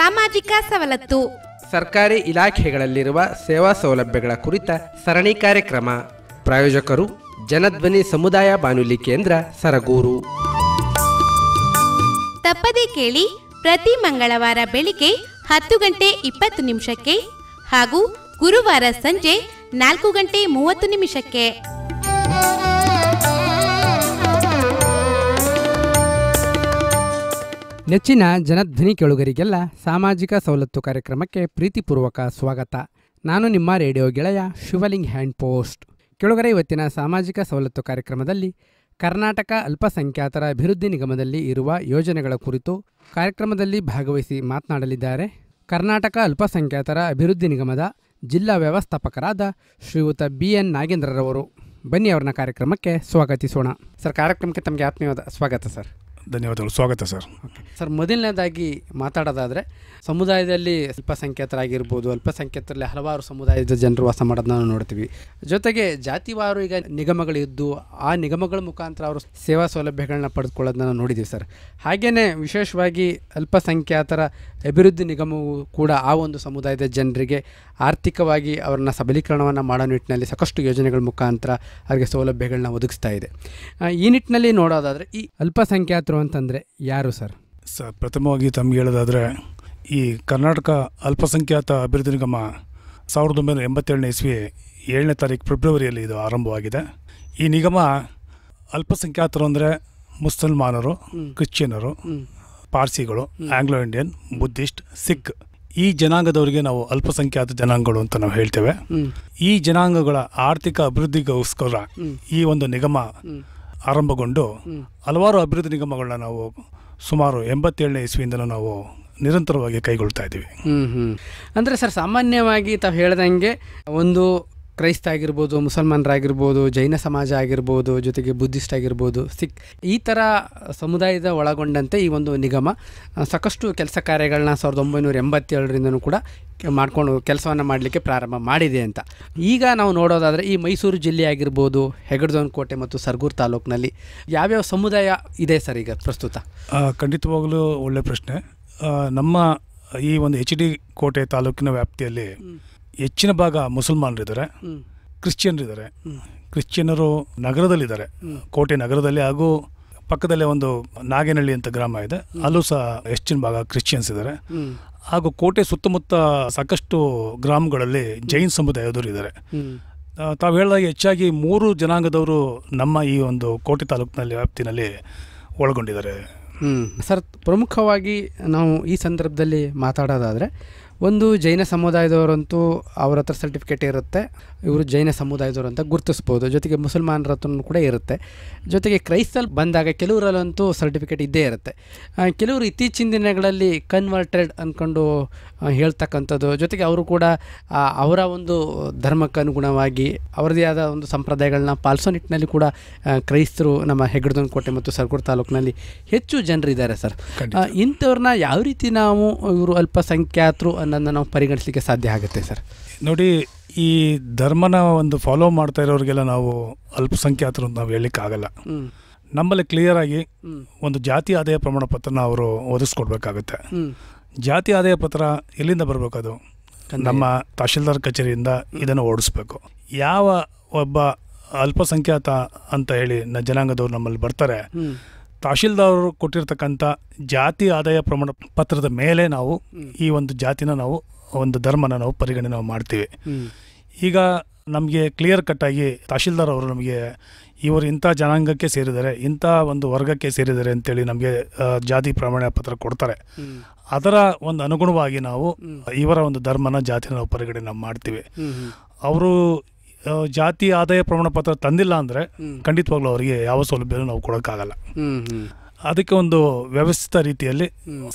ಸಾಮಾಜಿಕ ಸವಲತ್ತು ಸರ್ಕಾರಿ ಇಲಾಖೆಗಳಲ್ಲಿರುವ ಸೇವಾ ಸೌಲಭ್ಯಗಳ ಕುರಿತ ಸರಣಿ ಕಾರ್ಯಕ್ರಮ ಪ್ರಾಯೋಜಕರು ಜನಧ್ವನಿ ಸಮುದಾಯ ಬಾನುಲಿ ಕೇಂದ್ರ ಸರಗೂರು ತಪ್ಪದೆ ಕೇಳಿ ಪ್ರತಿ ಮಂಗಳವಾರ ಬೆಳಿಗ್ಗೆ ಹತ್ತು ಗಂಟೆ ಇಪ್ಪತ್ತು ನಿಮಿಷಕ್ಕೆ ಹಾಗೂ ಗುರುವಾರ ಸಂಜೆ ನಾಲ್ಕು ಗಂಟೆ ಮೂವತ್ತು ನಿಮಿಷಕ್ಕೆ ನೆಚ್ಚಿನ ಜನಧ್ವನಿ ಕೇಳುಗರಿಗೆಲ್ಲ ಸಾಮಾಜಿಕ ಸವಲತ್ತು ಕಾರ್ಯಕ್ರಮಕ್ಕೆ ಪ್ರೀತಿಪೂರ್ವಕ ಸ್ವಾಗತ ನಾನು ನಿಮ್ಮ ರೇಡಿಯೋ ಗೆಳೆಯ ಶಿವಲಿಂಗ್ ಹ್ಯಾಂಡ್ ಪೋಸ್ಟ್ ಕೆಳುಗರೆ ಇವತ್ತಿನ ಸಾಮಾಜಿಕ ಸವಲತ್ತು ಕಾರ್ಯಕ್ರಮದಲ್ಲಿ ಕರ್ನಾಟಕ ಅಲ್ಪಸಂಖ್ಯಾತರ ಅಭಿವೃದ್ಧಿ ನಿಗಮದಲ್ಲಿ ಇರುವ ಯೋಜನೆಗಳ ಕುರಿತು ಕಾರ್ಯಕ್ರಮದಲ್ಲಿ ಭಾಗವಹಿಸಿ ಮಾತನಾಡಲಿದ್ದಾರೆ ಕರ್ನಾಟಕ ಅಲ್ಪಸಂಖ್ಯಾತರ ಅಭಿವೃದ್ಧಿ ನಿಗಮದ ಜಿಲ್ಲಾ ವ್ಯವಸ್ಥಾಪಕರಾದ ಶ್ರೀಯುತ ಬಿ ಎನ್ ನಾಗೇಂದ್ರರವರು ಬನ್ನಿ ಅವರನ್ನ ಕಾರ್ಯಕ್ರಮಕ್ಕೆ ಸ್ವಾಗತಿಸೋಣ ಸರ್ ಕಾರ್ಯಕ್ರಮಕ್ಕೆ ತಮಗೆ ಆತ್ಮೀಯವಾದ ಸ್ವಾಗತ ಸರ್ ಧನ್ಯವಾದಗಳು ಸ್ವಾಗತ ಸರ್ ಸರ್ ಮೊದಲನೇದಾಗಿ ಮಾತಾಡೋದಾದರೆ ಸಮುದಾಯದಲ್ಲಿ ಅಲ್ಪಸಂಖ್ಯಾತರಾಗಿರ್ಬೋದು ಅಲ್ಪಸಂಖ್ಯಾತರಲ್ಲಿ ಹಲವಾರು ಸಮುದಾಯದ ಜನರು ವಾಸ ಮಾಡೋದನ್ನ ನಾವು ನೋಡ್ತೀವಿ ಜೊತೆಗೆ ಜಾತಿವಾರು ಈಗ ನಿಗಮಗಳಿದ್ದು ಆ ನಿಗಮಗಳ ಮುಖಾಂತರ ಅವರು ಸೇವಾ ಸೌಲಭ್ಯಗಳನ್ನ ಪಡೆದುಕೊಳ್ಳೋದನ್ನ ನೋಡಿದ್ದೀವಿ ಸರ್ ಹಾಗೆಯೇ ವಿಶೇಷವಾಗಿ ಅಲ್ಪಸಂಖ್ಯಾತರ ಅಭಿವೃದ್ಧಿ ನಿಗಮವು ಕೂಡ ಆ ಒಂದು ಸಮುದಾಯದ ಜನರಿಗೆ ಆರ್ಥಿಕವಾಗಿ ಅವರನ್ನ ಸಬಲೀಕರಣವನ್ನು ಮಾಡೋ ನಿಟ್ಟಿನಲ್ಲಿ ಸಾಕಷ್ಟು ಯೋಜನೆಗಳ ಮುಖಾಂತರ ಅವರಿಗೆ ಸೌಲಭ್ಯಗಳನ್ನ ಒದಗಿಸ್ತಾ ಇದೆ ಈ ನಿಟ್ಟಿನಲ್ಲಿ ನೋಡೋದಾದರೆ ಈ ಅಲ್ಪಸಂಖ್ಯಾತ ಮಿತ್ರ ಅಂತಂದರೆ ಯಾರು ಸರ್ ಸರ್ ಪ್ರಥಮವಾಗಿ ತಮಗೆ ಹೇಳೋದಾದರೆ ಈ ಕರ್ನಾಟಕ ಅಲ್ಪಸಂಖ್ಯಾತ ಅಭಿವೃದ್ಧಿ ನಿಗಮ ಸಾವಿರದ ಒಂಬೈನೂರ ಎಂಬತ್ತೇಳನೇ ಇಸ್ವಿ ಏಳನೇ ತಾರೀಕು ಫೆಬ್ರವರಿಯಲ್ಲಿ ಇದು ಆರಂಭವಾಗಿದೆ ಈ ನಿಗಮ ಅಲ್ಪಸಂಖ್ಯಾತರು ಅಂದರೆ ಮುಸಲ್ಮಾನರು ಕ್ರಿಶ್ಚಿಯನರು ಪಾರ್ಸಿಗಳು ಆಂಗ್ಲೋ ಇಂಡಿಯನ್ ಬುದ್ಧಿಸ್ಟ್ ಸಿಖ್ ಈ ಜನಾಂಗದವರಿಗೆ ನಾವು ಅಲ್ಪಸಂಖ್ಯಾತ ಜನಾಂಗಗಳು ಅಂತ ನಾವು ಹೇಳ್ತೇವೆ ಈ ಜನಾಂಗಗಳ ಆರ್ಥಿಕ ಅಭಿವೃದ್ಧಿಗೋಸ್ಕರ ಈ ಒಂದು ನಿಗಮ ಆರಂಭಗೊಂಡು ಹಲವಾರು ಅಭಿವೃದ್ಧಿ ನಿಗಮಗಳನ್ನ ನಾವು ಸುಮಾರು ಎಂಬತ್ತೇಳನೇ ಇಸ್ವಿಯಿಂದಲೂ ನಾವು ನಿರಂತರವಾಗಿ ಕೈಗೊಳ್ತಾ ಇದ್ದೀವಿ ಅಂದರೆ ಸರ್ ಸಾಮಾನ್ಯವಾಗಿ ತಾವು ಹೇಳ್ದಂಗೆ ಒಂದು ಕ್ರೈಸ್ತ ಆಗಿರ್ಬೋದು ಮುಸಲ್ಮಾನರಾಗಿರ್ಬೋದು ಜೈನ ಸಮಾಜ ಆಗಿರ್ಬೋದು ಜೊತೆಗೆ ಬುದ್ಧಿಸ್ಟ್ ಆಗಿರ್ಬೋದು ಸಿಖ್ ಈ ಥರ ಸಮುದಾಯದ ಒಳಗೊಂಡಂತೆ ಈ ಒಂದು ನಿಗಮ ಸಾಕಷ್ಟು ಕೆಲಸ ಕಾರ್ಯಗಳನ್ನ ಸಾವಿರದ ಒಂಬೈನೂರ ಎಂಬತ್ತೇಳರಿಂದನೂ ಕೂಡ ಮಾಡ್ಕೊಂಡು ಕೆಲಸವನ್ನು ಮಾಡಲಿಕ್ಕೆ ಪ್ರಾರಂಭ ಮಾಡಿದೆ ಅಂತ ಈಗ ನಾವು ನೋಡೋದಾದರೆ ಈ ಮೈಸೂರು ಜಿಲ್ಲೆ ಆಗಿರ್ಬೋದು ಕೋಟೆ ಮತ್ತು ಸರ್ಗೂರು ತಾಲೂಕಿನಲ್ಲಿ ಯಾವ್ಯಾವ ಸಮುದಾಯ ಇದೆ ಸರ್ ಈಗ ಪ್ರಸ್ತುತ ಖಂಡಿತವಾಗಲೂ ಒಳ್ಳೆಯ ಪ್ರಶ್ನೆ ನಮ್ಮ ಈ ಒಂದು ಎಚ್ ಡಿ ಕೋಟೆ ತಾಲೂಕಿನ ವ್ಯಾಪ್ತಿಯಲ್ಲಿ ಹೆಚ್ಚಿನ ಭಾಗ ಮುಸಲ್ಮಾನರಿದ್ದಾರೆ ಕ್ರಿಶ್ಚಿಯನ್ರಿದ್ದಾರೆ ಕ್ರಿಶ್ಚಿಯನ್ನರು ನಗರದಲ್ಲಿದ್ದಾರೆ ಕೋಟೆ ನಗರದಲ್ಲಿ ಹಾಗೂ ಪಕ್ಕದಲ್ಲೇ ಒಂದು ನಾಗೇನಹಳ್ಳಿ ಅಂತ ಗ್ರಾಮ ಇದೆ ಅಲ್ಲೂ ಸಹ ಹೆಚ್ಚಿನ ಭಾಗ ಕ್ರಿಶ್ಚಿಯನ್ಸ್ ಇದ್ದಾರೆ ಹಾಗೂ ಕೋಟೆ ಸುತ್ತಮುತ್ತ ಸಾಕಷ್ಟು ಗ್ರಾಮಗಳಲ್ಲಿ ಜೈನ್ ಸಮುದಾಯದವರು ಇದ್ದಾರೆ ತಾವು ಹೇಳಿದಾಗ ಹೆಚ್ಚಾಗಿ ಮೂರು ಜನಾಂಗದವರು ನಮ್ಮ ಈ ಒಂದು ಕೋಟೆ ತಾಲೂಕಿನಲ್ಲಿ ವ್ಯಾಪ್ತಿನಲ್ಲಿ ಒಳಗೊಂಡಿದ್ದಾರೆ ಸರ್ ಪ್ರಮುಖವಾಗಿ ನಾವು ಈ ಸಂದರ್ಭದಲ್ಲಿ ಮಾತಾಡೋದಾದರೆ ಒಂದು ಜೈನ ಸಮುದಾಯದವರಂತೂ ಅವರ ಹತ್ರ ಸರ್ಟಿಫಿಕೇಟ್ ಇರುತ್ತೆ ಇವರು ಜೈನ ಸಮುದಾಯದವರು ಅಂತ ಗುರುತಿಸ್ಬೋದು ಜೊತೆಗೆ ಮುಸಲ್ಮಾನರ ಹತ್ರನೂ ಕೂಡ ಇರುತ್ತೆ ಜೊತೆಗೆ ಕ್ರೈಸ್ತಲ್ಲಿ ಬಂದಾಗ ಕೆಲವರಲ್ಲಂತೂ ಸರ್ಟಿಫಿಕೇಟ್ ಇದ್ದೇ ಇರುತ್ತೆ ಕೆಲವರು ಇತ್ತೀಚಿನ ದಿನಗಳಲ್ಲಿ ಕನ್ವರ್ಟೆಡ್ ಅಂದ್ಕೊಂಡು ಹೇಳ್ತಕ್ಕಂಥದ್ದು ಜೊತೆಗೆ ಅವರು ಕೂಡ ಅವರ ಒಂದು ಧರ್ಮಕ್ಕೆ ಅನುಗುಣವಾಗಿ ಅವರದೇ ಆದ ಒಂದು ಸಂಪ್ರದಾಯಗಳನ್ನ ಪಾಲಿಸೋ ನಿಟ್ಟಿನಲ್ಲಿ ಕೂಡ ಕ್ರೈಸ್ತರು ನಮ್ಮ ಹೆಗ್ಗಡದೊಂದು ಕೋಟೆ ಮತ್ತು ಸರ್ಗೂರು ತಾಲೂಕಿನಲ್ಲಿ ಹೆಚ್ಚು ಜನರಿದ್ದಾರೆ ಸರ್ ಇಂಥವ್ರನ್ನ ಯಾವ ರೀತಿ ನಾವು ಇವರು ಅಲ್ಪಸಂಖ್ಯಾತರು ಅನ್ನೋದನ್ನು ನಾವು ಪರಿಗಣಿಸಲಿಕ್ಕೆ ಸಾಧ್ಯ ಆಗುತ್ತೆ ಸರ್ ನೋಡಿ ಈ ಧರ್ಮನ ಒಂದು ಫಾಲೋ ಮಾಡ್ತಾ ಇರೋರಿಗೆಲ್ಲ ನಾವು ಅಲ್ಪಸಂಖ್ಯಾತರು ಅಂತ ನಾವು ಹೇಳಲಿಕ್ಕಾಗಲ್ಲ ನಮ್ಮಲ್ಲಿ ಆಗಿ ಒಂದು ಜಾತಿ ಆದಾಯ ಪ್ರಮಾಣ ಪತ್ರನ ಅವರು ಒದಗಿಸ್ಕೊಡ್ಬೇಕಾಗುತ್ತೆ ಜಾತಿ ಆದಾಯ ಪತ್ರ ಎಲ್ಲಿಂದ ಬರಬೇಕದು ನಮ್ಮ ತಹಶೀಲ್ದಾರ್ ಕಚೇರಿಯಿಂದ ಇದನ್ನು ಓಡಿಸ್ಬೇಕು ಯಾವ ಒಬ್ಬ ಅಲ್ಪಸಂಖ್ಯಾತ ಅಂತ ಹೇಳಿ ಜನಾಂಗದವ್ರು ನಮ್ಮಲ್ಲಿ ಬರ್ತಾರೆ ತಹಶೀಲ್ದಾರ್ ಕೊಟ್ಟಿರ್ತಕ್ಕಂಥ ಜಾತಿ ಆದಾಯ ಪ್ರಮಾಣ ಪತ್ರದ ಮೇಲೆ ನಾವು ಈ ಒಂದು ಜಾತಿನ ನಾವು ಒಂದು ಧರ್ಮನ ನಾವು ಪರಿಗಣನೆ ನಾವು ಮಾಡ್ತೀವಿ ಈಗ ನಮಗೆ ಕ್ಲಿಯರ್ ಕಟ್ಟಾಗಿ ತಹಶೀಲ್ದಾರ್ ಅವರು ನಮಗೆ ಇವರು ಇಂಥ ಜನಾಂಗಕ್ಕೆ ಸೇರಿದರೆ ಇಂಥ ಒಂದು ವರ್ಗಕ್ಕೆ ಸೇರಿದ್ದಾರೆ ಅಂತೇಳಿ ನಮಗೆ ಜಾತಿ ಪ್ರಮಾಣ ಪತ್ರ ಕೊಡ್ತಾರೆ ಅದರ ಒಂದು ಅನುಗುಣವಾಗಿ ನಾವು ಇವರ ಒಂದು ಧರ್ಮನ ಜಾತಿನ ನಾವು ಪರಿಗಣನೆ ಮಾಡ್ತೀವಿ ಅವರು ಜಾತಿ ಆದಾಯ ಪ್ರಮಾಣ ಪತ್ರ ತಂದಿಲ್ಲ ಅಂದರೆ ಖಂಡಿತವಾಗ್ಲೂ ಅವರಿಗೆ ಯಾವ ಸೌಲಭ್ಯ ನಾವು ಕೊಡೋಕ್ಕಾಗಲ್ಲ ಅದಕ್ಕೆ ಒಂದು ವ್ಯವಸ್ಥಿತ ರೀತಿಯಲ್ಲಿ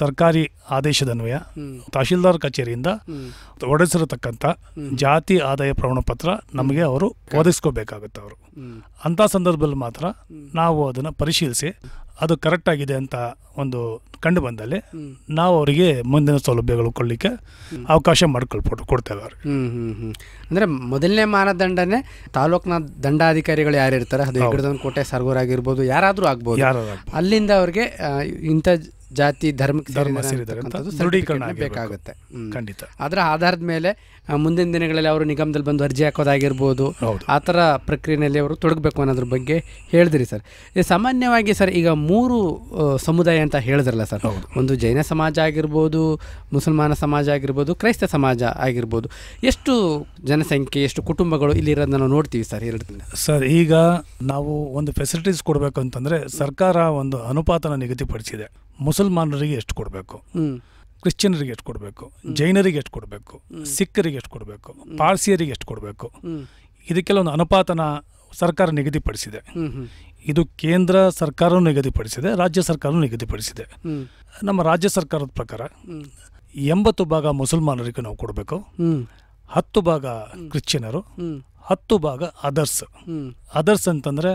ಸರ್ಕಾರಿ ಆದೇಶದನ್ವಯ ತಹಶೀಲ್ದಾರ್ ಕಚೇರಿಯಿಂದ ಹೊಡೆಸಿರತಕ್ಕಂಥ ಜಾತಿ ಆದಾಯ ಪ್ರಮಾಣ ಪತ್ರ ನಮಗೆ ಅವರು ಒದಗಿಸ್ಕೋಬೇಕಾಗುತ್ತೆ ಅವರು ಅಂಥ ಸಂದರ್ಭದಲ್ಲಿ ಮಾತ್ರ ನಾವು ಅದನ್ನು ಪರಿಶೀಲಿಸಿ ಅದು ಕರೆಕ್ಟ್ ಆಗಿದೆ ಅಂತ ಒಂದು ಕಂಡು ಬಂದಲ್ಲಿ ನಾವು ಅವರಿಗೆ ಮುಂದಿನ ಸೌಲಭ್ಯಗಳು ಕೊಡಲಿಕ್ಕೆ ಅವಕಾಶ ಮಾಡಿಕೊಳ್ಬೋದು ಕೊಡ್ತೇವೆ ಅವ್ರಿಗೆ ಅಂದರೆ ಮೊದಲನೇ ಮಾನದಂಡನೇ ತಾಲೂಕಿನ ದಂಡಾಧಿಕಾರಿಗಳು ಯಾರು ಇರ್ತಾರೆ ಅದು ಕೋಟೆ ಸರ್ಗೋರ್ ಆಗಿರ್ಬೋದು ಯಾರಾದರೂ ಆಗ್ಬೋದು ಅಲ್ಲಿಂದ ಅವ್ರಿಗೆ ಇಂಥ ಜಾತಿ ಧರ್ಮಕ್ಕೆ ಧರ್ಮ ಬೇಕಾಗುತ್ತೆ ಖಂಡಿತ ಅದರ ಆಧಾರದ ಮೇಲೆ ಮುಂದಿನ ದಿನಗಳಲ್ಲಿ ಅವರು ನಿಗಮದಲ್ಲಿ ಬಂದು ಅರ್ಜಿ ಹಾಕೋದಾಗಿರ್ಬೋದು ಆ ಥರ ಪ್ರಕ್ರಿಯೆಯಲ್ಲಿ ಅವರು ತೊಡಗಬೇಕು ಅನ್ನೋದ್ರ ಬಗ್ಗೆ ಹೇಳಿದ್ರಿ ಸರ್ ಸಾಮಾನ್ಯವಾಗಿ ಸರ್ ಈಗ ಮೂರು ಸಮುದಾಯ ಅಂತ ಹೇಳಿದ್ರಲ್ಲ ಸರ್ ಒಂದು ಜೈನ ಸಮಾಜ ಆಗಿರ್ಬೋದು ಮುಸಲ್ಮಾನ ಸಮಾಜ ಆಗಿರ್ಬೋದು ಕ್ರೈಸ್ತ ಸಮಾಜ ಆಗಿರ್ಬೋದು ಎಷ್ಟು ಜನಸಂಖ್ಯೆ ಎಷ್ಟು ಕುಟುಂಬಗಳು ಇಲ್ಲಿರೋದನ್ನ ನಾವು ನೋಡ್ತೀವಿ ಸರ್ ಎರಡು ಸರ್ ಈಗ ನಾವು ಒಂದು ಫೆಸಿಲಿಟೀಸ್ ಕೊಡಬೇಕು ಅಂತಂದರೆ ಸರ್ಕಾರ ಒಂದು ಅನುಪಾತನ ನಿಗದಿಪಡಿಸಿದೆ ಮುಸಲ್ಮಾನರಿಗೆ ಎಷ್ಟು ಕೊಡಬೇಕು ಕ್ರಿಶ್ಚಿಯನರಿಗೆ ಎಷ್ಟು ಕೊಡಬೇಕು ಜೈನರಿಗೆ ಎಷ್ಟು ಕೊಡಬೇಕು ಸಿಖ್ಖರಿಗೆ ಎಷ್ಟು ಕೊಡಬೇಕು ಪಾರ್ಸಿಯರಿಗೆ ಎಷ್ಟು ಕೊಡಬೇಕು ಇದಕ್ಕೆಲ್ಲ ಒಂದು ಅನುಪಾತನ ಸರ್ಕಾರ ನಿಗದಿಪಡಿಸಿದೆ ಇದು ಕೇಂದ್ರ ಸರ್ಕಾರವೂ ನಿಗದಿಪಡಿಸಿದೆ ರಾಜ್ಯ ಸರ್ಕಾರವೂ ನಿಗದಿಪಡಿಸಿದೆ ನಮ್ಮ ರಾಜ್ಯ ಸರ್ಕಾರದ ಪ್ರಕಾರ ಎಂಬತ್ತು ಭಾಗ ಮುಸಲ್ಮಾನರಿಗೆ ನಾವು ಕೊಡಬೇಕು ಹತ್ತು ಭಾಗ ಕ್ರಿಶ್ಚಿಯನರು ಹತ್ತು ಭಾಗ ಅದರ್ಸ್ ಅದರ್ಸ್ ಅಂತಂದರೆ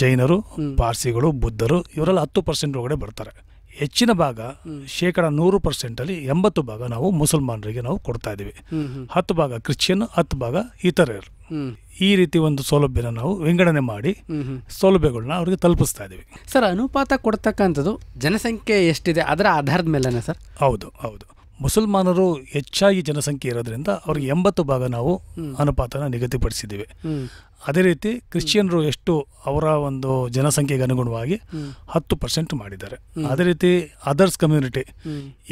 ಜೈನರು ಪಾರ್ಸಿಗಳು ಬುದ್ಧರು ಇವರೆಲ್ಲ ಹತ್ತು ಪರ್ಸೆಂಟ್ ಒಳಗಡೆ ಬರ್ತಾರೆ ಹೆಚ್ಚಿನ ಭಾಗ ಶೇಕಡ ನೂರು ಪರ್ಸೆಂಟಲ್ಲಿ ಎಂಬತ್ತು ಭಾಗ ನಾವು ಮುಸಲ್ಮಾನರಿಗೆ ನಾವು ಕೊಡ್ತಾ ಇದ್ದೀವಿ ಹತ್ತು ಭಾಗ ಕ್ರಿಶ್ಚಿಯನ್ ಹತ್ತು ಭಾಗ ಇತರರು ಈ ರೀತಿ ಒಂದು ಸೌಲಭ್ಯನ ನಾವು ವಿಂಗಡಣೆ ಮಾಡಿ ಸೌಲಭ್ಯಗಳನ್ನ ಅವರಿಗೆ ತಲುಪಿಸ್ತಾ ಇದ್ದೀವಿ ಸರ್ ಅನುಪಾತ ಕೊಡ್ತಕ್ಕಂಥದ್ದು ಜನಸಂಖ್ಯೆ ಎಷ್ಟಿದೆ ಅದರ ಆಧಾರದ ಮೇಲೆನಾ ಸರ್ ಹೌದು ಹೌದು ಮುಸಲ್ಮಾನರು ಹೆಚ್ಚಾಗಿ ಜನಸಂಖ್ಯೆ ಇರೋದ್ರಿಂದ ಅವ್ರಿಗೆ ಎಂಬತ್ತು ಭಾಗ ನಾವು ಅನುಪಾತನ ನಿಗದಿಪಡಿಸಿದ್ದೀವಿ ಅದೇ ರೀತಿ ಕ್ರಿಶ್ಚಿಯನ್ರು ಎಷ್ಟು ಅವರ ಒಂದು ಜನಸಂಖ್ಯೆಗೆ ಅನುಗುಣವಾಗಿ ಹತ್ತು ಪರ್ಸೆಂಟ್ ಮಾಡಿದ್ದಾರೆ ಅದೇ ರೀತಿ ಅದರ್ಸ್ ಕಮ್ಯುನಿಟಿ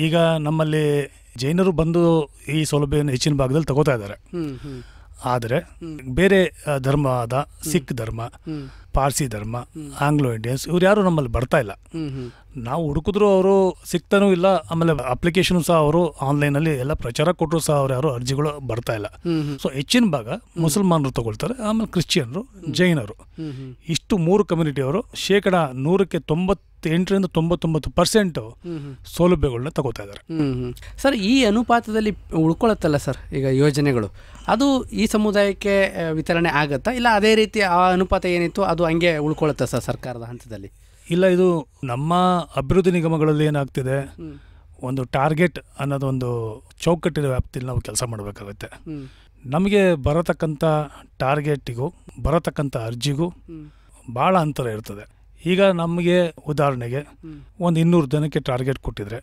ಈಗ ನಮ್ಮಲ್ಲಿ ಜೈನರು ಬಂದು ಈ ಸೌಲಭ್ಯವನ್ನು ಹೆಚ್ಚಿನ ಭಾಗದಲ್ಲಿ ತಗೋತಾ ಇದ್ದಾರೆ ಆದರೆ ಬೇರೆ ಧರ್ಮ ಆದ ಸಿಖ್ ಧರ್ಮ ಪಾರ್ಸಿ ಧರ್ಮ ಆಂಗ್ಲೋ ಇಂಡಿಯನ್ಸ್ ಇವ್ರು ಯಾರು ನಮ್ಮಲ್ಲಿ ಬರ್ತಾ ಇಲ್ಲ ನಾವು ಹುಡುಕಿದ್ರು ಅವರು ಸಿಕ್ತಾನೂ ಇಲ್ಲ ಆಮೇಲೆ ಅಪ್ಲಿಕೇಶನ್ ಸಹ ಅವರು ಆನ್ಲೈನ್ ಅಲ್ಲಿ ಎಲ್ಲ ಪ್ರಚಾರ ಕೊಟ್ಟರು ಸಹ ಅವ್ರು ಯಾರು ಅರ್ಜಿಗಳು ಬರ್ತಾ ಇಲ್ಲ ಸೊ ಹೆಚ್ಚಿನ ಭಾಗ ಮುಸಲ್ಮಾನರು ತಗೊಳ್ತಾರೆ ಆಮೇಲೆ ಕ್ರಿಶ್ಚಿಯನ್ರು ಜೈನರು ಇಷ್ಟು ಮೂರು ಕಮ್ಯುನಿಟಿ ಅವರು ಶೇಕಡ ನೂರಕ್ಕೆ ತೊಂಬತ್ತು ಎಂಟರಿಂದ ತೊಂಬತ್ತೊಂಬತ್ತು ಪರ್ಸೆಂಟ್ ಸೌಲಭ್ಯಗಳನ್ನ ತಗೋತಾ ಇದ್ದಾರೆ ಸರ್ ಈ ಅನುಪಾತದಲ್ಲಿ ಉಳ್ಕೊಳತ್ತಲ್ಲ ಸರ್ ಈಗ ಯೋಜನೆಗಳು ಅದು ಈ ಸಮುದಾಯಕ್ಕೆ ವಿತರಣೆ ಆಗತ್ತಾ ಇಲ್ಲ ಅದೇ ರೀತಿ ಆ ಅನುಪಾತ ಏನಿತ್ತು ಅದು ಹಂಗೆ ಉಳ್ಕೊಳತ್ತ ಸರ್ ಸರ್ಕಾರದ ಹಂತದಲ್ಲಿ ಇಲ್ಲ ಇದು ನಮ್ಮ ಅಭಿವೃದ್ಧಿ ನಿಗಮಗಳಲ್ಲಿ ಏನಾಗ್ತಿದೆ ಒಂದು ಟಾರ್ಗೆಟ್ ಅನ್ನೋದೊಂದು ಚೌಕಟ್ಟಿನ ವ್ಯಾಪ್ತಿಯಲ್ಲಿ ನಾವು ಕೆಲಸ ಮಾಡಬೇಕಾಗುತ್ತೆ ನಮಗೆ ಬರತಕ್ಕಂಥ ಟಾರ್ಗೆಟಿಗೂ ಬರತಕ್ಕಂಥ ಅರ್ಜಿಗೂ ಭಾಳ ಅಂತರ ಇರ್ತದೆ ಈಗ ನಮಗೆ ಉದಾಹರಣೆಗೆ ಒಂದು ಇನ್ನೂರು ಜನಕ್ಕೆ ಟಾರ್ಗೆಟ್ ಕೊಟ್ಟಿದ್ರೆ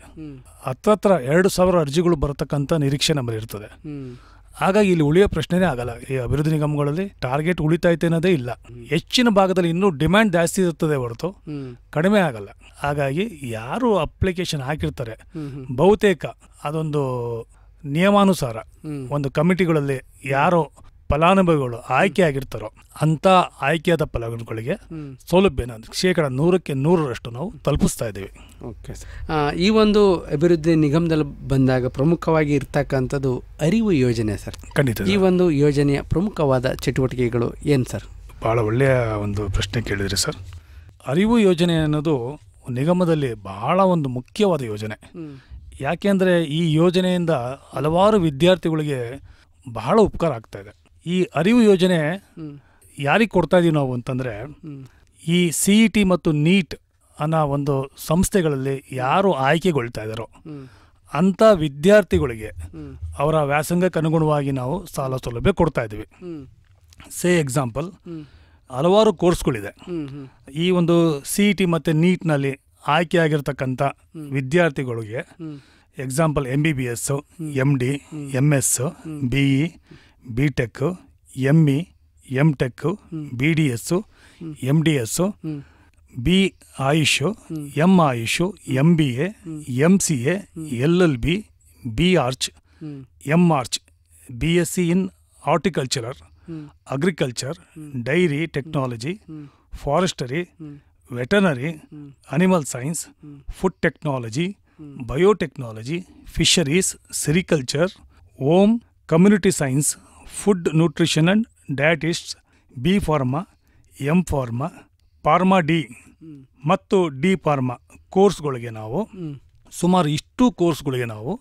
ಹತ್ರ ಎರಡು ಸಾವಿರ ಅರ್ಜಿಗಳು ಬರತಕ್ಕಂಥ ನಿರೀಕ್ಷೆ ನಮ್ಮಲ್ಲಿ ಇರ್ತದೆ ಹಾಗಾಗಿ ಇಲ್ಲಿ ಉಳಿಯೋ ಪ್ರಶ್ನೆನೇ ಆಗಲ್ಲ ಈ ಅಭಿವೃದ್ಧಿ ನಿಗಮಗಳಲ್ಲಿ ಟಾರ್ಗೆಟ್ ಉಳಿತೈತೆ ಅನ್ನೋದೇ ಇಲ್ಲ ಹೆಚ್ಚಿನ ಭಾಗದಲ್ಲಿ ಇನ್ನೂ ಡಿಮ್ಯಾಂಡ್ ಜಾಸ್ತಿ ಇರ್ತದೆ ಹೊರತು ಕಡಿಮೆ ಆಗಲ್ಲ ಹಾಗಾಗಿ ಯಾರು ಅಪ್ಲಿಕೇಶನ್ ಹಾಕಿರ್ತಾರೆ ಬಹುತೇಕ ಅದೊಂದು ನಿಯಮಾನುಸಾರ ಒಂದು ಕಮಿಟಿಗಳಲ್ಲಿ ಯಾರೋ ಫಲಾನುಭವಿಗಳು ಆಯ್ಕೆ ಆಗಿರ್ತಾರೋ ಅಂತ ಆಯ್ಕೆಯಾದ ಫಲಾನುಭವಿಗಳಿಗೆ ಸೌಲಭ್ಯ ಶೇಕಡ ನೂರಕ್ಕೆ ನೂರರಷ್ಟು ನಾವು ತಲುಪಿಸ್ತಾ ಇದ್ದೀವಿ ಓಕೆ ಈ ಒಂದು ಅಭಿವೃದ್ಧಿ ನಿಗಮದಲ್ಲಿ ಬಂದಾಗ ಪ್ರಮುಖವಾಗಿ ಇರ್ತಕ್ಕಂಥದ್ದು ಅರಿವು ಯೋಜನೆ ಸರ್ ಖಂಡಿತ ಈ ಒಂದು ಯೋಜನೆಯ ಪ್ರಮುಖವಾದ ಚಟುವಟಿಕೆಗಳು ಏನು ಸರ್ ಭಾಳ ಒಳ್ಳೆಯ ಒಂದು ಪ್ರಶ್ನೆ ಕೇಳಿದ್ರಿ ಸರ್ ಅರಿವು ಯೋಜನೆ ಅನ್ನೋದು ನಿಗಮದಲ್ಲಿ ಬಹಳ ಒಂದು ಮುಖ್ಯವಾದ ಯೋಜನೆ ಯಾಕೆಂದರೆ ಈ ಯೋಜನೆಯಿಂದ ಹಲವಾರು ವಿದ್ಯಾರ್ಥಿಗಳಿಗೆ ಬಹಳ ಉಪಕಾರ ಆಗ್ತಾ ಇದೆ ಈ ಅರಿವು ಯೋಜನೆ ಯಾರಿಗೆ ಕೊಡ್ತಾ ಇದೀವಿ ನಾವು ಅಂತಂದರೆ ಈ ಸಿ ಇ ಟಿ ಮತ್ತು ನೀಟ್ ಅನ್ನೋ ಒಂದು ಸಂಸ್ಥೆಗಳಲ್ಲಿ ಯಾರು ಆಯ್ಕೆಗೊಳ್ತಾ ಇದ್ದಾರೋ ಅಂಥ ವಿದ್ಯಾರ್ಥಿಗಳಿಗೆ ಅವರ ವ್ಯಾಸಂಗಕ್ಕೆ ಅನುಗುಣವಾಗಿ ನಾವು ಸಾಲ ಸೌಲಭ್ಯ ಕೊಡ್ತಾ ಇದ್ದೀವಿ ಸೇ ಎಕ್ಸಾಂಪಲ್ ಹಲವಾರು ಕೋರ್ಸ್ಗಳಿದೆ ಈ ಒಂದು ಸಿ ಇ e ಟಿ ಮತ್ತು ನೀಟ್ನಲ್ಲಿ ಆಯ್ಕೆಯಾಗಿರ್ತಕ್ಕಂಥ ವಿದ್ಯಾರ್ಥಿಗಳಿಗೆ example M B B S M D M S B E B tech M E M B D S M D B AYUSH M AYUSH M B A M C A L L B B arch M arch B S C in horticulture agriculture dairy technology forestry veterinary animal science food technology biotechnology fisheries sericulture home community science food nutrition and dietetics B pharma M pharma pharma D ಮತ್ತು D pharma ಕೋರ್ಸ್ಗಳಿಗೆ ನಾವು ಸುಮಾರು ಇಷ್ಟು ಕೋರ್ಸ್ಗಳಿಗೆ ನಾವು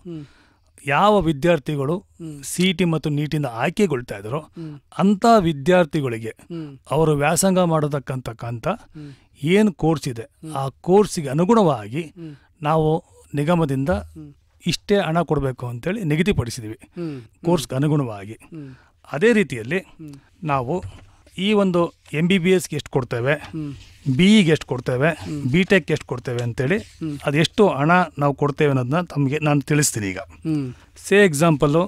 ಯಾವ ವಿದ್ಯಾರ್ಥಿಗಳು C T ಮತ್ತು ನೀಟಿಂದ ಆಯ್ಕೆಗೊಳ್ತಾ ಇದ್ರು ಅಂಥ ವಿದ್ಯಾರ್ಥಿಗಳಿಗೆ ಅವರು ವ್ಯಾಸಂಗ ಮಾಡೋದಕ್ಕಂತಕ್ಕಂಥ ಏನು ಕೋರ್ಸ್ ಇದೆ ಆ ಕೋರ್ಸಿಗೆ ಅನುಗುಣವಾಗಿ ನಾವು ನಿಗಮದಿಂದ ಇಷ್ಟೇ ಹಣ ಕೊಡಬೇಕು ಅಂತೇಳಿ ನಿಗದಿಪಡಿಸಿದ್ದೀವಿ ಕೋರ್ಸ್ಗೆ ಅನುಗುಣವಾಗಿ ಅದೇ ರೀತಿಯಲ್ಲಿ ನಾವು ಈ ಒಂದು ಎಮ್ ಬಿ ಬಿ ಎಸ್ಗೆ ಎಷ್ಟು ಕೊಡ್ತೇವೆ ಬಿ ಇಗೆ e ಎಷ್ಟು ಕೊಡ್ತೇವೆ ಬಿ ಟೆಕ್ ಎಷ್ಟು ಕೊಡ್ತೇವೆ ಅಂತೇಳಿ ಅದೆಷ್ಟು ಹಣ ನಾವು ಕೊಡ್ತೇವೆ ಅನ್ನೋದನ್ನ ತಮಗೆ ನಾನು ತಿಳಿಸ್ತೀನಿ ಈಗ say example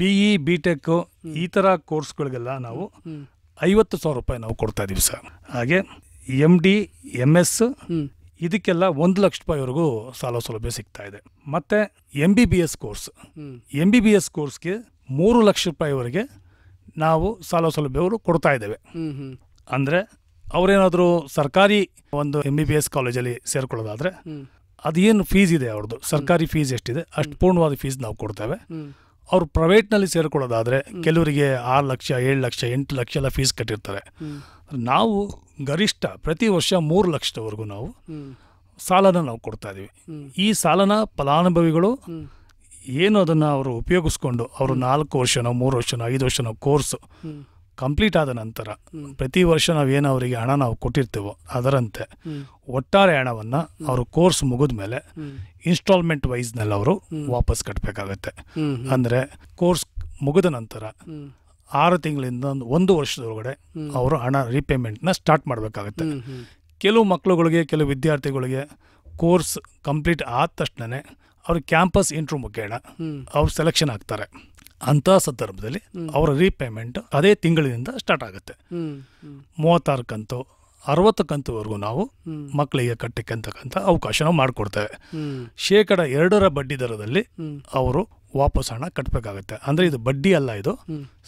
B E B tech ಈ ಥರ ಕೋರ್ಸ್ಗಳಿಗೆಲ್ಲ ನಾವು ಐವತ್ತು ಸಾವಿರ ರೂಪಾಯಿ ನಾವು ಕೊಡ್ತಾ ಇದೀವಿ ಸರ್ ಹಾಗೆ ಎಮ್ ಡಿ ಎಮ್ ಎಸ್ ಇದಕ್ಕೆಲ್ಲ ಒಂದು ಲಕ್ಷ ರೂಪಾಯಿವರೆಗೂ ಸಾಲ ಸೌಲಭ್ಯ ಸಿಗ್ತಾ ಇದೆ ಮತ್ತು M B B S course M B B S ಕೋರ್ಸ್ಗೆ ಮೂರು ಲಕ್ಷ ರೂಪಾಯಿವರೆಗೆ ನಾವು ಸಾಲ ಸೌಲಭ್ಯವರು ಕೊಡ್ತಾ ಇದ್ದೇವೆ ಅಂದರೆ ಅವರೇನಾದರೂ ಸರ್ಕಾರಿ ಒಂದು ಎಮ್ ಬಿ ಬಿ ಎಸ್ ಕಾಲೇಜಲ್ಲಿ ಸೇರ್ಕೊಳ್ಳೋದಾದರೆ ಅದೇನು ಫೀಸ್ ಇದೆ ಅವ್ರದ್ದು ಸರ್ಕಾರಿ ಫೀಸ್ ಎಷ್ಟಿದೆ ಅಷ್ಟು ಪೂರ್ಣವಾದ ಫೀಸ್ ನಾವು ಕೊಡ್ತೇವೆ ಅವರು ಪ್ರೈವೇಟ್ನಲ್ಲಿ ಸೇರ್ಕೊಳ್ಳೋದಾದರೆ ಕೆಲವರಿಗೆ ಆರು ಲಕ್ಷ ಏಳು ಲಕ್ಷ ಎಂಟು ಲಕ್ಷ ಎಲ್ಲ ಫೀಸ್ ಕಟ್ಟಿರ್ತಾರೆ ನಾವು ಗರಿಷ್ಠ ಪ್ರತಿ ವರ್ಷ ಮೂರು ಲಕ್ಷದವರೆಗೂ ನಾವು ಸಾಲನ ನಾವು ಕೊಡ್ತಾ ಇದ್ದೀವಿ ಈ ಸಾಲನ ಫಲಾನುಭವಿಗಳು ಏನು ಅದನ್ನು ಅವರು ಉಪಯೋಗಿಸ್ಕೊಂಡು ಅವರು ನಾಲ್ಕು ವರ್ಷನೋ ಮೂರು ವರ್ಷನೋ ಐದು ವರ್ಷನೋ ಕೋರ್ಸ್ ಕಂಪ್ಲೀಟ್ ಆದ ನಂತರ ಪ್ರತಿ ವರ್ಷ ನಾವೇನು ಅವರಿಗೆ ಹಣ ನಾವು ಕೊಟ್ಟಿರ್ತೇವೋ ಅದರಂತೆ ಒಟ್ಟಾರೆ ಹಣವನ್ನು ಅವರು ಕೋರ್ಸ್ ಮುಗಿದ ಮೇಲೆ ಇನ್ಸ್ಟಾಲ್ಮೆಂಟ್ ವೈಸ್ನಲ್ಲಿ ಅವರು ವಾಪಸ್ ಕಟ್ಟಬೇಕಾಗತ್ತೆ ಅಂದರೆ ಕೋರ್ಸ್ ಮುಗಿದ ನಂತರ ಆರು ತಿಂಗಳಿಂದ ಒಂದು ಒಂದು ವರ್ಷದೊಳಗಡೆ ಅವರು ಹಣ ರೀಪೇಮೆಂಟ್ನ ಸ್ಟಾರ್ಟ್ ಮಾಡಬೇಕಾಗುತ್ತೆ ಕೆಲವು ಮಕ್ಕಳುಗಳಿಗೆ ಕೆಲವು ವಿದ್ಯಾರ್ಥಿಗಳಿಗೆ ಕೋರ್ಸ್ ಕಂಪ್ಲೀಟ್ ಆದ ತಕ್ಷಣನೇ ಅವ್ರ ಕ್ಯಾಂಪಸ್ ಇಂಟ್ರೂ ಮುಖೇಣ ಅವ್ರು ಸೆಲೆಕ್ಷನ್ ಆಗ್ತಾರೆ ಅಂತಹ ಸಂದರ್ಭದಲ್ಲಿ ಅವರ ರೀಪೇಮೆಂಟ್ ಅದೇ ತಿಂಗಳಿನಿಂದ ಸ್ಟಾರ್ಟ್ ಆಗುತ್ತೆ ಮೂವತ್ತಾರು ಕಂತು ಅರವತ್ತು ಕಂತುವರೆಗೂ ನಾವು ಮಕ್ಕಳಿಗೆ ಕಟ್ಟಕ್ಕಂತಕ್ಕಂಥ ಅವಕಾಶ ನಾವು ಮಾಡಿಕೊಡ್ತೇವೆ ಶೇಕಡ ಎರಡರ ಬಡ್ಡಿ ದರದಲ್ಲಿ ಅವರು ವಾಪಸ್ ಹಣ ಕಟ್ಟಬೇಕಾಗುತ್ತೆ ಅಂದರೆ ಇದು ಬಡ್ಡಿ ಅಲ್ಲ ಇದು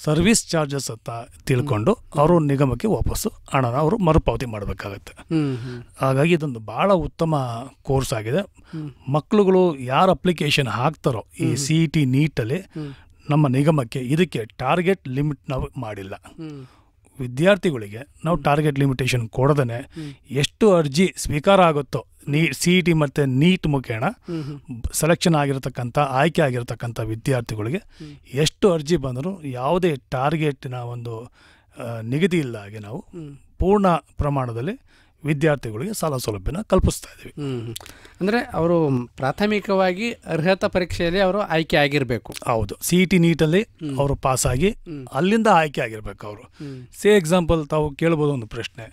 ಸರ್ವಿಸ್ ಚಾರ್ಜಸ್ ಅಂತ ತಿಳ್ಕೊಂಡು ಅವರು ನಿಗಮಕ್ಕೆ ವಾಪಸ್ಸು ಹಣನ ಅವರು ಮರುಪಾವತಿ ಮಾಡಬೇಕಾಗತ್ತೆ ಹಾಗಾಗಿ ಇದೊಂದು ಭಾಳ ಉತ್ತಮ ಕೋರ್ಸ್ ಆಗಿದೆ ಮಕ್ಕಳುಗಳು ಯಾರು ಅಪ್ಲಿಕೇಶನ್ ಹಾಕ್ತಾರೋ ಈ ಸಿ ಇ ಟಿ ನೀಟಲ್ಲಿ ನಮ್ಮ ನಿಗಮಕ್ಕೆ ಇದಕ್ಕೆ ಟಾರ್ಗೆಟ್ ಲಿಮಿಟ್ ನಾವು ಮಾಡಿಲ್ಲ ವಿದ್ಯಾರ್ಥಿಗಳಿಗೆ ನಾವು ಟಾರ್ಗೆಟ್ ಲಿಮಿಟೇಷನ್ ಕೊಡದೇ ಎಷ್ಟು ಅರ್ಜಿ ಸ್ವೀಕಾರ ಆಗುತ್ತೋ ನೀ ಸಿ ಇ e ಟಿ ಮತ್ತು ನೀಟ್ ಮುಖೇಣ ಸೆಲೆಕ್ಷನ್ ಆಗಿರತಕ್ಕಂಥ ಆಯ್ಕೆ ಆಗಿರತಕ್ಕಂಥ ವಿದ್ಯಾರ್ಥಿಗಳಿಗೆ ಎಷ್ಟು ಅರ್ಜಿ ಬಂದರೂ ಯಾವುದೇ ಟಾರ್ಗೆಟ್ನ ಒಂದು ನಿಗದಿ ಇಲ್ಲ ಹಾಗೆ ನಾವು ಪೂರ್ಣ ಪ್ರಮಾಣದಲ್ಲಿ ವಿದ್ಯಾರ್ಥಿಗಳಿಗೆ ಸಾಲ ಸೌಲಭ್ಯನ ಕಲ್ಪಿಸ್ತಾ ಇದ್ದೀವಿ ಅಂದರೆ ಅವರು ಪ್ರಾಥಮಿಕವಾಗಿ ಅರ್ಹತಾ ಪರೀಕ್ಷೆಯಲ್ಲಿ ಅವರು ಆಯ್ಕೆ ಆಗಿರಬೇಕು ಹೌದು ಸಿ ಇ ಟಿ ನೀಟಲ್ಲಿ ಅವರು ಪಾಸಾಗಿ ಅಲ್ಲಿಂದ ಆಯ್ಕೆ ಆಗಿರಬೇಕು ಅವರು ಸೇ ಎಕ್ಸಾಂಪಲ್ ತಾವು ಕೇಳ್ಬೋದು ಒಂದು ಪ್ರಶ್ನೆ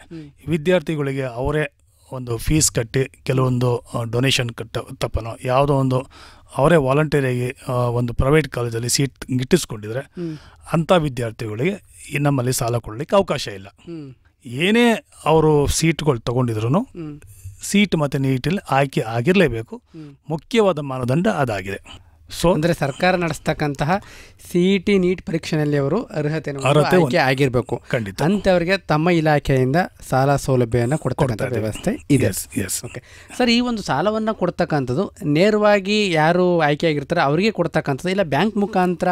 ವಿದ್ಯಾರ್ಥಿಗಳಿಗೆ ಅವರೇ ಒಂದು ಫೀಸ್ ಕಟ್ಟಿ ಕೆಲವೊಂದು ಡೊನೇಷನ್ ಕಟ್ಟ ತಪ್ಪನೋ ಯಾವುದೋ ಒಂದು ಅವರೇ ವಾಲಂಟಿಯರಾಗಿ ಒಂದು ಪ್ರೈವೇಟ್ ಕಾಲೇಜಲ್ಲಿ ಸೀಟ್ ಗಿಟ್ಟಿಸ್ಕೊಂಡಿದ್ರೆ ಅಂಥ ವಿದ್ಯಾರ್ಥಿಗಳಿಗೆ ನಮ್ಮಲ್ಲಿ ಸಾಲ ಕೊಡಲಿಕ್ಕೆ ಅವಕಾಶ ಇಲ್ಲ ಏನೇ ಅವರು ಸೀಟ್ಗಳು ತಗೊಂಡಿದ್ರು ಸೀಟ್ ಮತ್ತು ನೀಟಲ್ಲಿ ಆಯ್ಕೆ ಆಗಿರಲೇಬೇಕು ಮುಖ್ಯವಾದ ಮಾನದಂಡ ಅದಾಗಿದೆ ಸೊ ಅಂದರೆ ಸರ್ಕಾರ ನಡೆಸ್ತಕ್ಕಂತಹ ಸಿ ಟಿ e ನೀಟ್ ಪರೀಕ್ಷೆಯಲ್ಲಿ ಅವರು ಅರ್ಹತೆ ಆಯ್ಕೆ ಆಗಿರಬೇಕು ಖಂಡಿತ ಅವರಿಗೆ ತಮ್ಮ ಇಲಾಖೆಯಿಂದ ಸಾಲ ಸೌಲಭ್ಯವನ್ನು ಕೊಡ್ತಕ್ಕಂಥ ವ್ಯವಸ್ಥೆ ಇದೆ ಸರ್ ಈ ಒಂದು ಸಾಲವನ್ನು ಕೊಡ್ತಕ್ಕಂಥದ್ದು ನೇರವಾಗಿ ಯಾರು ಆಯ್ಕೆ ಆಗಿರ್ತಾರೆ ಅವರಿಗೆ ಕೊಡ್ತಕ್ಕಂಥದ್ದು ಇಲ್ಲ ಬ್ಯಾಂಕ್ ಮುಖಾಂತರ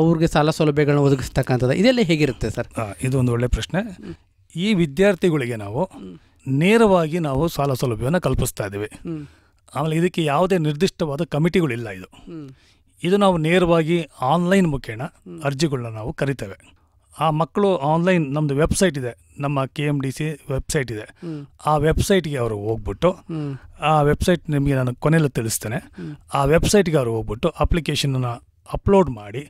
ಅವ್ರಿಗೆ ಸಾಲ ಸೌಲಭ್ಯಗಳನ್ನು ಒದಗಿಸ್ತಕ್ಕಂಥದ್ದು ಇದೆಲ್ಲ ಹೇಗಿರುತ್ತೆ ಸರ್ ಇದು ಒಂದು ಒಳ್ಳೆ ಪ್ರಶ್ನೆ ಈ ವಿದ್ಯಾರ್ಥಿಗಳಿಗೆ ನಾವು ನೇರವಾಗಿ ನಾವು ಸಾಲ ಸೌಲಭ್ಯವನ್ನು ಕಲ್ಪಿಸ್ತಾ ಇದ್ದೇವೆ ಆಮೇಲೆ ಇದಕ್ಕೆ ಯಾವುದೇ ನಿರ್ದಿಷ್ಟವಾದ ಕಮಿಟಿಗಳಿಲ್ಲ ಇದು ಇದು ನಾವು ನೇರವಾಗಿ ಆನ್ಲೈನ್ ಮುಖೇನ ಅರ್ಜಿಗಳನ್ನ ನಾವು ಕರಿತೇವೆ ಆ ಮಕ್ಕಳು ಆನ್ಲೈನ್ ನಮ್ಮದು ವೆಬ್ಸೈಟ್ ಇದೆ ನಮ್ಮ K M D C website ಇದೆ ಆ ವೆಬ್ಸೈಟ್ಗೆ ಅವರು ಹೋಗ್ಬಿಟ್ಟು ಆ ವೆಬ್ಸೈಟ್ ನಿಮಗೆ ನಾನು ಕೊನೆಯಲ್ಲಿ ತಿಳಿಸ್ತೇನೆ ಆ ವೆಬ್ಸೈಟ್ಗೆ ಅವರು ಹೋಗ್ಬಿಟ್ಟು ಅಪ್ಲಿಕೇಶನನ್ನು ಅಪ್ಲೋಡ್ ಮಾಡಿ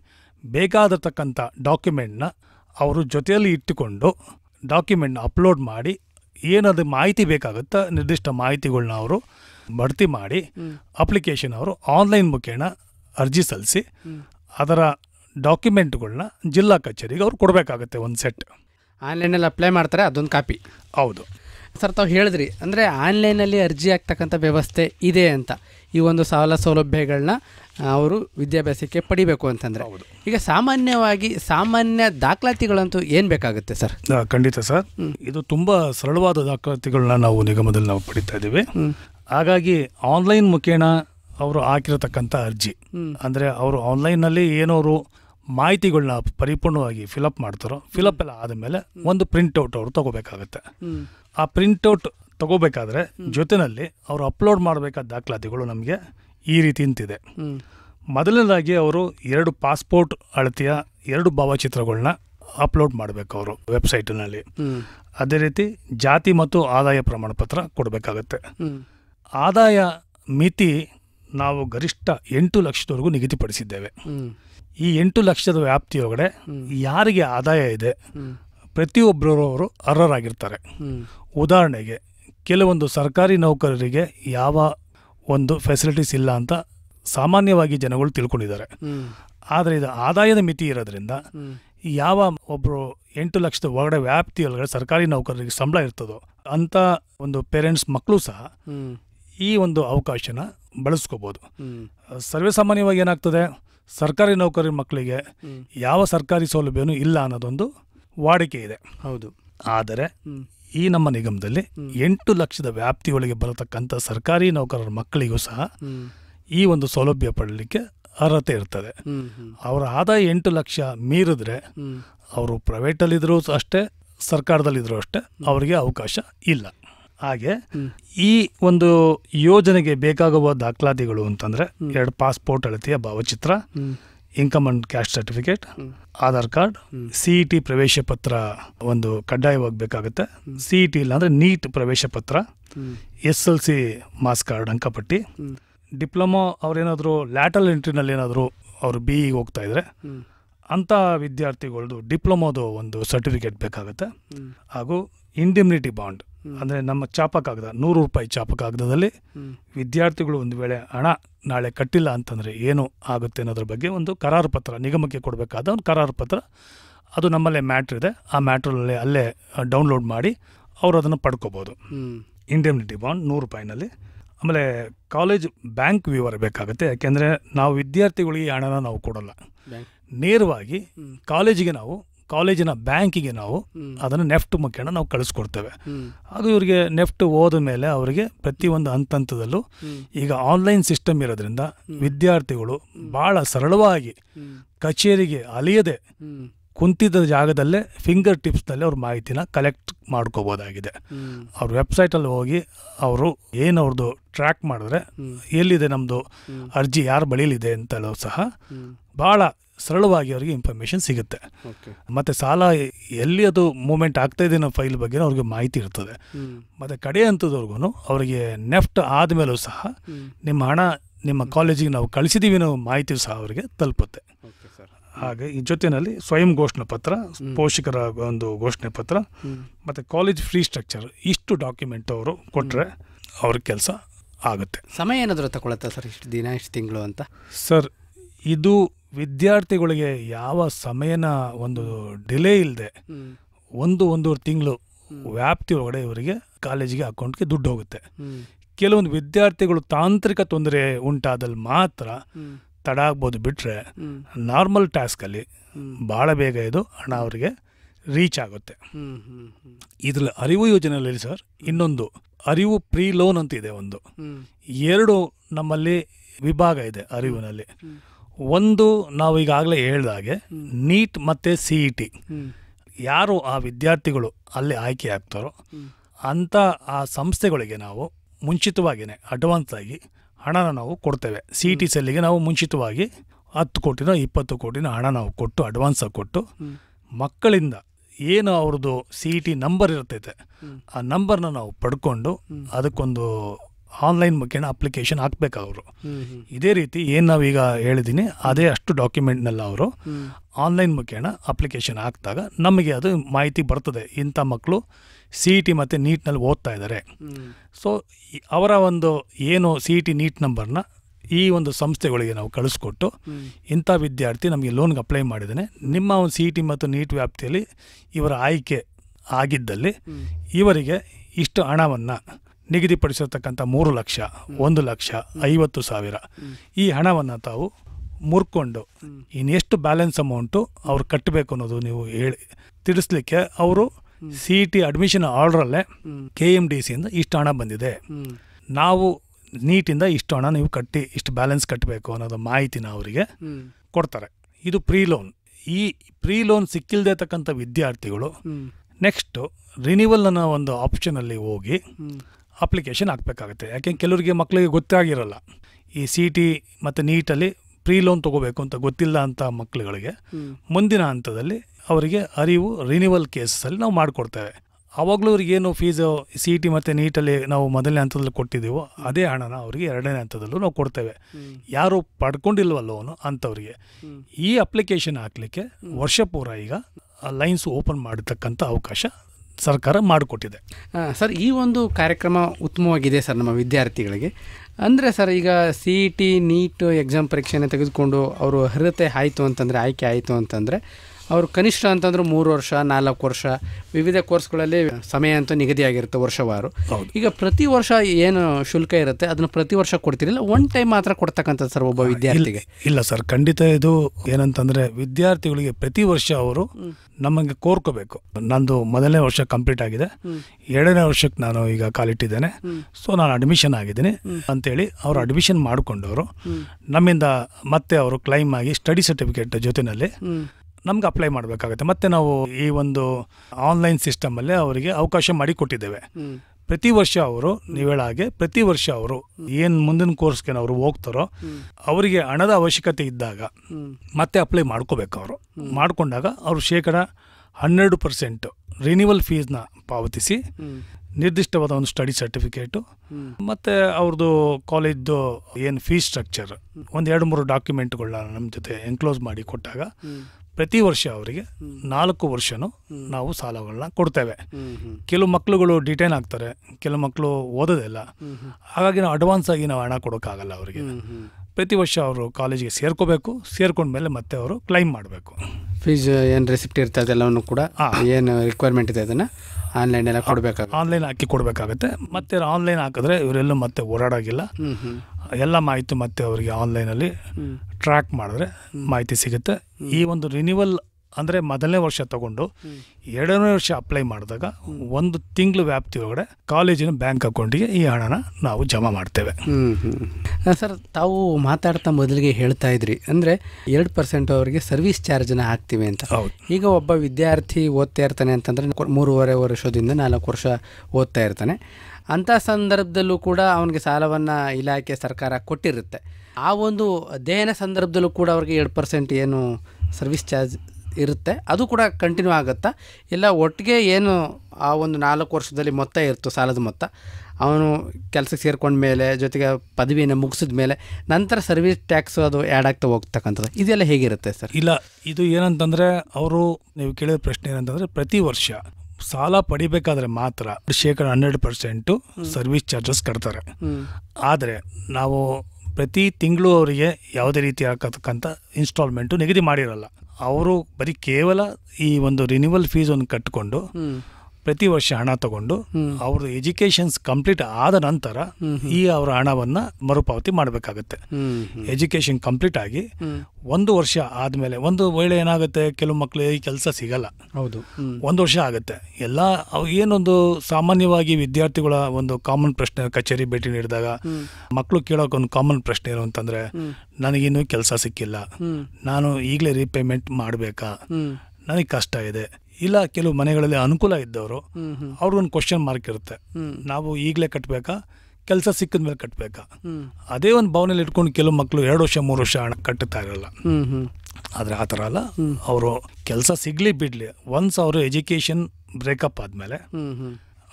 ಬೇಕಾದಿರ್ತಕ್ಕಂಥ ಡಾಕ್ಯುಮೆಂಟ್ನ ಅವರು ಜೊತೆಯಲ್ಲಿ ಇಟ್ಟುಕೊಂಡು ಡಾಕ್ಯುಮೆಂಟ್ನ ಅಪ್ಲೋಡ್ ಮಾಡಿ ಏನಾದರೂ ಮಾಹಿತಿ ಬೇಕಾಗುತ್ತೆ ನಿರ್ದಿಷ್ಟ ಮಾಹಿತಿಗಳನ್ನ ಅವರು ಬಡ್ತಿ ಮಾಡಿ ಅಪ್ಲಿಕೇಶನ್ ಅವರು ಆನ್ಲೈನ್ ಮುಖೇನ ಅರ್ಜಿ ಸಲ್ಲಿಸಿ ಅದರ ಡಾಕ್ಯುಮೆಂಟ್ಗಳನ್ನ ಜಿಲ್ಲಾ ಕಚೇರಿಗೆ ಅವ್ರು ಕೊಡಬೇಕಾಗತ್ತೆ ಒಂದು ಸೆಟ್ ಆನ್ಲೈನಲ್ಲಿ ಅಪ್ಲೈ ಮಾಡ್ತಾರೆ ಅದೊಂದು ಕಾಪಿ ಹೌದು ಸರ್ ತಾವು ಹೇಳಿದ್ರಿ ಅಂದರೆ ಆನ್ಲೈನಲ್ಲಿ ಅರ್ಜಿ ಆಗ್ತಕ್ಕಂಥ ವ್ಯವಸ್ಥೆ ಇದೆ ಅಂತ ಈ ಒಂದು ಸಾಲ ಸೌಲಭ್ಯಗಳನ್ನ ಅವರು ವಿದ್ಯಾಭ್ಯಾಸಕ್ಕೆ ಪಡಿಬೇಕು ಅಂತಂದರೆ ಹೌದು ಈಗ ಸಾಮಾನ್ಯವಾಗಿ ಸಾಮಾನ್ಯ ದಾಖಲಾತಿಗಳಂತೂ ಏನು ಬೇಕಾಗುತ್ತೆ ಸರ್ ಖಂಡಿತ ಸರ್ ಇದು ತುಂಬ ಸರಳವಾದ ದಾಖಲಾತಿಗಳನ್ನ ನಾವು ನಿಗಮದಲ್ಲಿ ನಾವು ಪಡಿತಾ ಇದ್ದೀವಿ ಹಾಗಾಗಿ ಆನ್ಲೈನ್ ಮುಖೇನ ಅವರು ಹಾಕಿರತಕ್ಕಂಥ ಅರ್ಜಿ ಅಂದರೆ ಅವರು ಆನ್ಲೈನ್ನಲ್ಲಿ ಏನೋರು ಮಾಹಿತಿಗಳನ್ನ ಪರಿಪೂರ್ಣವಾಗಿ ಫಿಲಪ್ ಮಾಡ್ತಾರೋ ಫಿಲಪ್ ಎಲ್ಲ ಆದಮೇಲೆ ಒಂದು ಪ್ರಿಂಟೌಟ್ ಅವರು ತಗೋಬೇಕಾಗತ್ತೆ ಆ ಪ್ರಿಂಟೌಟ್ ತಗೋಬೇಕಾದ್ರೆ ಜೊತೆಯಲ್ಲಿ ಅವರು ಅಪ್ಲೋಡ್ ಮಾಡಬೇಕಾದ ದಾಖಲಾತಿಗಳು ನಮಗೆ ಈ ರೀತಿ ನಿಂತಿದೆ ಮೊದಲನೇದಾಗಿ ಅವರು ಎರಡು ಪಾಸ್ಪೋರ್ಟ್ ಅಳತೆಯ ಎರಡು ಭಾವಚಿತ್ರಗಳನ್ನ ಅಪ್ಲೋಡ್ ಮಾಡಬೇಕು ಅವರು ವೆಬ್ಸೈಟ್ನಲ್ಲಿ ಅದೇ ರೀತಿ ಜಾತಿ ಮತ್ತು ಆದಾಯ ಪ್ರಮಾಣ ಪತ್ರ ಕೊಡಬೇಕಾಗತ್ತೆ ಆದಾಯ ಮಿತಿ ನಾವು ಗರಿಷ್ಠ ಎಂಟು ಲಕ್ಷದವರೆಗೂ ನಿಗದಿಪಡಿಸಿದ್ದೇವೆ ಈ ಎಂಟು ಲಕ್ಷದ ವ್ಯಾಪ್ತಿಯೊಳಗಡೆ ಯಾರಿಗೆ ಆದಾಯ ಇದೆ ಪ್ರತಿಯೊಬ್ಬರವರು ಅರ್ಹರಾಗಿರ್ತಾರೆ ಉದಾಹರಣೆಗೆ ಕೆಲವೊಂದು ಸರ್ಕಾರಿ ನೌಕರರಿಗೆ ಯಾವ ಒಂದು ಫೆಸಿಲಿಟೀಸ್ ಇಲ್ಲ ಅಂತ ಸಾಮಾನ್ಯವಾಗಿ ಜನಗಳು ತಿಳ್ಕೊಂಡಿದ್ದಾರೆ ಆದರೆ ಇದು ಆದಾಯದ ಮಿತಿ ಇರೋದ್ರಿಂದ ಯಾವ ಒಬ್ಬರು ಎಂಟು ಲಕ್ಷದ ಒಳಗಡೆ ವ್ಯಾಪ್ತಿಯೊಳಗಡೆ ಸರ್ಕಾರಿ ನೌಕರರಿಗೆ ಸಂಬಳ ಇರ್ತದೋ ಅಂತ ಒಂದು ಪೇರೆಂಟ್ಸ್ ಮಕ್ಕಳು ಸಹ ಈ ಒಂದು ಅವಕಾಶನ ಬಳಸ್ಕೋಬೋದು ಸರ್ವೇ ಸಾಮಾನ್ಯವಾಗಿ ಏನಾಗ್ತದೆ ಸರ್ಕಾರಿ ನೌಕರಿ ಮಕ್ಕಳಿಗೆ ಯಾವ ಸರ್ಕಾರಿ ಸೌಲಭ್ಯನೂ ಇಲ್ಲ ಅನ್ನೋದೊಂದು ವಾಡಿಕೆ ಇದೆ ಹೌದು ಆದರೆ ಈ ನಮ್ಮ ನಿಗಮದಲ್ಲಿ ಎಂಟು ಲಕ್ಷದ ವ್ಯಾಪ್ತಿಯೊಳಗೆ ಬರತಕ್ಕಂಥ ಸರ್ಕಾರಿ ನೌಕರರ ಮಕ್ಕಳಿಗೂ ಸಹ ಈ ಒಂದು ಸೌಲಭ್ಯ ಪಡಲಿಕ್ಕೆ ಅರ್ಹತೆ ಇರ್ತದೆ ಅವರ ಆದಾಯ ಎಂಟು ಲಕ್ಷ ಮೀರಿದ್ರೆ ಅವರು ಪ್ರೈವೇಟಲ್ಲಿದ್ದರೂ ಅಷ್ಟೇ ಸರ್ಕಾರದಲ್ಲಿದ್ದರೂ ಅಷ್ಟೇ ಅವರಿಗೆ ಅವಕಾಶ ಇಲ್ಲ ಹಾಗೆ ಈ ಒಂದು ಯೋಜನೆಗೆ ಬೇಕಾಗುವ ದಾಖಲಾತಿಗಳು ಅಂತಂದರೆ ಎರಡು ಪಾಸ್ಪೋರ್ಟ್ ಅಳತೆಯ ಭಾವಚಿತ್ರ income and caste certificate Aadhaar card C E T ಪ್ರವೇಶ ಪತ್ರ ಒಂದು ಕಡ್ಡಾಯವಾಗಿ ಬೇಕಾಗುತ್ತೆ ಸಿಇಟಿ ಟಿ e ಇಲ್ಲ ಅಂದರೆ ನೀಟ್ ಪ್ರವೇಶ ಪತ್ರ S L C marks card ಅಂಕಪಟ್ಟಿ ಡಿಪ್ಲೊಮಾ ಅವ್ರೇನಾದರೂ ಲ್ಯಾಟಲ್ ಎಂಟ್ರಿನಲ್ಲಿ ಏನಾದರೂ ಅವರು ಬಿ ಇ e ಹೋಗ್ತಾ ಇದ್ರೆ ಅಂತ ವಿದ್ಯಾರ್ಥಿಗಳದು ಡಿಪ್ಲೊಮಾದು ಒಂದು ಸರ್ಟಿಫಿಕೇಟ್ ಬೇಕಾಗುತ್ತೆ ಹಾಗೂ ಇಂಡಿಮ್ನಿಟಿ ಬಾಂಡ್ ಅಂದರೆ ನಮ್ಮ ಚಾಪ ಕಾಗದ ನೂರು ರೂಪಾಯಿ ಚಾಪ ಕಾಗದದಲ್ಲಿ ವಿದ್ಯಾರ್ಥಿಗಳು ಒಂದು ವೇಳೆ ಹಣ ನಾಳೆ ಕಟ್ಟಿಲ್ಲ ಅಂತಂದರೆ ಏನು ಆಗುತ್ತೆ ಅನ್ನೋದ್ರ ಬಗ್ಗೆ ಒಂದು ಕರಾರು ಪತ್ರ ನಿಗಮಕ್ಕೆ ಕೊಡಬೇಕಾದ ಒಂದು ಕರಾರು ಪತ್ರ ಅದು ನಮ್ಮಲ್ಲೇ ಮ್ಯಾಟ್ರ್ ಇದೆ ಆ ಮ್ಯಾಟ್ರಲ್ಲಿ ಅಲ್ಲೇ ಡೌನ್ಲೋಡ್ ಮಾಡಿ ಅವರು ಅದನ್ನು ಪಡ್ಕೋಬೋದು ಇಂಡೆಮ್ನಿಟಿ ಬಾಂಡ್ ನೂರು ರೂಪಾಯಿನಲ್ಲಿ ಆಮೇಲೆ ಕಾಲೇಜ್ ಬ್ಯಾಂಕ್ ವಿವರ ಬೇಕಾಗುತ್ತೆ ಯಾಕೆಂದರೆ ನಾವು ವಿದ್ಯಾರ್ಥಿಗಳಿಗೆ ಹಣನ ನಾವು ಕೊಡೋಲ್ಲ ನೇರವಾಗಿ ಕಾಲೇಜಿಗೆ ನಾವು ಕಾಲೇಜಿನ ಬ್ಯಾಂಕಿಗೆ ನಾವು ಅದನ್ನು ನೆಫ್ಟ್ ಮುಖೇನ ನಾವು ಕಳಿಸ್ಕೊಡ್ತೇವೆ ಅದು ಇವರಿಗೆ ನೆಫ್ಟ್ ಹೋದ ಮೇಲೆ ಅವರಿಗೆ ಪ್ರತಿಯೊಂದು ಹಂತದಲ್ಲೂ ಈಗ ಆನ್ಲೈನ್ ಸಿಸ್ಟಮ್ ಇರೋದ್ರಿಂದ ವಿದ್ಯಾರ್ಥಿಗಳು ಭಾಳ ಸರಳವಾಗಿ ಕಚೇರಿಗೆ ಅಲಿಯದೆ ಕುಂತಿದ್ದ ಜಾಗದಲ್ಲೇ ಫಿಂಗರ್ ಟಿಪ್ಸ್ನಲ್ಲಿ ಅವ್ರ ಮಾಹಿತಿನ ಕಲೆಕ್ಟ್ ಮಾಡ್ಕೋಬೋದಾಗಿದೆ ಅವ್ರ ವೆಬ್ಸೈಟಲ್ಲಿ ಹೋಗಿ ಅವರು ಏನವ್ರದ್ದು ಟ್ರ್ಯಾಕ್ ಮಾಡಿದ್ರೆ ಎಲ್ಲಿದೆ ನಮ್ಮದು ಅರ್ಜಿ ಯಾರು ಬಳಿಲಿದೆ ಅಂತಲೂ ಸಹ ಭಾಳ ಸರಳವಾಗಿ ಅವರಿಗೆ ಇನ್ಫಾರ್ಮೇಶನ್ ಸಿಗುತ್ತೆ ಮತ್ತೆ ಸಾಲ ಎಲ್ಲಿ ಅದು ಮೂವ್ಮೆಂಟ್ ಆಗ್ತಾ ಇದೆ ಅನ್ನೋ ಫೈಲ್ ಬಗ್ಗೆ ಅವ್ರಿಗೆ ಮಾಹಿತಿ ಇರ್ತದೆ ಮತ್ತೆ ಕಡೆ ಹಂತದವ್ರಿಗೂ ಅವರಿಗೆ ನೆಫ್ಟ್ ಆದ್ಮೇಲೂ ಸಹ ನಿಮ್ಮ ಹಣ ನಿಮ್ಮ ಕಾಲೇಜಿಗೆ ನಾವು ಕಳಿಸಿದೀವಿ ಅನ್ನೋ ಮಾಹಿತಿ ಸಹ ಅವರಿಗೆ ತಲುಪುತ್ತೆ ಹಾಗೆ ಈ ಜೊತೆಯಲ್ಲಿ ಸ್ವಯಂ ಘೋಷಣೆ ಪತ್ರ ಪೋಷಕರ ಒಂದು ಘೋಷಣೆ ಪತ್ರ ಮತ್ತೆ ಕಾಲೇಜ್ ಫ್ರೀ ಸ್ಟ್ರಕ್ಚರ್ ಇಷ್ಟು ಡಾಕ್ಯುಮೆಂಟ್ ಅವರು ಕೊಟ್ಟರೆ ಅವ್ರ ಕೆಲಸ ಆಗುತ್ತೆ ಸಮಯ ಏನಾದರೂ ತಗೊಳತ್ತ ಸರ್ ಇಷ್ಟು ದಿನ ಇಷ್ಟು ತಿಂಗಳು ಅಂತ ಸರ್ ಇದು ವಿದ್ಯಾರ್ಥಿಗಳಿಗೆ ಯಾವ ಸಮಯನ ಒಂದು ಡಿಲೇ ಇಲ್ಲದೆ ಒಂದು ಒಂದೂವರೆ ತಿಂಗಳು ವ್ಯಾಪ್ತಿ ಒಳಗಡೆ ಇವರಿಗೆ ಕಾಲೇಜಿಗೆ ಅಕೌಂಟ್ಗೆ ದುಡ್ಡು ಹೋಗುತ್ತೆ ಕೆಲವೊಂದು ವಿದ್ಯಾರ್ಥಿಗಳು ತಾಂತ್ರಿಕ ತೊಂದರೆ ಉಂಟಾದಲ್ಲಿ ಮಾತ್ರ ತಡ ಆಗ್ಬೋದು ಬಿಟ್ಟರೆ ನಾರ್ಮಲ್ ಟಾಸ್ಕಲ್ಲಿ ಭಾಳ ಬೇಗ ಇದು ಹಣ ಅವರಿಗೆ ರೀಚ್ ಆಗುತ್ತೆ ಇದ್ರ ಅರಿವು ಯೋಜನೆಯಲ್ಲಿ ಸರ್ ಇನ್ನೊಂದು ಅರಿವು ಪ್ರೀ ಲೋನ್ ಅಂತ ಇದೆ ಒಂದು ಎರಡು ನಮ್ಮಲ್ಲಿ ವಿಭಾಗ ಇದೆ ಅರಿವಿನಲ್ಲಿ ಒಂದು ನಾವು ಈಗಾಗಲೇ ಹಾಗೆ ನೀಟ್ ಮತ್ತು ಸಿ ಇ ಟಿ ಯಾರು ಆ ವಿದ್ಯಾರ್ಥಿಗಳು ಅಲ್ಲಿ ಆಯ್ಕೆ ಆಗ್ತಾರೋ ಅಂಥ ಆ ಸಂಸ್ಥೆಗಳಿಗೆ ನಾವು ಮುಂಚಿತವಾಗಿಯೇ ಅಡ್ವಾನ್ಸ್ ಆಗಿ ಹಣನ ನಾವು ಕೊಡ್ತೇವೆ ಸಿ ಇ ಟಿ ಸೆಲ್ಲಿಗೆ ನಾವು ಮುಂಚಿತವಾಗಿ ಹತ್ತು ಕೋಟಿನೋ ಇಪ್ಪತ್ತು ಕೋಟಿನ ಹಣ ನಾವು ಕೊಟ್ಟು ಅಡ್ವಾನ್ಸಾಗಿ ಕೊಟ್ಟು ಮಕ್ಕಳಿಂದ ಏನು ಅವ್ರದ್ದು ಸಿ ಇ ಟಿ ನಂಬರ್ ಇರ್ತೈತೆ ಆ ನಂಬರ್ನ ನಾವು ಪಡ್ಕೊಂಡು ಅದಕ್ಕೊಂದು ಆನ್ಲೈನ್ ಮುಖೇನ ಅಪ್ಲಿಕೇಶನ್ ಹಾಕ್ಬೇಕು ಅವರು ಇದೇ ರೀತಿ ಏನು ನಾವೀಗ ಹೇಳಿದ್ದೀನಿ ಅದೇ ಅಷ್ಟು ಡಾಕ್ಯುಮೆಂಟ್ನೆಲ್ಲ ಅವರು ಆನ್ಲೈನ್ ಮುಖೇನ ಅಪ್ಲಿಕೇಶನ್ ಹಾಕಿದಾಗ ನಮಗೆ ಅದು ಮಾಹಿತಿ ಬರ್ತದೆ ಇಂಥ ಮಕ್ಕಳು ಸಿ ಇ e ಟಿ ಮತ್ತು ನೀಟ್ನಲ್ಲಿ ಓದ್ತಾ ಇದ್ದಾರೆ ಸೊ ಅವರ ಒಂದು ಏನು ಸಿ ಇ ಟಿ ನೀಟ್ ನಂಬರ್ನ ಈ ಒಂದು ಸಂಸ್ಥೆಗಳಿಗೆ ನಾವು ಕಳಿಸ್ಕೊಟ್ಟು ಇಂಥ ವಿದ್ಯಾರ್ಥಿ ನಮಗೆ ಲೋನ್ಗೆ ಅಪ್ಲೈ ಮಾಡಿದ್ದಾನೆ ನಿಮ್ಮ ಒಂದು ಸಿ ಇ ಟಿ ಮತ್ತು ನೀಟ್ ವ್ಯಾಪ್ತಿಯಲ್ಲಿ ಇವರ ಆಯ್ಕೆ ಆಗಿದ್ದಲ್ಲಿ ಇವರಿಗೆ ಇಷ್ಟು ಹಣವನ್ನು ನಿಗದಿಪಡಿಸಿರ್ತಕ್ಕಂಥ ಮೂರು ಲಕ್ಷ ಒಂದು ಲಕ್ಷ ಐವತ್ತು ಸಾವಿರ ಈ ಹಣವನ್ನು ತಾವು ಮುರ್ಕೊಂಡು ಇನ್ನೆಷ್ಟು ಬ್ಯಾಲೆನ್ಸ್ ಅಮೌಂಟು ಅವ್ರು ಕಟ್ಟಬೇಕು ಅನ್ನೋದು ನೀವು ಹೇಳಿ ತಿಳಿಸ್ಲಿಕ್ಕೆ ಅವರು ಸಿ ಇ ಟಿ ಅಡ್ಮಿಷನ್ ಆರ್ಡ್ರಲ್ಲೇ ಕೆ ಎಮ್ ಡಿ ಸಿಯಿಂದ ಇಷ್ಟು ಹಣ ಬಂದಿದೆ ನಾವು ನೀಟಿಂದ ಇಷ್ಟು ಹಣ ನೀವು ಕಟ್ಟಿ ಇಷ್ಟು ಬ್ಯಾಲೆನ್ಸ್ ಕಟ್ಟಬೇಕು ಅನ್ನೋದು ಮಾಹಿತಿನ ಅವರಿಗೆ ಕೊಡ್ತಾರೆ ಇದು ಪ್ರೀ ಲೋನ್ ಈ ಪ್ರೀ ಲೋನ್ ಸಿಕ್ಕಿಲ್ಲದೆ ತಕ್ಕಂಥ ವಿದ್ಯಾರ್ಥಿಗಳು ನೆಕ್ಸ್ಟು ರಿನಿವಲ್ ಅನ್ನೋ ಒಂದು ಆಪ್ಷನಲ್ಲಿ ಹೋಗಿ ಅಪ್ಲಿಕೇಶನ್ ಹಾಕಬೇಕಾಗುತ್ತೆ ಯಾಕೆಂದ್ರೆ ಕೆಲವರಿಗೆ ಮಕ್ಕಳಿಗೆ ಗೊತ್ತಾಗಿರಲ್ಲ ಈ ಸಿ ಟಿ ಮತ್ತು ನೀಟಲ್ಲಿ ಪ್ರೀ ಲೋನ್ ತೊಗೋಬೇಕು ಅಂತ ಗೊತ್ತಿಲ್ಲ ಅಂತ ಮಕ್ಕಳುಗಳಿಗೆ ಮುಂದಿನ ಹಂತದಲ್ಲಿ ಅವರಿಗೆ ಅರಿವು ರಿನಿವಲ್ ಕೇಸಲ್ಲಿ ನಾವು ಮಾಡಿಕೊಡ್ತೇವೆ ಆವಾಗಲೂ ಏನು ಫೀಸು ಸಿ ಟಿ ಮತ್ತು ನೀಟಲ್ಲಿ ನಾವು ಮೊದಲನೇ ಹಂತದಲ್ಲಿ ಕೊಟ್ಟಿದ್ದೀವೋ ಅದೇ ಹಣನ ಅವರಿಗೆ ಎರಡನೇ ಹಂತದಲ್ಲೂ ನಾವು ಕೊಡ್ತೇವೆ ಯಾರು ಲೋನು ಅಂಥವ್ರಿಗೆ ಈ ಅಪ್ಲಿಕೇಶನ್ ಹಾಕಲಿಕ್ಕೆ ವರ್ಷ ಪೂರ ಈಗ ಲೈನ್ಸ್ ಓಪನ್ ಮಾಡತಕ್ಕಂಥ ಅವಕಾಶ ಸರ್ಕಾರ ಮಾಡಿಕೊಟ್ಟಿದೆ ಸರ್ ಈ ಒಂದು ಕಾರ್ಯಕ್ರಮ ಉತ್ತಮವಾಗಿದೆ ಸರ್ ನಮ್ಮ ವಿದ್ಯಾರ್ಥಿಗಳಿಗೆ ಅಂದರೆ ಸರ್ ಈಗ C E T NEET exam ಪರೀಕ್ಷೆನ ತೆಗೆದುಕೊಂಡು ಅವರು ಅರ್ಹತೆ ಆಯಿತು ಅಂತಂದರೆ ಆಯ್ಕೆ ಆಯಿತು ಅಂತಂದರೆ ಅವರು ಕನಿಷ್ಠ ಅಂತಂದ್ರೆ ಮೂರು ವರ್ಷ ನಾಲ್ಕು ವರ್ಷ ವಿವಿಧ ಕೋರ್ಸ್ಗಳಲ್ಲಿ ಸಮಯ ಅಂತ ನಿಗದಿಯಾಗಿರುತ್ತೆ ವರ್ಷವಾರು ಈಗ ಪ್ರತಿ ವರ್ಷ ಏನು ಶುಲ್ಕ ಇರುತ್ತೆ ಅದನ್ನು ಪ್ರತಿ ವರ್ಷ ಕೊಡ್ತಿರಲಿಲ್ಲ ಒನ್ ಟೈಮ್ ಮಾತ್ರ ಕೊಡ್ತಕ್ಕಂಥದ್ದು ಸರ್ ಒಬ್ಬ ವಿದ್ಯಾರ್ಥಿಗೆ ಇಲ್ಲ ಸರ್ ಖಂಡಿತ ಇದು ಏನಂತಂದ್ರೆ ವಿದ್ಯಾರ್ಥಿಗಳಿಗೆ ಪ್ರತಿ ವರ್ಷ ಅವರು ನಮಗೆ ಕೋರ್ಕೋಬೇಕು ನಂದು ಮೊದಲನೇ ವರ್ಷ ಕಂಪ್ಲೀಟ್ ಆಗಿದೆ ಎರಡನೇ ವರ್ಷಕ್ಕೆ ನಾನು ಈಗ ಕಾಲಿಟ್ಟಿದ್ದೇನೆ ಸೊ ನಾನು ಅಡ್ಮಿಷನ್ ಆಗಿದ್ದೀನಿ ಅಂತೇಳಿ ಅವರು ಅಡ್ಮಿಷನ್ ಮಾಡಿಕೊಂಡವರು ನಮ್ಮಿಂದ ಮತ್ತೆ ಅವರು ಕ್ಲೈಮ್ ಆಗಿ ಸ್ಟಡಿ ಸರ್ಟಿಫಿಕೇಟ್ ಜೊತೆಯಲ್ಲಿ ನಮ್ಗೆ ಅಪ್ಲೈ ಮಾಡಬೇಕಾಗುತ್ತೆ ಮತ್ತೆ ನಾವು ಈ ಒಂದು ಆನ್ಲೈನ್ ಸಿಸ್ಟಮಲ್ಲೇ ಅವರಿಗೆ ಅವಕಾಶ ಮಾಡಿ ಕೊಟ್ಟಿದ್ದೇವೆ ಪ್ರತಿ ವರ್ಷ ಅವರು ನೀವು ಹಾಗೆ ಪ್ರತಿ ವರ್ಷ ಅವರು ಏನು ಮುಂದಿನ ಕೋರ್ಸ್ಗೆ ಅವರು ಹೋಗ್ತಾರೋ ಅವರಿಗೆ ಹಣದ ಅವಶ್ಯಕತೆ ಇದ್ದಾಗ ಮತ್ತೆ ಅಪ್ಲೈ ಮಾಡ್ಕೋಬೇಕು ಅವರು ಮಾಡಿಕೊಂಡಾಗ ಅವರು ಶೇಕಡ ಹನ್ನೆರಡು ಪರ್ಸೆಂಟ್ ರಿನಿವಲ್ ಫೀಸ್ನ ಪಾವತಿಸಿ ನಿರ್ದಿಷ್ಟವಾದ ಒಂದು ಸ್ಟಡಿ ಸರ್ಟಿಫಿಕೇಟು ಮತ್ತು ಅವ್ರದ್ದು ಕಾಲೇಜ್ದು ಏನು ಫೀಸ್ ಸ್ಟ್ರಕ್ಚರ್ ಒಂದು ಎರಡು ಮೂರು ಡಾಕ್ಯುಮೆಂಟ್ಗಳನ್ನ ನಮ್ಮ ಜೊತೆ ಎನ್ಕ್ಲೋಸ್ ಮಾಡಿ ಕೊಟ್ಟಾಗ ಪ್ರತಿ ವರ್ಷ ಅವರಿಗೆ ನಾಲ್ಕು ವರ್ಷನೂ ನಾವು ಸಾಲಗಳನ್ನ ಕೊಡ್ತೇವೆ ಕೆಲವು ಮಕ್ಕಳುಗಳು ಡಿಟೈನ್ ಆಗ್ತಾರೆ ಕೆಲವು ಮಕ್ಕಳು ಓದೋದಿಲ್ಲ ಹಾಗಾಗಿ ನಾವು ಅಡ್ವಾನ್ಸ್ ಆಗಿ ನಾವು ಹಣ ಕೊಡೋಕ್ಕಾಗಲ್ಲ ಅವರಿಗೆ ಪ್ರತಿ ವರ್ಷ ಅವರು ಕಾಲೇಜಿಗೆ ಸೇರ್ಕೋಬೇಕು ಮೇಲೆ ಮತ್ತೆ ಅವರು ಕ್ಲೈಮ್ ಮಾಡಬೇಕು ಫೀಸ್ ಏನು ರೆಸಿಪ್ಟ್ ಇರ್ತದೆ ಅದೆಲ್ಲವನ್ನು ಕೂಡ ಏನು ರಿಕ್ವೈರ್ಮೆಂಟ್ ಇದೆ ಅದನ್ನು ಆನ್ಲೈನ್ ಎಲ್ಲ ಕೊಡಬೇಕಾಗುತ್ತೆ ಆನ್ಲೈನ್ ಹಾಕಿ ಕೊಡಬೇಕಾಗುತ್ತೆ ಮತ್ತೆ ಆನ್ಲೈನ್ ಹಾಕಿದ್ರೆ ಇವರೆಲ್ಲೂ ಮತ್ತೆ ಓಡಾಡೋಗಿಲ್ಲ ಎಲ್ಲ ಮಾಹಿತಿ ಮತ್ತೆ ಅವರಿಗೆ ಆನ್ಲೈನಲ್ಲಿ ಟ್ರ್ಯಾಕ್ ಮಾಡಿದ್ರೆ ಮಾಹಿತಿ ಸಿಗುತ್ತೆ ಈ ಒಂದು ರಿನಿವಲ್ ಅಂದರೆ ಮೊದಲನೇ ವರ್ಷ ತಗೊಂಡು ಎರಡನೇ ವರ್ಷ ಅಪ್ಲೈ ಮಾಡಿದಾಗ ಒಂದು ತಿಂಗಳು ವ್ಯಾಪ್ತಿ ಒಳಗಡೆ ಕಾಲೇಜಿನ ಬ್ಯಾಂಕ್ ಅಕೌಂಟಿಗೆ ಈ ಹಣನ ನಾವು ಜಮಾ ಮಾಡ್ತೇವೆ ಸರ್ ತಾವು ಮಾತಾಡ್ತಾ ಮೊದಲಿಗೆ ಹೇಳ್ತಾ ಇದ್ರಿ ಅಂದರೆ ಎರಡು ಪರ್ಸೆಂಟ್ ಅವರಿಗೆ ಸರ್ವಿಸ್ ಚಾರ್ಜನ್ನ ಹಾಕ್ತೀವಿ ಅಂತ ಈಗ ಒಬ್ಬ ವಿದ್ಯಾರ್ಥಿ ಓದ್ತಾ ಇರ್ತಾನೆ ಅಂತಂದರೆ ಮೂರುವರೆ ವರ್ಷದಿಂದ ನಾಲ್ಕು ವರ್ಷ ಓದ್ತಾ ಇರ್ತಾನೆ ಅಂಥ ಸಂದರ್ಭದಲ್ಲೂ ಕೂಡ ಅವನಿಗೆ ಸಾಲವನ್ನು ಇಲಾಖೆ ಸರ್ಕಾರ ಕೊಟ್ಟಿರುತ್ತೆ ಆ ಒಂದು ಅಧ್ಯಯನ ಸಂದರ್ಭದಲ್ಲೂ ಕೂಡ ಅವ್ರಿಗೆ ಎರಡು ಪರ್ಸೆಂಟ್ ಏನು ಸರ್ವಿಸ್ ಚಾರ್ಜ್ ಇರುತ್ತೆ ಅದು ಕೂಡ ಕಂಟಿನ್ಯೂ ಆಗುತ್ತಾ ಇಲ್ಲ ಒಟ್ಟಿಗೆ ಏನು ಆ ಒಂದು ನಾಲ್ಕು ವರ್ಷದಲ್ಲಿ ಮೊತ್ತ ಇರ್ತು ಸಾಲದ ಮೊತ್ತ ಅವನು ಕೆಲಸಕ್ಕೆ ಸೇರ್ಕೊಂಡ ಮೇಲೆ ಜೊತೆಗೆ ಪದವಿಯನ್ನು ಮುಗಿಸಿದ ಮೇಲೆ ನಂತರ ಸರ್ವಿಸ್ ಟ್ಯಾಕ್ಸ್ ಅದು ಆ್ಯಡ್ ಆಗ್ತಾ ಹೋಗ್ತಕ್ಕಂಥದ್ದು ಇದೆಲ್ಲ ಹೇಗಿರುತ್ತೆ ಸರ್ ಇಲ್ಲ ಇದು ಏನಂತಂದರೆ ಅವರು ನೀವು ಕೇಳಿದ ಪ್ರಶ್ನೆ ಏನಂತಂದರೆ ಪ್ರತಿ ವರ್ಷ ಸಾಲ ಪಡಿಬೇಕಾದ್ರೆ ಮಾತ್ರ ಶೇಕಡ ಹನ್ನೆರಡು ಪರ್ಸೆಂಟು ಸರ್ವಿಸ್ ಚಾರ್ಜಸ್ ಕಟ್ತಾರೆ ಆದರೆ ನಾವು ಪ್ರತಿ ತಿಂಗಳು ಅವರಿಗೆ ಯಾವುದೇ ರೀತಿ ಹಾಕತಕ್ಕಂಥ ಇನ್ಸ್ಟಾಲ್ಮೆಂಟು ನಿಗದಿ ಮಾಡಿರಲ್ಲ ಅವರು ಬರೀ ಕೇವಲ ಈ ಒಂದು ರಿನ್ಯೂವಲ್ ಫೀಸನ್ನು ಕಟ್ಟಿಕೊಂಡು ಪ್ರತಿ ವರ್ಷ ಹಣ ತಗೊಂಡು ಅವ್ರ ಎಜುಕೇಶನ್ಸ್ ಕಂಪ್ಲೀಟ್ ಆದ ನಂತರ ಈ ಅವರ ಹಣವನ್ನು ಮರುಪಾವತಿ ಮಾಡಬೇಕಾಗತ್ತೆ ಎಜುಕೇಶನ್ ಕಂಪ್ಲೀಟ್ ಆಗಿ ಒಂದು ವರ್ಷ ಆದಮೇಲೆ ಒಂದು ವೇಳೆ ಏನಾಗುತ್ತೆ ಕೆಲವು ಮಕ್ಕಳಿಗೆ ಕೆಲಸ ಸಿಗಲ್ಲ ಹೌದು ಒಂದು ವರ್ಷ ಆಗುತ್ತೆ ಎಲ್ಲ ಏನೊಂದು ಸಾಮಾನ್ಯವಾಗಿ ವಿದ್ಯಾರ್ಥಿಗಳ ಒಂದು ಕಾಮನ್ ಪ್ರಶ್ನೆ ಕಚೇರಿ ಭೇಟಿ ನೀಡಿದಾಗ ಮಕ್ಕಳು ಕೇಳೋಕೆ ಒಂದು ಕಾಮನ್ ಪ್ರಶ್ನೆ ಏನು ಅಂತಂದ್ರೆ ನನಗಿನ್ನೂ ಕೆಲಸ ಸಿಕ್ಕಿಲ್ಲ ನಾನು ಈಗಲೇ ರೀಪೇಮೆಂಟ್ ಮಾಡಬೇಕಾ ನನಗೆ ಕಷ್ಟ ಇದೆ ಇಲ್ಲ ಕೆಲವು ಮನೆಗಳಲ್ಲಿ ಅನುಕೂಲ ಇದ್ದವರು ಅವ್ರಿಗೊಂದು ಕ್ವಶನ್ ಮಾರ್ಕ್ ಇರುತ್ತೆ ನಾವು ಈಗಲೇ ಕಟ್ಟಬೇಕಾ ಕೆಲಸ ಸಿಕ್ಕಿದ ಮೇಲೆ ಕಟ್ಟಬೇಕಾ ಅದೇ ಒಂದು ಭಾವನೆಯಲ್ಲಿ ಇಟ್ಕೊಂಡು ಕೆಲವು ಮಕ್ಕಳು ಎರಡು ವರ್ಷ ಮೂರು ವರ್ಷ ಹಣ ಕಟ್ಟುತ್ತಾ ಇರಲ್ಲ ಆದರೆ ಆ ಥರ ಅಲ್ಲ ಅವರು ಕೆಲಸ ಸಿಗಲಿ ಬಿಡಲಿ ಒನ್ಸ್ ಅವರು ಎಜುಕೇಷನ್ ಬ್ರೇಕಪ್ ಆದಮೇಲೆ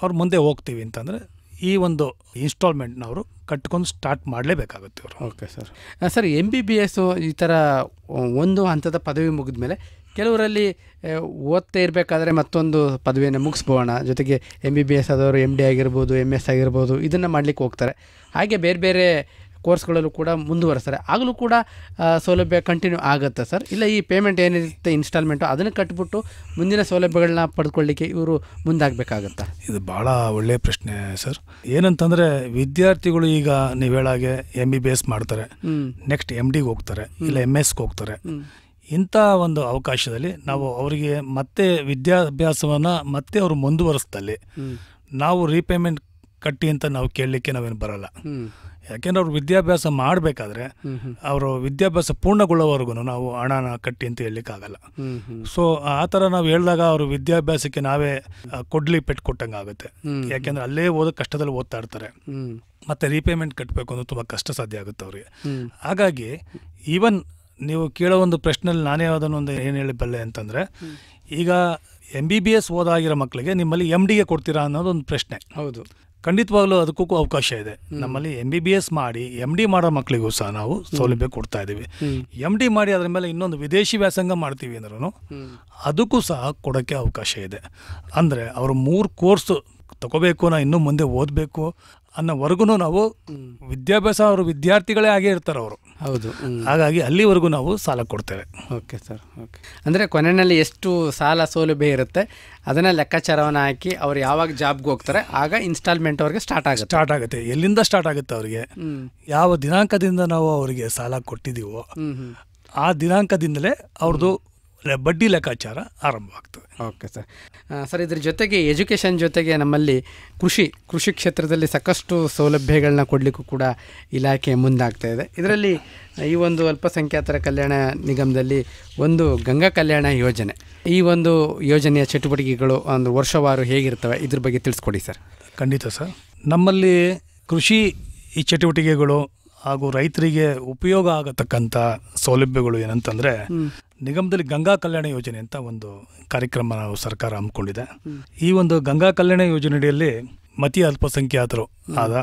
ಅವ್ರು ಮುಂದೆ ಹೋಗ್ತೀವಿ ಅಂತಂದರೆ ಈ ಒಂದು ಇನ್ಸ್ಟಾಲ್ಮೆಂಟ್ನವರು ಕಟ್ಕೊಂಡು ಸ್ಟಾರ್ಟ್ ಮಾಡಲೇಬೇಕಾಗುತ್ತೆ ಅವರು okay sir sir M B B S ಈ ಥರ ಒಂದು ಹಂತದ ಪದವಿ ಮುಗಿದ ಮೇಲೆ ಕೆಲವರಲ್ಲಿ ಓದ್ತಾ ಇರಬೇಕಾದ್ರೆ ಮತ್ತೊಂದು ಪದವಿಯನ್ನು ಮುಗಿಸ್ಬೋಣ ಜೊತೆಗೆ ಎಮ್ ಬಿ ಬಿ ಎಸ್ ಆದವರು ಎಮ್ ಡಿ ಆಗಿರ್ಬೋದು ಎಮ್ ಎಸ್ ಆಗಿರ್ಬೋದು ಇದನ್ನು ಮಾಡಲಿಕ್ಕೆ ಹೋಗ್ತಾರೆ ಹಾಗೆ ಬೇರೆ ಬೇರೆ ಕೋರ್ಸ್ಗಳಲ್ಲೂ ಕೂಡ ಮುಂದುವರೆಸ್ತಾರೆ ಆಗಲೂ ಕೂಡ ಸೌಲಭ್ಯ ಕಂಟಿನ್ಯೂ ಆಗುತ್ತೆ ಸರ್ ಇಲ್ಲ ಈ ಪೇಮೆಂಟ್ ಏನಿರುತ್ತೆ ಇನ್ಸ್ಟಾಲ್ಮೆಂಟು ಅದನ್ನು ಕಟ್ಬಿಟ್ಟು ಮುಂದಿನ ಸೌಲಭ್ಯಗಳನ್ನ ಪಡ್ಕೊಳ್ಳಿಕ್ಕೆ ಇವರು ಮುಂದಾಗಬೇಕಾಗತ್ತಾ ಇದು ಭಾಳ ಒಳ್ಳೆಯ ಪ್ರಶ್ನೆ ಸರ್ ಏನಂತಂದರೆ ವಿದ್ಯಾರ್ಥಿಗಳು ಈಗ ನೀವು ಹೇಳಾಗೆ ಎಮ್ ಬಿ ಬಿ ಎಸ್ ಮಾಡ್ತಾರೆ ನೆಕ್ಸ್ಟ್ ಎಮ್ ಡಿಗೆ ಹೋಗ್ತಾರೆ ಇಲ್ಲ ಎಮ್ ಎಸ್ಗೆ ಹೋಗ್ತಾರೆ ಇಂಥ ಒಂದು ಅವಕಾಶದಲ್ಲಿ ನಾವು ಅವರಿಗೆ ಮತ್ತೆ ವಿದ್ಯಾಭ್ಯಾಸವನ್ನು ಮತ್ತೆ ಅವರು ಮುಂದುವರಿಸ್ದಲ್ಲಿ ನಾವು ರೀಪೇಮೆಂಟ್ ಕಟ್ಟಿ ಅಂತ ನಾವು ಕೇಳಲಿಕ್ಕೆ ನಾವೇನು ಬರಲ್ಲ ಯಾಕೆಂದ್ರೆ ಅವ್ರು ವಿದ್ಯಾಭ್ಯಾಸ ಮಾಡಬೇಕಾದ್ರೆ ಅವರು ವಿದ್ಯಾಭ್ಯಾಸ ಪೂರ್ಣಗೊಳ್ಳೋವರೆಗೂ ನಾವು ಹಣನ ಕಟ್ಟಿ ಅಂತ ಹೇಳಲಿಕ್ಕಾಗಲ್ಲ ಸೊ ಆ ಥರ ನಾವು ಹೇಳಿದಾಗ ಅವರು ವಿದ್ಯಾಭ್ಯಾಸಕ್ಕೆ ನಾವೇ ಕೊಡ್ಲಿ ಪೆಟ್ಟು ಕೊಟ್ಟಂಗೆ ಆಗುತ್ತೆ ಯಾಕೆಂದ್ರೆ ಅಲ್ಲೇ ಓದೋ ಕಷ್ಟದಲ್ಲಿ ಓದ್ತಾ ಇರ್ತಾರೆ ಮತ್ತೆ ರೀಪೇಮೆಂಟ್ ಕಟ್ಟಬೇಕು ಅನ್ನೋದು ತುಂಬ ಕಷ್ಟ ಸಾಧ್ಯ ಆಗುತ್ತೆ ಅವರಿಗೆ ಹಾಗಾಗಿ ಈವನ್ ನೀವು ಕೇಳೋ ಒಂದು ಪ್ರಶ್ನೆಯಲ್ಲಿ ನಾನೇ ಒಂದು ಏನು ಹೇಳಬಲ್ಲೆ ಅಂತಂದರೆ ಈಗ ಎಮ್ ಬಿ ಬಿ ಎಸ್ ಓದಾಗಿರೋ ಮಕ್ಕಳಿಗೆ ನಿಮ್ಮಲ್ಲಿ ಎಮ್ ಡಿಗೆ ಕೊಡ್ತೀರಾ ಅನ್ನೋದೊಂದು ಪ್ರಶ್ನೆ ಹೌದು ಖಂಡಿತವಾಗ್ಲೂ ಅದಕ್ಕೂ ಅವಕಾಶ ಇದೆ ನಮ್ಮಲ್ಲಿ ಎಮ್ ಬಿ ಬಿ ಎಸ್ ಮಾಡಿ ಎಮ್ ಡಿ ಮಾಡೋ ಮಕ್ಕಳಿಗೂ ಸಹ ನಾವು ಸೌಲಭ್ಯ ಕೊಡ್ತಾ ಇದ್ದೀವಿ ಎಮ್ ಡಿ ಮಾಡಿ ಅದರ ಮೇಲೆ ಇನ್ನೊಂದು ವಿದೇಶಿ ವ್ಯಾಸಂಗ ಮಾಡ್ತೀವಿ ಅಂದ್ರೂ ಅದಕ್ಕೂ ಸಹ ಕೊಡೋಕ್ಕೆ ಅವಕಾಶ ಇದೆ ಅಂದರೆ ಅವರು ಮೂರು ಕೋರ್ಸ್ ತಗೋಬೇಕು ನಾ ಇನ್ನೂ ಮುಂದೆ ಓದಬೇಕು ಅನ್ನೋವರೆಗೂ ನಾವು ವಿದ್ಯಾಭ್ಯಾಸ ಅವರು ವಿದ್ಯಾರ್ಥಿಗಳೇ ಆಗೇ ಇರ್ತಾರೆ ಅವರು ಹೌದು ಹಾಗಾಗಿ ಅಲ್ಲಿವರೆಗೂ ನಾವು ಸಾಲ ಕೊಡ್ತೇವೆ ಓಕೆ ಸರ್ ಓಕೆ ಅಂದರೆ ಕೊನೆಯಲ್ಲಿ ಎಷ್ಟು ಸಾಲ ಸೌಲಭ್ಯ ಇರುತ್ತೆ ಅದನ್ನು ಲೆಕ್ಕಾಚಾರವನ್ನು ಹಾಕಿ ಅವ್ರು ಯಾವಾಗ ಜಾಬ್ಗೆ ಹೋಗ್ತಾರೆ ಆಗ ಇನ್ಸ್ಟಾಲ್ಮೆಂಟ್ ಅವ್ರಿಗೆ ಸ್ಟಾರ್ಟ್ ಆಗುತ್ತೆ ಸ್ಟಾರ್ಟ್ ಆಗುತ್ತೆ ಎಲ್ಲಿಂದ ಸ್ಟಾರ್ಟ್ ಆಗುತ್ತೆ ಅವರಿಗೆ ಯಾವ ದಿನಾಂಕದಿಂದ ನಾವು ಅವರಿಗೆ ಸಾಲ ಕೊಟ್ಟಿದ್ದೀವೋ ಆ ದಿನಾಂಕದಿಂದಲೇ ಅವ್ರದ್ದು ಬಡ್ಡಿ ಲೆಕ್ಕಾಚಾರ ಆರಂಭವಾಗ್ತದೆ ಓಕೆ ಸರ್ ಸರ್ ಇದ್ರ ಜೊತೆಗೆ ಎಜುಕೇಷನ್ ಜೊತೆಗೆ ನಮ್ಮಲ್ಲಿ ಕೃಷಿ ಕೃಷಿ ಕ್ಷೇತ್ರದಲ್ಲಿ ಸಾಕಷ್ಟು ಸೌಲಭ್ಯಗಳನ್ನ ಕೊಡಲಿಕ್ಕೂ ಕೂಡ ಇಲಾಖೆ ಮುಂದಾಗ್ತಾ ಇದೆ ಇದರಲ್ಲಿ ಈ ಒಂದು ಅಲ್ಪಸಂಖ್ಯಾತರ ಕಲ್ಯಾಣ ನಿಗಮದಲ್ಲಿ ಒಂದು ಗಂಗಾ ಕಲ್ಯಾಣ ಯೋಜನೆ ಈ ಒಂದು ಯೋಜನೆಯ ಚಟುವಟಿಕೆಗಳು ಒಂದು ವರ್ಷವಾರು ಹೇಗಿರ್ತವೆ ಇದ್ರ ಬಗ್ಗೆ ತಿಳಿಸ್ಕೊಡಿ ಸರ್ ಖಂಡಿತ ಸರ್ ನಮ್ಮಲ್ಲಿ ಕೃಷಿ ಈ ಚಟುವಟಿಕೆಗಳು ಹಾಗೂ ರೈತರಿಗೆ ಉಪಯೋಗ ಆಗತಕ್ಕಂಥ ಸೌಲಭ್ಯಗಳು ಏನಂತಂದ್ರೆ ನಿಗಮದಲ್ಲಿ ಗಂಗಾ ಕಲ್ಯಾಣ ಯೋಜನೆ ಅಂತ ಒಂದು ಕಾರ್ಯಕ್ರಮ ನಾವು ಸರ್ಕಾರ ಹಮ್ಮಿಕೊಂಡಿದೆ ಈ ಒಂದು ಗಂಗಾ ಕಲ್ಯಾಣ ಯೋಜನೆಯಡಿಯಲ್ಲಿ ಮತಿ ಅಲ್ಪಸಂಖ್ಯಾತರು ಆದ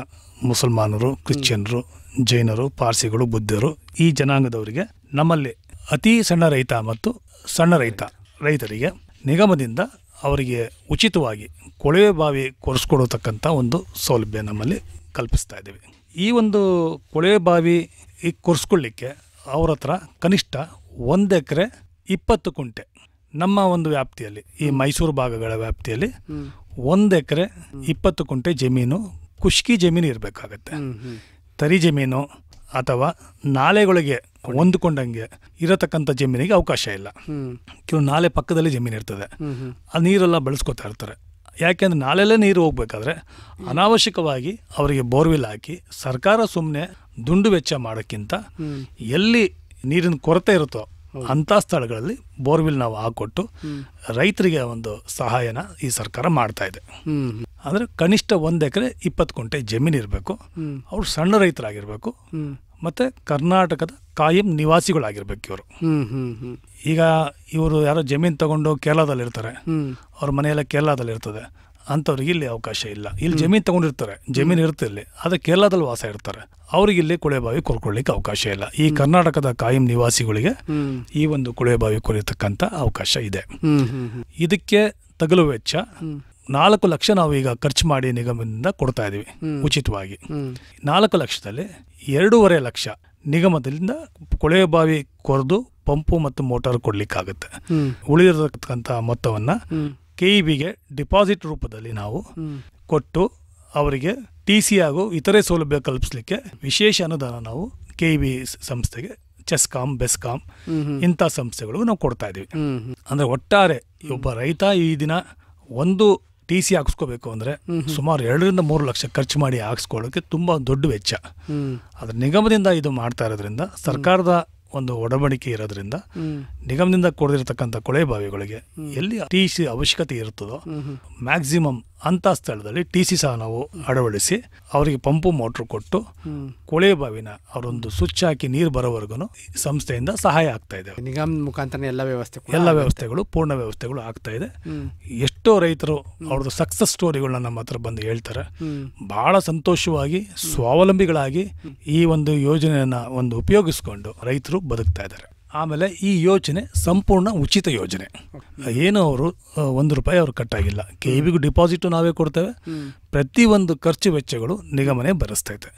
ಮುಸಲ್ಮಾನರು ಕ್ರಿಶ್ಚಿಯನ್ರು ಜೈನರು ಪಾರ್ಸಿಗಳು ಬುದ್ಧರು ಈ ಜನಾಂಗದವರಿಗೆ ನಮ್ಮಲ್ಲಿ ಅತಿ ಸಣ್ಣ ರೈತ ಮತ್ತು ಸಣ್ಣ ರೈತ ರೈತರಿಗೆ ನಿಗಮದಿಂದ ಅವರಿಗೆ ಉಚಿತವಾಗಿ ಕೊಳವೆ ಬಾವಿ ಕೊರೆಸ್ಕೊಡತಕ್ಕಂಥ ಒಂದು ಸೌಲಭ್ಯ ನಮ್ಮಲ್ಲಿ ಕಲ್ಪಿಸ್ತಾ ಇದ್ದೀವಿ ಈ ಒಂದು ಕೊಳವೆಬಾವಿ ಈ ಕೊರೆಸ್ಕೊಳ್ಳಿಕ್ಕೆ ಅವ್ರ ಹತ್ರ ಕನಿಷ್ಠ ಒಂದು ಎಕರೆ ಇಪ್ಪತ್ತು ಕುಂಟೆ ನಮ್ಮ ಒಂದು ವ್ಯಾಪ್ತಿಯಲ್ಲಿ ಈ ಮೈಸೂರು ಭಾಗಗಳ ವ್ಯಾಪ್ತಿಯಲ್ಲಿ ಒಂದು ಎಕರೆ ಇಪ್ಪತ್ತು ಕುಂಟೆ ಜಮೀನು ಖುಷ್ಕಿ ಜಮೀನು ಇರಬೇಕಾಗತ್ತೆ ತರಿ ಜಮೀನು ಅಥವಾ ನಾಲೆಗಳಿಗೆ ಹೊಂದ್ಕೊಂಡಂಗೆ ಇರತಕ್ಕಂಥ ಜಮೀನಿಗೆ ಅವಕಾಶ ಇಲ್ಲ ಕೆಲವು ನಾಲೆ ಪಕ್ಕದಲ್ಲಿ ಜಮೀನು ಇರ್ತದೆ ಆ ನೀರೆಲ್ಲ ಬಳಸ್ಕೊತಾ ಇರ್ತಾರೆ ಯಾಕೆಂದ್ರೆ ನಾಳೆಲ್ಲೇ ನೀರು ಹೋಗ್ಬೇಕಾದ್ರೆ ಅನಾವಶ್ಯಕವಾಗಿ ಅವರಿಗೆ ಬೋರ್ವೆಲ್ ಹಾಕಿ ಸರ್ಕಾರ ಸುಮ್ಮನೆ ದುಂಡು ವೆಚ್ಚ ಮಾಡೋಕ್ಕಿಂತ ಎಲ್ಲಿ ನೀರಿನ ಕೊರತೆ ಇರುತ್ತೋ ಅಂಥ ಸ್ಥಳಗಳಲ್ಲಿ ಬೋರ್ವೆಲ್ ನಾವು ಹಾಕೊಟ್ಟು ರೈತರಿಗೆ ಒಂದು ಸಹಾಯನ ಈ ಸರ್ಕಾರ ಮಾಡ್ತಾ ಇದೆ ಅಂದರೆ ಕನಿಷ್ಠ ಒಂದು ಎಕರೆ ಇಪ್ಪತ್ತು ಕುಂಟೆ ಜಮೀನು ಇರಬೇಕು ಅವರು ಸಣ್ಣ ರೈತರಾಗಿರಬೇಕು ಮತ್ತು ಕರ್ನಾಟಕದ ಕಾಯಂ ನಿವಾಸಿಗಳಾಗಿರ್ಬೇಕು ಇವರು ಈಗ ಇವರು ಯಾರೋ ಜಮೀನು ತಗೊಂಡು ಕೇರಳದಲ್ಲಿರ್ತಾರೆ ಅವ್ರ ಮನೆಯೆಲ್ಲ ಇರ್ತದೆ ಅಂಥವ್ರಿಗೆ ಇಲ್ಲಿ ಅವಕಾಶ ಇಲ್ಲ ಇಲ್ಲಿ ಜಮೀನು ತಗೊಂಡಿರ್ತಾರೆ ಜಮೀನು ಇರುತ್ತೆ ಇಲ್ಲಿ ಆದರೆ ಕೇರಳದಲ್ಲಿ ವಾಸ ಇರ್ತಾರೆ ಅವ್ರಿಗೆ ಇಲ್ಲಿ ಕುಳೆಬಾವಿ ಕೊರ್ಕೊಳ್ಳಿಕ್ಕೆ ಅವಕಾಶ ಇಲ್ಲ ಈ ಕರ್ನಾಟಕದ ಕಾಯಂ ನಿವಾಸಿಗಳಿಗೆ ಈ ಒಂದು ಕುಳೆಬಾವಿ ಕೊರಿತಕ್ಕಂಥ ಅವಕಾಶ ಇದೆ ಇದಕ್ಕೆ ತಗಲು ವೆಚ್ಚ ನಾಲ್ಕು ಲಕ್ಷ ನಾವು ಈಗ ಖರ್ಚು ಮಾಡಿ ನಿಗಮದಿಂದ ಕೊಡ್ತಾ ಇದೀವಿ ಉಚಿತವಾಗಿ ನಾಲ್ಕು ಲಕ್ಷದಲ್ಲಿ ಎರಡೂವರೆ ಲಕ್ಷ ನಿಗಮದಿಂದ ಕೊಳವೆ ಬಾವಿ ಕೊರೆದು ಪಂಪು ಮತ್ತು ಮೋಟಾರ್ ಕೊಡ್ಲಿಕ್ಕಾಗುತ್ತೆ ಉಳಿದಿರತಕ್ಕಂಥ ಮೊತ್ತವನ್ನು ಕೆ ಇ ಬಿಗೆ ಡಿಪಾಸಿಟ್ ರೂಪದಲ್ಲಿ ನಾವು ಕೊಟ್ಟು ಅವರಿಗೆ ಟಿ ಸಿ ಹಾಗೂ ಇತರೆ ಸೌಲಭ್ಯ ಕಲ್ಪಿಸಲಿಕ್ಕೆ ವಿಶೇಷ ಅನುದಾನ ನಾವು ಕೆ ಇ ಬಿ ಸಂಸ್ಥೆಗೆ ಚೆಸ್ಕಾಮ್ ಬೆಸ್ಕಾಂ ಇಂಥ ಸಂಸ್ಥೆಗಳಿಗೂ ನಾವು ಕೊಡ್ತಾ ಇದೀವಿ ಅಂದರೆ ಒಟ್ಟಾರೆ ಒಬ್ಬ ರೈತ ಈ ದಿನ ಒಂದು ಟಿ ಸಿ ಹಾಕ್ಸ್ಕೋಬೇಕು ಅಂದರೆ ಸುಮಾರು ಎರಡರಿಂದ ಮೂರು ಲಕ್ಷ ಖರ್ಚು ಮಾಡಿ ಹಾಕ್ಸ್ಕೊಳ್ಳೋಕ್ಕೆ ತುಂಬ ದೊಡ್ಡ ವೆಚ್ಚ ಆದರೆ ನಿಗಮದಿಂದ ಇದು ಮಾಡ್ತಾ ಇರೋದ್ರಿಂದ ಸರ್ಕಾರದ ಒಂದು ಒಡಂಬಡಿಕೆ ಇರೋದ್ರಿಂದ ನಿಗಮದಿಂದ ಕೊಡದಿರತಕ್ಕಂಥ ಕೊಳೆ ಬಾವಿಗಳಿಗೆ ಎಲ್ಲಿ ಸಿ ಅವಶ್ಯಕತೆ ಇರ್ತದೋ ಮ್ಯಾಕ್ಸಿಮಮ್ ಅಂಥ ಸ್ಥಳದಲ್ಲಿ ಟಿ ಸಿ ಸಹ ನಾವು ಅಳವಡಿಸಿ ಅವರಿಗೆ ಪಂಪು ಮೋಟ್ರ್ ಕೊಟ್ಟು ಕೊಳೆ ಬಾವಿನ ಅವರೊಂದು ಸ್ವಿಚ್ ಹಾಕಿ ನೀರು ಬರೋವರೆಗೂ ಸಂಸ್ಥೆಯಿಂದ ಸಹಾಯ ಆಗ್ತಾ ಇದೆ ನಿಗಮ ಮುಖಾಂತರ ಎಲ್ಲ ವ್ಯವಸ್ಥೆ ಎಲ್ಲ ವ್ಯವಸ್ಥೆಗಳು ಪೂರ್ಣ ವ್ಯವಸ್ಥೆಗಳು ಆಗ್ತಾ ಇದೆ ಎಷ್ಟೋ ರೈತರು ಅವ್ರದ್ದು ಸಕ್ಸಸ್ ಸ್ಟೋರಿಗಳನ್ನ ನಮ್ಮ ಹತ್ರ ಬಂದು ಹೇಳ್ತಾರೆ ಬಹಳ ಸಂತೋಷವಾಗಿ ಸ್ವಾವಲಂಬಿಗಳಾಗಿ ಈ ಒಂದು ಯೋಜನೆಯನ್ನ ಒಂದು ಉಪಯೋಗಿಸಿಕೊಂಡು ರೈತರು ಬದುಕ್ತಾ ಇದ್ದಾರೆ ಆಮೇಲೆ ಈ ಯೋಜನೆ ಸಂಪೂರ್ಣ ಉಚಿತ ಯೋಜನೆ ಏನು ಅವರು ಒಂದು ರೂಪಾಯಿ ಅವರು ಕಟ್ಟಾಗಿಲ್ಲ ಕೆ ಬಿಗೂ ಡಿಪಾಸಿಟು ನಾವೇ ಕೊಡ್ತೇವೆ ಪ್ರತಿಯೊಂದು ಖರ್ಚು ವೆಚ್ಚಗಳು ನಿಗಮನೇ ಭರಿಸ್ತೈತೆ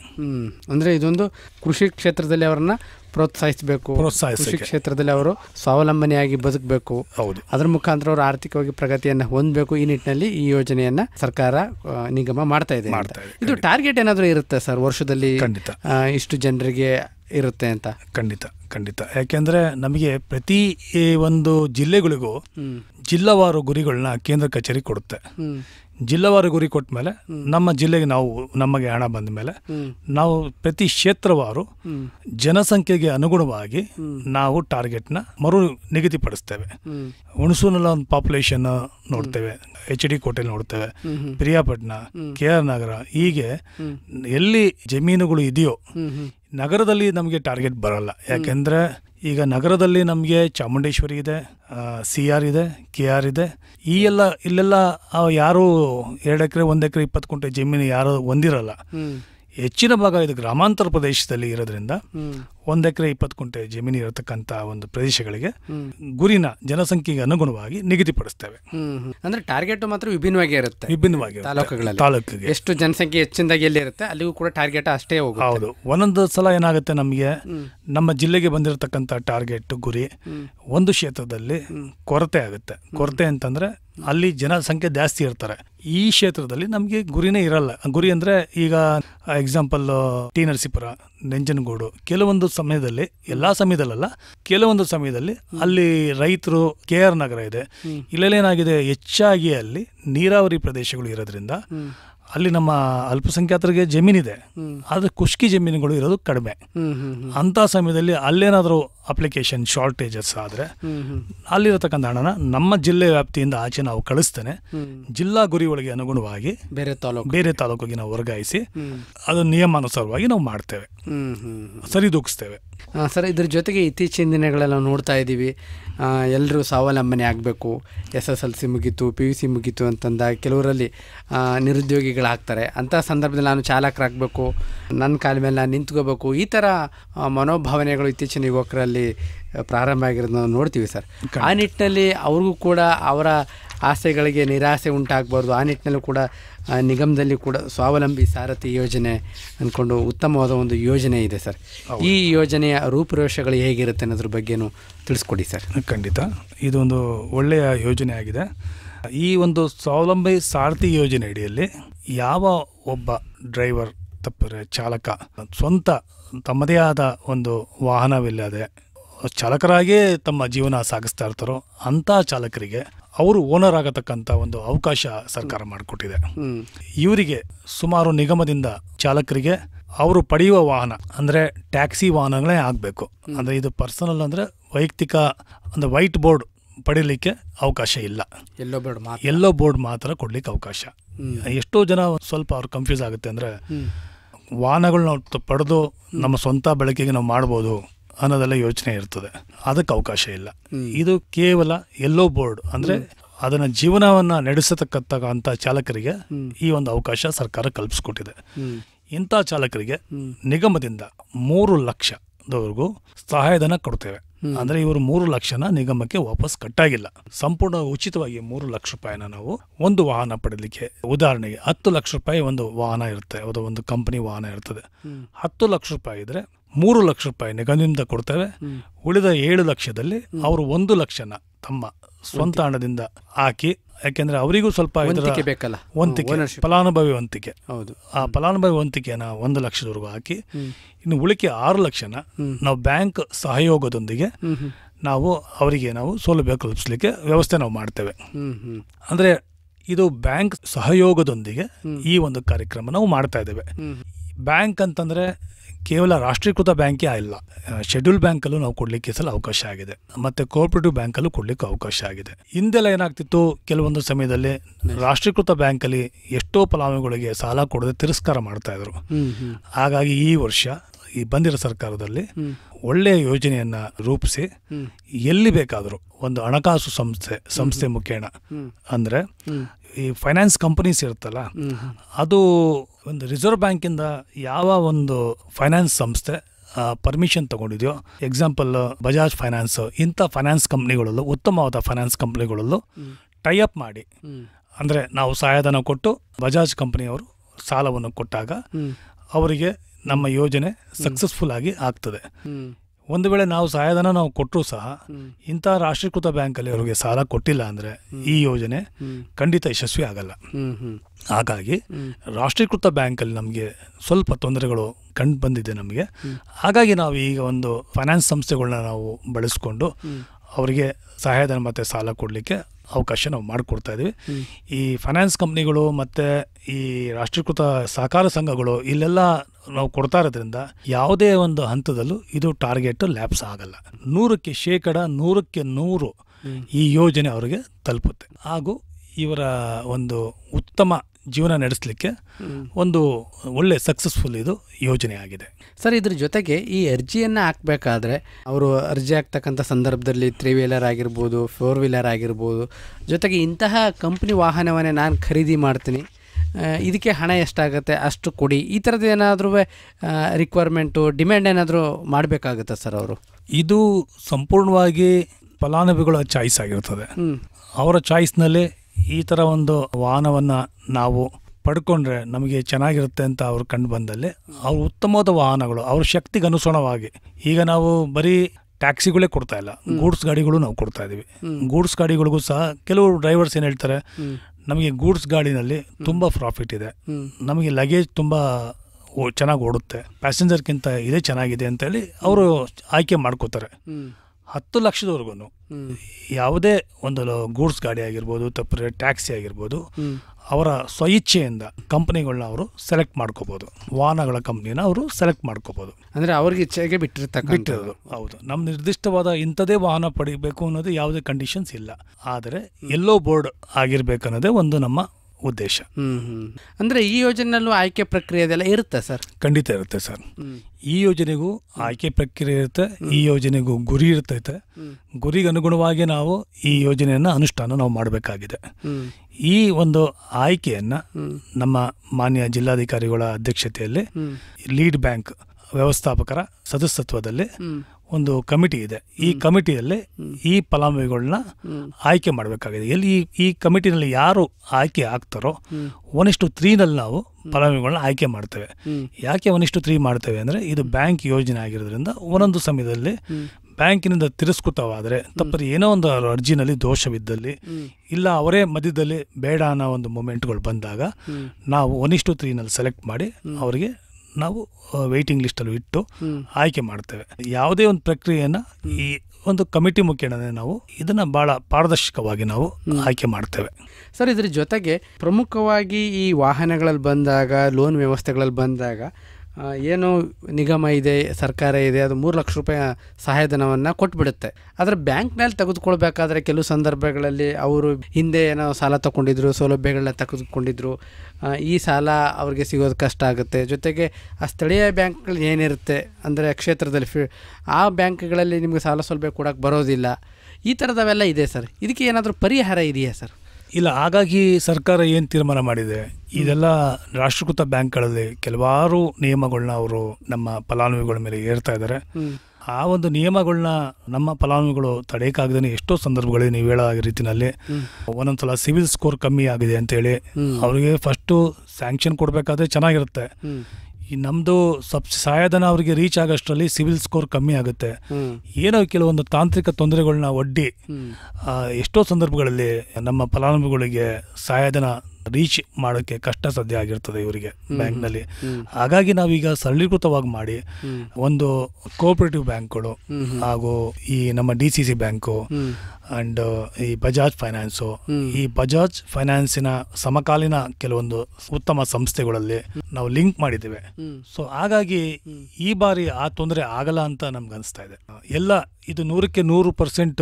ಅಂದರೆ ಇದೊಂದು ಕೃಷಿ ಕ್ಷೇತ್ರದಲ್ಲಿ ಅವರನ್ನ ಪ್ರೋತ್ಸಾಹಿಸಬೇಕು ಕೃಷಿ ಕ್ಷೇತ್ರದಲ್ಲಿ ಅವರು ಸ್ವಾವಲಂಬನೆಯಾಗಿ ಬದುಕಬೇಕು ಹೌದು ಅದರ ಮುಖಾಂತರ ಅವರು ಆರ್ಥಿಕವಾಗಿ ಪ್ರಗತಿಯನ್ನು ಹೊಂದಬೇಕು ಈ ನಿಟ್ಟಿನಲ್ಲಿ ಈ ಯೋಜನೆಯನ್ನ ಸರ್ಕಾರ ನಿಗಮ ಮಾಡ್ತಾ ಇದೆ ಇದು ಟಾರ್ಗೆಟ್ ಏನಾದರೂ ಇರುತ್ತೆ ಸರ್ ವರ್ಷದಲ್ಲಿ ಖಂಡಿತ ಇಷ್ಟು ಜನರಿಗೆ ಇರುತ್ತೆ ಅಂತ ಖಂಡಿತ ಖಂಡಿತ ಯಾಕೆಂದ್ರೆ ನಮಗೆ ಪ್ರತಿ ಒಂದು ಜಿಲ್ಲೆಗಳಿಗೂ ಜಿಲ್ಲಾವಾರು ಗುರಿಗಳನ್ನ ಕೇಂದ್ರ ಕಚೇರಿ ಕೊಡುತ್ತೆ ಜಿಲ್ಲಾವಾರು ಗುರಿ ಕೊಟ್ಟ ಮೇಲೆ ನಮ್ಮ ಜಿಲ್ಲೆಗೆ ನಾವು ನಮಗೆ ಹಣ ಬಂದ ಮೇಲೆ ನಾವು ಪ್ರತಿ ಕ್ಷೇತ್ರವಾರು ಜನಸಂಖ್ಯೆಗೆ ಅನುಗುಣವಾಗಿ ನಾವು ಟಾರ್ಗೆಟ್ನ ಮರು ನಿಗದಿಪಡಿಸ್ತೇವೆ ಹುಣಸೂನಲ್ಲ ಒಂದು ಪಾಪ್ಯುಲೇಷನ್ ನೋಡ್ತೇವೆ ಎಚ್ ಡಿ ಕೋಟೆ ನೋಡ್ತೇವೆ ಪ್ರಿಯಾಪಟ್ನ ಕೆ ಆರ್ ನಗರ ಹೀಗೆ ಎಲ್ಲಿ ಜಮೀನುಗಳು ಇದೆಯೋ ನಗರದಲ್ಲಿ ನಮಗೆ ಟಾರ್ಗೆಟ್ ಬರಲ್ಲ ಯಾಕೆಂದ್ರೆ ಈಗ ನಗರದಲ್ಲಿ ನಮಗೆ ಚಾಮುಂಡೇಶ್ವರಿ ಇದೆ ಸಿ ಆರ್ ಇದೆ ಕೆ ಆರ್ ಇದೆ ಈ ಎಲ್ಲ ಇಲ್ಲೆಲ್ಲ ಯಾರು ಎರಡು ಎಕರೆ ಒಂದು ಎಕರೆ ಇಪ್ಪತ್ತು ಕುಂಟೆ ಜಮೀನು ಯಾರು ಹೊಂದಿರಲ್ಲ ಹೆಚ್ಚಿನ ಭಾಗ ಇದು ಗ್ರಾಮಾಂತರ ಪ್ರದೇಶದಲ್ಲಿ ಇರೋದ್ರಿಂದ ಒಂದು ಎಕರೆ ಇಪ್ಪತ್ತು ಕುಂಟೆ ಜಮೀನು ಇರತಕ್ಕಂಥ ಒಂದು ಪ್ರದೇಶಗಳಿಗೆ ಗುರಿನ ಜನಸಂಖ್ಯೆಗೆ ಅನುಗುಣವಾಗಿ ನಿಗದಿಪಡಿಸ್ತೇವೆ ಅಂದ್ರೆ ಟಾರ್ಗೆಟ್ ಮಾತ್ರ ವಿಭಿನ್ನವಾಗಿ ಇರುತ್ತೆ ವಿಭಿನ್ನವಾಗಿ ತಾಲೂಕುಗಳಲ್ಲಿ ಎಷ್ಟು ಜನಸಂಖ್ಯೆ ಹೆಚ್ಚಿನದಾಗಿ ಎಲ್ಲಿ ಇರುತ್ತೆ ಅಲ್ಲಿಗೂ ಕೂಡ ಟಾರ್ಗೆಟ್ ಅಷ್ಟೇ ಹೋಗುತ್ತೆ ಹೌದು ಒಂದೊಂದು ಸಲ ಏನಾಗುತ್ತೆ ನಮಗೆ ನಮ್ಮ ಜಿಲ್ಲೆಗೆ ಬಂದಿರತಕ್ಕಂತ ಟಾರ್ಗೆಟ್ ಗುರಿ ಒಂದು ಕ್ಷೇತ್ರದಲ್ಲಿ ಕೊರತೆ ಆಗುತ್ತೆ ಕೊರತೆ ಅಂತಂದ್ರೆ ಅಲ್ಲಿ ಜನಸಂಖ್ಯೆ ಜಾಸ್ತಿ ಇರ್ತಾರೆ ಈ ಕ್ಷೇತ್ರದಲ್ಲಿ ನಮಗೆ ಗುರಿನೇ ಇರಲ್ಲ ಗುರಿ ಅಂದರೆ ಈಗ ಎಕ್ಸಾಂಪಲ್ ಟಿ ನರಸೀಪುರ ನೆಂಜನಗೂಡು ಕೆಲವೊಂದು ಸಮಯದಲ್ಲಿ ಎಲ್ಲ ಸಮಯದಲ್ಲ ಕೆಲವೊಂದು ಸಮಯದಲ್ಲಿ ಅಲ್ಲಿ ರೈತರು ಕೆ ಆರ್ ನಗರ ಇದೆ ಇಲ್ಲೆಲ್ಲೇನಾಗಿದೆ ಹೆಚ್ಚಾಗಿ ಅಲ್ಲಿ ನೀರಾವರಿ ಪ್ರದೇಶಗಳು ಇರೋದ್ರಿಂದ ಅಲ್ಲಿ ನಮ್ಮ ಅಲ್ಪಸಂಖ್ಯಾತರಿಗೆ ಜಮೀನಿದೆ ಆದರೆ ಖುಷ್ಕಿ ಜಮೀನುಗಳು ಇರೋದು ಕಡಿಮೆ ಅಂಥ ಸಮಯದಲ್ಲಿ ಅಲ್ಲೇನಾದರೂ ಅಪ್ಲಿಕೇಶನ್ ಶಾರ್ಟೇಜಸ್ ಆದರೆ ಅಲ್ಲಿರತಕ್ಕಂಥ ಹಣನ ನಮ್ಮ ಜಿಲ್ಲೆ ವ್ಯಾಪ್ತಿಯಿಂದ ಆಚೆ ನಾವು ಕಳಿಸ್ತೇನೆ ಜಿಲ್ಲಾ ಗುರಿ ಒಳಗೆ ಅನುಗುಣವಾಗಿ ಬೇರೆ ತಾಲೂಕು ಬೇರೆ ತಾಲೂಕಿಗೆ ನಾವು ವರ್ಗಾಯಿಸಿ ಅದು ನಿಯಮಾನುಸಾರವಾಗಿ ನಾವು ಮಾಡ್ತೇವೆ ಸರಿದೂಗಿಸ್ತೇವೆ ಸರ್ ಇದ್ರ ಜೊತೆಗೆ ಇತ್ತೀಚಿನ ದಿನಗಳಲ್ಲಿ ನಾವು ನೋಡ್ತಾ ಇದ್ದೀವಿ ಎಲ್ಲರೂ ಸ್ವಾವಲಂಬನೆ ಆಗಬೇಕು ಎಸ್ ಎಸ್ ಎಲ್ ಸಿ ಮುಗೀತು ಪಿ ಯು ಸಿ ಮುಗೀತು ಅಂತಂದಾಗ ಕೆಲವರಲ್ಲಿ ನಿರುದ್ಯೋಗಿಗಳಾಗ್ತಾರೆ ಅಂಥ ಸಂದರ್ಭದಲ್ಲಿ ನಾನು ಚಾಲಕರಾಗಬೇಕು ನನ್ನ ಕಾಲ ಮೇಲೆ ನಾನು ನಿಂತ್ಕೋಬೇಕು ಈ ಥರ ಮನೋಭಾವನೆಗಳು ಇತ್ತೀಚಿನ ಯುವಕರಲ್ಲಿ ಪ್ರಾರಂಭ ಆಗಿರೋದನ್ನ ನಾವು ನೋಡ್ತೀವಿ ಸರ್ ಆ ನಿಟ್ಟಿನಲ್ಲಿ ಅವ್ರಿಗೂ ಕೂಡ ಅವರ ಆಸೆಗಳಿಗೆ ನಿರಾಸೆ ಉಂಟಾಗಬಾರ್ದು ಆ ನಿಟ್ಟಿನಲ್ಲೂ ಕೂಡ ನಿಗಮದಲ್ಲಿ ಕೂಡ ಸ್ವಾವಲಂಬಿ ಸಾರಥಿ ಯೋಜನೆ ಅಂದ್ಕೊಂಡು ಉತ್ತಮವಾದ ಒಂದು ಯೋಜನೆ ಇದೆ ಸರ್ ಈ ಯೋಜನೆಯ ರೂಪುರೇಷಗಳು ಹೇಗಿರುತ್ತೆ ಅನ್ನೋದ್ರ ಬಗ್ಗೆನೂ ತಿಳಿಸ್ಕೊಡಿ ಸರ್ ಖಂಡಿತ ಇದೊಂದು ಒಳ್ಳೆಯ ಯೋಜನೆ ಆಗಿದೆ ಈ ಒಂದು ಸ್ವಾವಲಂಬಿ ಸಾರಥಿ ಯೋಜನೆ ಅಡಿಯಲ್ಲಿ ಯಾವ ಒಬ್ಬ ಡ್ರೈವರ್ ತಪ್ಪರೆ ಚಾಲಕ ಸ್ವಂತ ತಮ್ಮದೇ ಆದ ಒಂದು ವಾಹನವಿಲ್ಲದೆ ಚಾಲಕರಾಗಿಯೇ ತಮ್ಮ ಜೀವನ ಸಾಗಿಸ್ತಾ ಇರ್ತಾರೋ ಅಂಥ ಚಾಲಕರಿಗೆ ಅವರು ಓನರ್ ಆಗತಕ್ಕಂಥ ಒಂದು ಅವಕಾಶ ಸರ್ಕಾರ ಮಾಡಿಕೊಟ್ಟಿದೆ ಇವರಿಗೆ ಸುಮಾರು ನಿಗಮದಿಂದ ಚಾಲಕರಿಗೆ ಅವರು ಪಡೆಯುವ ವಾಹನ ಅಂದರೆ ಟ್ಯಾಕ್ಸಿ ವಾಹನಗಳೇ ಆಗಬೇಕು ಅಂದರೆ ಇದು ಪರ್ಸನಲ್ ಅಂದರೆ ವೈಯಕ್ತಿಕ ಅಂದರೆ ವೈಟ್ ಬೋರ್ಡ್ ಪಡೀಲಿಕ್ಕೆ ಅವಕಾಶ ಇಲ್ಲ ಎಲ್ಲೋ ಬೋರ್ಡ್ ಎಲ್ಲೋ ಬೋರ್ಡ್ ಮಾತ್ರ ಕೊಡ್ಲಿಕ್ಕೆ ಅವಕಾಶ ಎಷ್ಟೋ ಜನ ಸ್ವಲ್ಪ ಅವ್ರು ಕನ್ಫ್ಯೂಸ್ ಆಗುತ್ತೆ ಅಂದರೆ ವಾಹನಗಳನ್ನ ಪಡೆದು ನಮ್ಮ ಸ್ವಂತ ಬಳಕೆಗೆ ನಾವು ಮಾಡ್ಬೋದು ಅನ್ನೋದೆಲ್ಲ ಯೋಚನೆ ಇರ್ತದೆ ಅದಕ್ಕೆ ಅವಕಾಶ ಇಲ್ಲ ಇದು ಕೇವಲ ಎಲ್ಲೋ ಬೋರ್ಡ್ ಅಂದ್ರೆ ಅದನ್ನ ಜೀವನವನ್ನ ನಡೆಸತಕ್ಕಂತ ಚಾಲಕರಿಗೆ ಈ ಒಂದು ಅವಕಾಶ ಸರ್ಕಾರ ಕಲ್ಪಿಸ್ಕೊಟ್ಟಿದೆ ಇಂಥ ಚಾಲಕರಿಗೆ ನಿಗಮದಿಂದ ಮೂರು ಲಕ್ಷದವರೆಗೂ ಸಹಾಯಧನ ಕೊಡ್ತೇವೆ ಅಂದ್ರೆ ಇವರು ಮೂರು ಲಕ್ಷನ ನಿಗಮಕ್ಕೆ ವಾಪಸ್ ಕಟ್ಟಾಗಿಲ್ಲ ಸಂಪೂರ್ಣ ಉಚಿತವಾಗಿ ಮೂರು ಲಕ್ಷ ರೂಪಾಯಿನ ನಾವು ಒಂದು ವಾಹನ ಪಡೆಯಲಿಕ್ಕೆ ಉದಾಹರಣೆಗೆ ಹತ್ತು ಲಕ್ಷ ರೂಪಾಯಿ ಒಂದು ವಾಹನ ಇರುತ್ತೆ ಅದು ಒಂದು ಕಂಪನಿ ವಾಹನ ಇರ್ತದೆ ಹತ್ತು ಲಕ್ಷ ರೂಪಾಯಿ ಇದ್ರೆ ಮೂರು ಲಕ್ಷ ರೂಪಾಯಿ ನಿಗಮದಿಂದ ಕೊಡ್ತೇವೆ ಉಳಿದ ಏಳು ಲಕ್ಷದಲ್ಲಿ ಅವರು ಒಂದು ಲಕ್ಷನ ತಮ್ಮ ಸ್ವಂತ ಹಣದಿಂದ ಹಾಕಿ ಯಾಕೆಂದ್ರೆ ಅವರಿಗೂ ಸ್ವಲ್ಪ ಬೇಕಲ್ಲ ವಂತಿಕೆ ಫಲಾನುಭವಿ ವಂತಿಕೆ ಹೌದು ಆ ಫಲಾನುಭವಿ ವಂತಿಕೆನ ಒಂದು ಲಕ್ಷದವರೆಗೂ ಹಾಕಿ ಇನ್ನು ಉಳಿಕೆ ಆರು ಲಕ್ಷನ ನಾವು ಬ್ಯಾಂಕ್ ಸಹಯೋಗದೊಂದಿಗೆ ನಾವು ಅವರಿಗೆ ನಾವು ಸೌಲಭ್ಯ ಕಲ್ಪಿಸಲಿಕ್ಕೆ ವ್ಯವಸ್ಥೆ ನಾವು ಮಾಡ್ತೇವೆ ಅಂದ್ರೆ ಇದು ಬ್ಯಾಂಕ್ ಸಹಯೋಗದೊಂದಿಗೆ ಈ ಒಂದು ಕಾರ್ಯಕ್ರಮ ನಾವು ಮಾಡ್ತಾ ಇದ್ದೇವೆ ಬ್ಯಾಂಕ್ ಅಂತಂದ್ರೆ ಕೇವಲ ರಾಷ್ಟ್ರೀಕೃತ ಬ್ಯಾಂಕೇ ಇಲ್ಲ ಶೆಡ್ಯೂಲ್ ಬ್ಯಾಂಕಲ್ಲೂ ನಾವು ಕೊಡಲಿಕ್ಕೆ ಸಲ ಅವಕಾಶ ಆಗಿದೆ ಮತ್ತು ಕೋಆಪರೇಟಿವ್ ಬ್ಯಾಂಕಲ್ಲೂ ಕೊಡಲಿಕ್ಕೆ ಅವಕಾಶ ಆಗಿದೆ ಹಿಂದೆಲ್ಲ ಏನಾಗ್ತಿತ್ತು ಕೆಲವೊಂದು ಸಮಯದಲ್ಲಿ ರಾಷ್ಟ್ರೀಕೃತ ಬ್ಯಾಂಕಲ್ಲಿ ಎಷ್ಟೋ ಫಲಾನುಭವಿಗಳಿಗೆ ಸಾಲ ಕೊಡದೆ ತಿರಸ್ಕಾರ ಮಾಡ್ತಾಯಿದ್ರು ಹಾಗಾಗಿ ಈ ವರ್ಷ ಈ ಬಂದಿರೋ ಸರ್ಕಾರದಲ್ಲಿ ಒಳ್ಳೆಯ ಯೋಜನೆಯನ್ನು ರೂಪಿಸಿ ಎಲ್ಲಿ ಬೇಕಾದರೂ ಒಂದು ಹಣಕಾಸು ಸಂಸ್ಥೆ ಸಂಸ್ಥೆ ಮುಖೇಣ ಅಂದರೆ ಈ ಫೈನಾನ್ಸ್ ಕಂಪನೀಸ್ ಇರುತ್ತಲ್ಲ ಅದು ಒಂದು ರಿಸರ್ವ್ ಬ್ಯಾಂಕಿಂದ ಯಾವ ಒಂದು ಫೈನಾನ್ಸ್ ಸಂಸ್ಥೆ ಪರ್ಮಿಷನ್ ತಗೊಂಡಿದೆಯೋ ಎಕ್ಸಾಂಪಲ್ ಬಜಾಜ್ ಫೈನಾನ್ಸ್ ಇಂಥ ಫೈನಾನ್ಸ್ ಕಂಪ್ನಿಗಳಲ್ಲೂ ಉತ್ತಮವಾದ ಫೈನಾನ್ಸ್ ಕಂಪ್ನಿಗಳಲ್ಲೂ ಟೈ ಅಪ್ ಮಾಡಿ ಅಂದರೆ ನಾವು ಸಹಾಯಧನ ಕೊಟ್ಟು ಬಜಾಜ್ ಕಂಪ್ನಿಯವರು ಸಾಲವನ್ನು ಕೊಟ್ಟಾಗ ಅವರಿಗೆ ನಮ್ಮ ಯೋಜನೆ ಸಕ್ಸಸ್ಫುಲ್ ಆಗಿ ಆಗ್ತದೆ ಒಂದು ವೇಳೆ ನಾವು ಸಹಾಯಧನ ನಾವು ಕೊಟ್ಟರೂ ಸಹ ಇಂಥ ರಾಷ್ಟ್ರೀಕೃತ ಬ್ಯಾಂಕಲ್ಲಿ ಅವರಿಗೆ ಸಾಲ ಕೊಟ್ಟಿಲ್ಲ ಅಂದರೆ ಈ ಯೋಜನೆ ಖಂಡಿತ ಯಶಸ್ವಿ ಆಗಲ್ಲ ಹಾಗಾಗಿ ರಾಷ್ಟ್ರೀಕೃತ ಬ್ಯಾಂಕಲ್ಲಿ ನಮಗೆ ಸ್ವಲ್ಪ ತೊಂದರೆಗಳು ಕಂಡು ಬಂದಿದೆ ನಮಗೆ ಹಾಗಾಗಿ ನಾವು ಈಗ ಒಂದು ಫೈನಾನ್ಸ್ ಸಂಸ್ಥೆಗಳನ್ನ ನಾವು ಬಳಸ್ಕೊಂಡು ಅವರಿಗೆ ಸಹಾಯಧನ ಮತ್ತು ಸಾಲ ಕೊಡಲಿಕ್ಕೆ ಅವಕಾಶ ನಾವು ಮಾಡಿಕೊಡ್ತಾ ಇದ್ದೀವಿ ಈ ಫೈನಾನ್ಸ್ ಕಂಪ್ನಿಗಳು ಮತ್ತು ಈ ರಾಷ್ಟ್ರೀಕೃತ ಸಹಕಾರ ಸಂಘಗಳು ಇಲ್ಲೆಲ್ಲ ನಾವು ಕೊಡ್ತಾ ಇರೋದ್ರಿಂದ ಯಾವುದೇ ಒಂದು ಹಂತದಲ್ಲೂ ಇದು ಟಾರ್ಗೆಟ್ ಲ್ಯಾಪ್ಸ್ ಆಗಲ್ಲ ನೂರಕ್ಕೆ ಶೇಕಡ ನೂರಕ್ಕೆ ನೂರು ಈ ಯೋಜನೆ ಅವರಿಗೆ ತಲುಪುತ್ತೆ ಹಾಗೂ ಇವರ ಒಂದು ಉತ್ತಮ ಜೀವನ ನಡೆಸಲಿಕ್ಕೆ ಒಂದು ಒಳ್ಳೆ ಸಕ್ಸಸ್ಫುಲ್ ಇದು ಯೋಜನೆ ಆಗಿದೆ ಸರ್ ಇದ್ರ ಜೊತೆಗೆ ಈ ಅರ್ಜಿಯನ್ನು ಹಾಕಬೇಕಾದ್ರೆ ಅವರು ಅರ್ಜಿ ಹಾಕ್ತಕ್ಕಂಥ ಸಂದರ್ಭದಲ್ಲಿ ತ್ರೀ ವೀಲರ್ ಆಗಿರ್ಬೋದು ಫೋರ್ ವೀಲರ್ ಆಗಿರ್ಬೋದು ಜೊತೆಗೆ ಇಂತಹ ಕಂಪ್ನಿ ವಾಹನವನ್ನೇ ನಾನು ಖರೀದಿ ಮಾಡ್ತೀನಿ ಇದಕ್ಕೆ ಹಣ ಎಷ್ಟಾಗುತ್ತೆ ಅಷ್ಟು ಕೊಡಿ ಈ ಥರದ್ದು ಏನಾದರೂ ರಿಕ್ವೈರ್ಮೆಂಟು ಡಿಮ್ಯಾಂಡ್ ಏನಾದರೂ ಮಾಡಬೇಕಾಗುತ್ತೆ ಸರ್ ಅವರು ಇದು ಸಂಪೂರ್ಣವಾಗಿ ಫಲಾನುಭವಿಗಳ ಚಾಯ್ಸ್ ಆಗಿರ್ತದೆ ಅವರ ಚಾಯ್ಸ್ನಲ್ಲಿ ಈ ಥರ ಒಂದು ವಾಹನವನ್ನು ನಾವು ಪಡ್ಕೊಂಡ್ರೆ ನಮಗೆ ಚೆನ್ನಾಗಿರುತ್ತೆ ಅಂತ ಅವ್ರು ಕಂಡು ಬಂದಲ್ಲಿ ಅವ್ರು ಉತ್ತಮವಾದ ವಾಹನಗಳು ಅವ್ರ ಶಕ್ತಿಗೆ ಅನುಸರಣವಾಗಿ ಈಗ ನಾವು ಬರೀ ಟ್ಯಾಕ್ಸಿಗಳೇ ಕೊಡ್ತಾ ಇಲ್ಲ ಗೂಡ್ಸ್ ಗಾಡಿಗಳು ನಾವು ಕೊಡ್ತಾ ಇದ್ದೀವಿ ಗೂಡ್ಸ್ ಗಾಡಿಗಳಿಗೂ ಸಹ ಕೆಲವು ಡ್ರೈವರ್ಸ್ ಏನು ಹೇಳ್ತಾರೆ ನಮಗೆ ಗೂಡ್ಸ್ ಗಾಡಿನಲ್ಲಿ ತುಂಬ ಪ್ರಾಫಿಟ್ ಇದೆ ನಮಗೆ ಲಗೇಜ್ ತುಂಬ ಚೆನ್ನಾಗಿ ಓಡುತ್ತೆ ಪ್ಯಾಸೆಂಜರ್ಗಿಂತ ಇದೇ ಚೆನ್ನಾಗಿದೆ ಅಂತೇಳಿ ಅವರು ಆಯ್ಕೆ ಮಾಡ್ಕೋತಾರೆ ಹತ್ತು ಲಕ್ಷದವರೆಗೂ ಯಾವುದೇ ಒಂದು ಗೂಡ್ಸ್ ಗಾಡಿ ಆಗಿರ್ಬೋದು ತಪ್ಪರೆ ಟ್ಯಾಕ್ಸಿ ಆಗಿರ್ಬೋದು ಅವರ ಸ್ವಇಚ್ಛೆಯಿಂದ ಕಂಪ್ನಿಗಳನ್ನ ಅವರು ಸೆಲೆಕ್ಟ್ ಮಾಡ್ಕೋಬಹುದು ವಾಹನಗಳ ಕಂಪ್ನಿನ ಅವರು ಸೆಲೆಕ್ಟ್ ಮಾಡ್ಕೋಬಹುದು ಅಂದ್ರೆ ಅವ್ರಿಗೆ ಇಚ್ಛೆಗೆ ಬಿಟ್ಟಿರ್ತಕ್ಕ ಬಿಟ್ಟಿರೋದು ಹೌದು ನಮ್ಮ ನಿರ್ದಿಷ್ಟವಾದ ಇಂಥದೇ ವಾಹನ ಪಡಿಬೇಕು ಅನ್ನೋದು ಯಾವುದೇ ಕಂಡೀಷನ್ಸ್ ಇಲ್ಲ ಆದರೆ ಎಲ್ಲೋ ಬೋರ್ಡ್ ಆಗಿರ್ಬೇಕನ್ನೋದೇ ಒಂದು ನಮ್ಮ ಉದ್ದೇಶ ಅಂದರೆ ಈ ಯೋಜನೆಯಲ್ಲೂ ಆಯ್ಕೆ ಪ್ರಕ್ರಿಯೆ ಅದೆಲ್ಲ ಇರುತ್ತೆ ಸರ್ ಖಂಡಿತ ಇರುತ್ತೆ ಸರ್ ಈ ಯೋಜನೆಗೂ ಆಯ್ಕೆ ಪ್ರಕ್ರಿಯೆ ಇರುತ್ತೆ ಈ ಯೋಜನೆಗೂ ಗುರಿ ಇರ್ತೈತೆ ಗುರಿಗೆ ಅನುಗುಣವಾಗಿ ನಾವು ಈ ಯೋಜನೆಯನ್ನು ಅನುಷ್ಠಾನ ನಾವು ಮಾಡಬೇಕಾಗಿದೆ ಈ ಒಂದು ಆಯ್ಕೆಯನ್ನು ನಮ್ಮ ಮಾನ್ಯ ಜಿಲ್ಲಾಧಿಕಾರಿಗಳ ಅಧ್ಯಕ್ಷತೆಯಲ್ಲಿ ಲೀಡ್ ಬ್ಯಾಂಕ್ ವ್ಯವಸ್ಥಾಪಕರ ಸದಸ್ಯತ್ವದಲ್ಲಿ ಒಂದು ಕಮಿಟಿ ಇದೆ ಈ ಕಮಿಟಿಯಲ್ಲಿ ಈ ಫಲಾನುಭವಿಗಳನ್ನ ಆಯ್ಕೆ ಮಾಡಬೇಕಾಗಿದೆ ಎಲ್ಲಿ ಈ ಕಮಿಟಿನಲ್ಲಿ ಯಾರು ಆಯ್ಕೆ ಆಗ್ತಾರೋ ಒನ್ ಇಷ್ಟು ತ್ರೀನಲ್ಲಿ ನಾವು ಫಲಾನುಭವಿಗಳನ್ನ ಆಯ್ಕೆ ಮಾಡ್ತೇವೆ ಯಾಕೆ ಒನ್ ಇಷ್ಟು ತ್ರೀ ಮಾಡ್ತೇವೆ ಅಂದರೆ ಇದು ಬ್ಯಾಂಕ್ ಯೋಜನೆ ಆಗಿರೋದ್ರಿಂದ ಒಂದೊಂದು ಸಮಯದಲ್ಲಿ ಬ್ಯಾಂಕಿನಿಂದ ತಿರಸ್ಕೃತವಾದರೆ ತಪ್ಪದೆ ಏನೋ ಒಂದು ಅರ್ಜಿನಲ್ಲಿ ದೋಷವಿದ್ದಲ್ಲಿ ಇಲ್ಲ ಅವರೇ ಮಧ್ಯದಲ್ಲಿ ಬೇಡ ಅನ್ನೋ ಒಂದು ಮೂಮೆಂಟ್ಗಳು ಬಂದಾಗ ನಾವು ಒನ್ ಇಷ್ಟು ತ್ರೀನಲ್ಲಿ ಸೆಲೆಕ್ಟ್ ಮಾಡಿ ಅವರಿಗೆ ನಾವು ವೆಯ್ಟಿಂಗ್ ಲಿಸ್ಟಲ್ಲಿ ಇಟ್ಟು ಆಯ್ಕೆ ಮಾಡ್ತೇವೆ ಯಾವುದೇ ಒಂದು ಪ್ರಕ್ರಿಯೆಯನ್ನು ಈ ಒಂದು ಕಮಿಟಿ ಮುಖೇಣನೇ ನಾವು ಇದನ್ನು ಭಾಳ ಪಾರದರ್ಶಕವಾಗಿ ನಾವು ಆಯ್ಕೆ ಮಾಡ್ತೇವೆ ಸರ್ ಇದರ ಜೊತೆಗೆ ಪ್ರಮುಖವಾಗಿ ಈ ವಾಹನಗಳಲ್ಲಿ ಬಂದಾಗ ಲೋನ್ ವ್ಯವಸ್ಥೆಗಳಲ್ಲಿ ಬಂದಾಗ ಏನು ನಿಗಮ ಇದೆ ಸರ್ಕಾರ ಇದೆ ಅದು ಮೂರು ಲಕ್ಷ ರೂಪಾಯಿ ಸಹಾಯಧನವನ್ನು ಕೊಟ್ಬಿಡುತ್ತೆ ಆದರೆ ಬ್ಯಾಂಕ್ನಲ್ಲಿ ತೆಗೆದುಕೊಳ್ಬೇಕಾದ್ರೆ ಕೆಲವು ಸಂದರ್ಭಗಳಲ್ಲಿ ಅವರು ಹಿಂದೆ ಏನೋ ಸಾಲ ತಗೊಂಡಿದ್ರು ಸೌಲಭ್ಯಗಳನ್ನ ತೆಗೆದುಕೊಂಡಿದ್ರು ಈ ಸಾಲ ಅವ್ರಿಗೆ ಸಿಗೋದು ಕಷ್ಟ ಆಗುತ್ತೆ ಜೊತೆಗೆ ಆ ಸ್ಥಳೀಯ ಬ್ಯಾಂಕ್ಗಳು ಏನಿರುತ್ತೆ ಅಂದರೆ ಕ್ಷೇತ್ರದಲ್ಲಿ ಫಿ ಆ ಬ್ಯಾಂಕ್ಗಳಲ್ಲಿ ನಿಮಗೆ ಸಾಲ ಸೌಲಭ್ಯ ಕೊಡೋಕ್ಕೆ ಬರೋದಿಲ್ಲ ಈ ಥರದವೆಲ್ಲ ಇದೆ ಸರ್ ಇದಕ್ಕೆ ಏನಾದರೂ ಪರಿಹಾರ ಇದೆಯಾ ಸರ್ ಇಲ್ಲ ಹಾಗಾಗಿ ಸರ್ಕಾರ ಏನು ತೀರ್ಮಾನ ಮಾಡಿದೆ ಇದೆಲ್ಲ ರಾಷ್ಟ್ರೀಕೃತ ಬ್ಯಾಂಕ್ಗಳಲ್ಲಿ ಕೆಲವಾರು ನಿಯಮಗಳನ್ನ ಅವರು ನಮ್ಮ ಫಲಾನುಭವಿಗಳ ಮೇಲೆ ಏರ್ತಾ ಇದ್ದಾರೆ ಆ ಒಂದು ನಿಯಮಗಳನ್ನ ನಮ್ಮ ಫಲಾನುಭವಿಗಳು ತಡೆಯಕ್ಕಾಗದೇ ಎಷ್ಟೋ ಸಂದರ್ಭಗಳಲ್ಲಿ ನೀವು ಹೇಳೋ ರೀತಿನಲ್ಲಿ ಒಂದೊಂದ್ಸಲ ಸಿವಿಲ್ ಸ್ಕೋರ್ ಕಮ್ಮಿ ಆಗಿದೆ ಅಂತ ಹೇಳಿ ಅವರಿಗೆ ಫಸ್ಟು ಸ್ಯಾಂಕ್ಷನ್ ಕೊಡಬೇಕಾದ್ರೆ ಚೆನ್ನಾಗಿರುತ್ತೆ ಈ ನಮ್ಮದು ಸಬ್ ಸಹಾಯಧನ ಅವರಿಗೆ ರೀಚ್ ಆಗೋಷ್ಟರಲ್ಲಿ ಸಿವಿಲ್ ಸ್ಕೋರ್ ಕಮ್ಮಿ ಆಗುತ್ತೆ ಏನೋ ಕೆಲವೊಂದು ತಾಂತ್ರಿಕ ತೊಂದರೆಗಳನ್ನ ಒಡ್ಡಿ ಎಷ್ಟೋ ಸಂದರ್ಭಗಳಲ್ಲಿ ನಮ್ಮ ಫಲಾನುಭವಿಗಳಿಗೆ ಸಹಾಯಧನ ರೀಚ್ ಮಾಡೋಕ್ಕೆ ಕಷ್ಟ ಸಾಧ್ಯ ಆಗಿರ್ತದೆ ಇವರಿಗೆ ಬ್ಯಾಂಕ್ನಲ್ಲಿ ಹಾಗಾಗಿ ನಾವೀಗ ಸರಳೀಕೃತವಾಗಿ ಮಾಡಿ ಒಂದು ಕೋಆಪರೇಟಿವ್ ಬ್ಯಾಂಕ್ಗಳು ಹಾಗೂ ಈ ನಮ್ಮ D C C bank and uh, ಈ ಬಜಾಜ್ ಫೈನಾನ್ಸು ಈ ಬಜಾಜ್ ಫೈನಾನ್ಸಿನ ಸಮಕಾಲೀನ ಕೆಲವೊಂದು ಉತ್ತಮ ಸಂಸ್ಥೆಗಳಲ್ಲಿ ನಾವು ಲಿಂಕ್ ಮಾಡಿದ್ದೇವೆ ಸೊ ಹಾಗಾಗಿ ಈ ಬಾರಿ ಆ ತೊಂದರೆ ಆಗಲ್ಲ ಅಂತ ನಮ್ಗೆ ಅನಿಸ್ತಾ ಇದೆ ಎಲ್ಲ ಇದು ನೂರಕ್ಕೆ ನೂರು ಪರ್ಸೆಂಟ್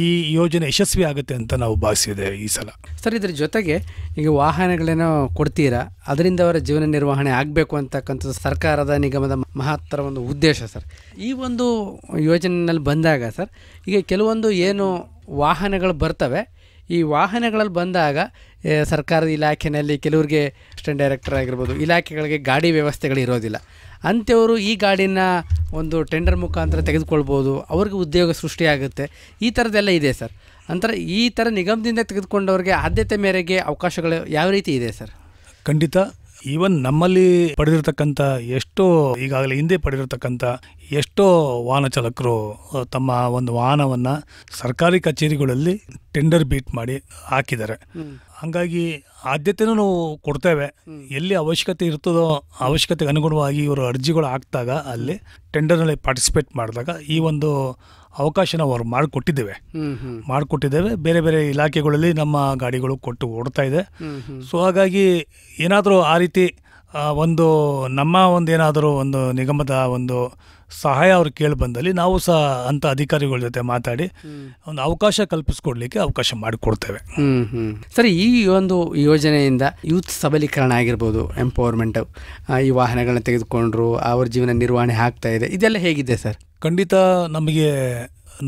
ಈ ಯೋಜನೆ ಯಶಸ್ವಿ ಆಗುತ್ತೆ ಅಂತ ನಾವು ಭಾವಿಸಿದೆ ಈ ಸಲ ಸರ್ ಇದ್ರ ಜೊತೆಗೆ ಈಗ ವಾಹನಗಳೇನೋ ಕೊಡ್ತೀರಾ ಅದರಿಂದ ಅವರ ಜೀವನ ನಿರ್ವಹಣೆ ಆಗಬೇಕು ಅಂತಕ್ಕಂಥದ್ದು ಸರ್ಕಾರದ ನಿಗಮದ ಮಹತ್ತರ ಒಂದು ಉದ್ದೇಶ ಸರ್ ಈ ಒಂದು ಯೋಜನೆಯಲ್ಲಿ ಬಂದಾಗ ಸರ್ ಈಗ ಕೆಲವೊಂದು ಏನು ವಾಹನಗಳು ಬರ್ತವೆ ಈ ವಾಹನಗಳಲ್ಲಿ ಬಂದಾಗ ಸರ್ಕಾರದ ಇಲಾಖೆಯಲ್ಲಿ ಕೆಲವರಿಗೆ ಅಸಿಸ್ಟೆಂಟ್ ಡೈರೆಕ್ಟರ್ ಆಗಿರ್ಬೋದು ಇಲಾಖೆಗಳಿಗೆ ಗಾಡಿ ವ್ಯವಸ್ಥೆಗಳು ಇರೋದಿಲ್ಲ ಅಂಥವರು ಈ ಗಾಡಿನ ಒಂದು ಟೆಂಡರ್ ಮುಖಾಂತರ ತೆಗೆದುಕೊಳ್ಬೋದು ಅವ್ರಿಗೆ ಉದ್ಯೋಗ ಸೃಷ್ಟಿಯಾಗುತ್ತೆ ಈ ಥರದ್ದೆಲ್ಲ ಇದೆ ಸರ್ ನಂತರ ಈ ಥರ ನಿಗಮದಿಂದ ತೆಗೆದುಕೊಂಡವ್ರಿಗೆ ಆದ್ಯತೆ ಮೇರೆಗೆ ಅವಕಾಶಗಳು ಯಾವ ರೀತಿ ಇದೆ ಸರ್ ಖಂಡಿತ ಈವನ್ ನಮ್ಮಲ್ಲಿ ಪಡೆದಿರತಕ್ಕಂಥ ಎಷ್ಟೋ ಈಗಾಗಲೇ ಹಿಂದೆ ಪಡೆದಿರತಕ್ಕಂಥ ಎಷ್ಟೋ ವಾಹನ ಚಾಲಕರು ತಮ್ಮ ಒಂದು ವಾಹನವನ್ನು ಸರ್ಕಾರಿ ಕಚೇರಿಗಳಲ್ಲಿ ಟೆಂಡರ್ ಬೀಟ್ ಮಾಡಿ ಹಾಕಿದ್ದಾರೆ ಹಾಗಾಗಿ ಆದ್ಯತೆನೂ ನಾವು ಕೊಡ್ತೇವೆ ಎಲ್ಲಿ ಅವಶ್ಯಕತೆ ಇರ್ತದೋ ಅವಶ್ಯಕತೆಗೆ ಅನುಗುಣವಾಗಿ ಇವರು ಅರ್ಜಿಗಳು ಹಾಕಿದಾಗ ಅಲ್ಲಿ ಟೆಂಡರ್ನಲ್ಲಿ ಪಾರ್ಟಿಸಿಪೇಟ್ ಮಾಡಿದಾಗ ಈ ಒಂದು ಅವಕಾಶ ನಾವು ಮಾಡಿಕೊಟ್ಟಿದ್ದೇವೆ ಮಾಡಿಕೊಟ್ಟಿದ್ದೇವೆ ಬೇರೆ ಬೇರೆ ಇಲಾಖೆಗಳಲ್ಲಿ ನಮ್ಮ ಗಾಡಿಗಳು ಕೊಟ್ಟು ಓಡ್ತಾ ಇದೆ ಸೊ ಹಾಗಾಗಿ ಏನಾದರೂ ಆ ರೀತಿ ಒಂದು ನಮ್ಮ ಒಂದು ಒಂದು ನಿಗಮದ ಒಂದು ಸಹಾಯ ಅವ್ರು ಕೇಳಿ ಬಂದಲ್ಲಿ ನಾವು ಸಹ ಅಂತ ಅಧಿಕಾರಿಗಳ ಜೊತೆ ಮಾತಾಡಿ ಒಂದು ಅವಕಾಶ ಕಲ್ಪಿಸ್ಕೊಡ್ಲಿಕ್ಕೆ ಅವಕಾಶ ಮಾಡಿಕೊಡ್ತೇವೆ ಸರಿ ಈ ಒಂದು ಯೋಜನೆಯಿಂದ ಯೂತ್ ಸಬಲೀಕರಣ ಆಗಿರ್ಬೋದು ಎಂಪವರ್ಮೆಂಟ್ ಈ ವಾಹನಗಳನ್ನ ತೆಗೆದುಕೊಂಡ್ರು ಅವ್ರ ಜೀವನ ನಿರ್ವಹಣೆ ಆಗ್ತಾ ಇದೆ ಇದೆಲ್ಲ ಹೇಗಿದೆ ಸರ್ ಖಂಡಿತ ನಮಗೆ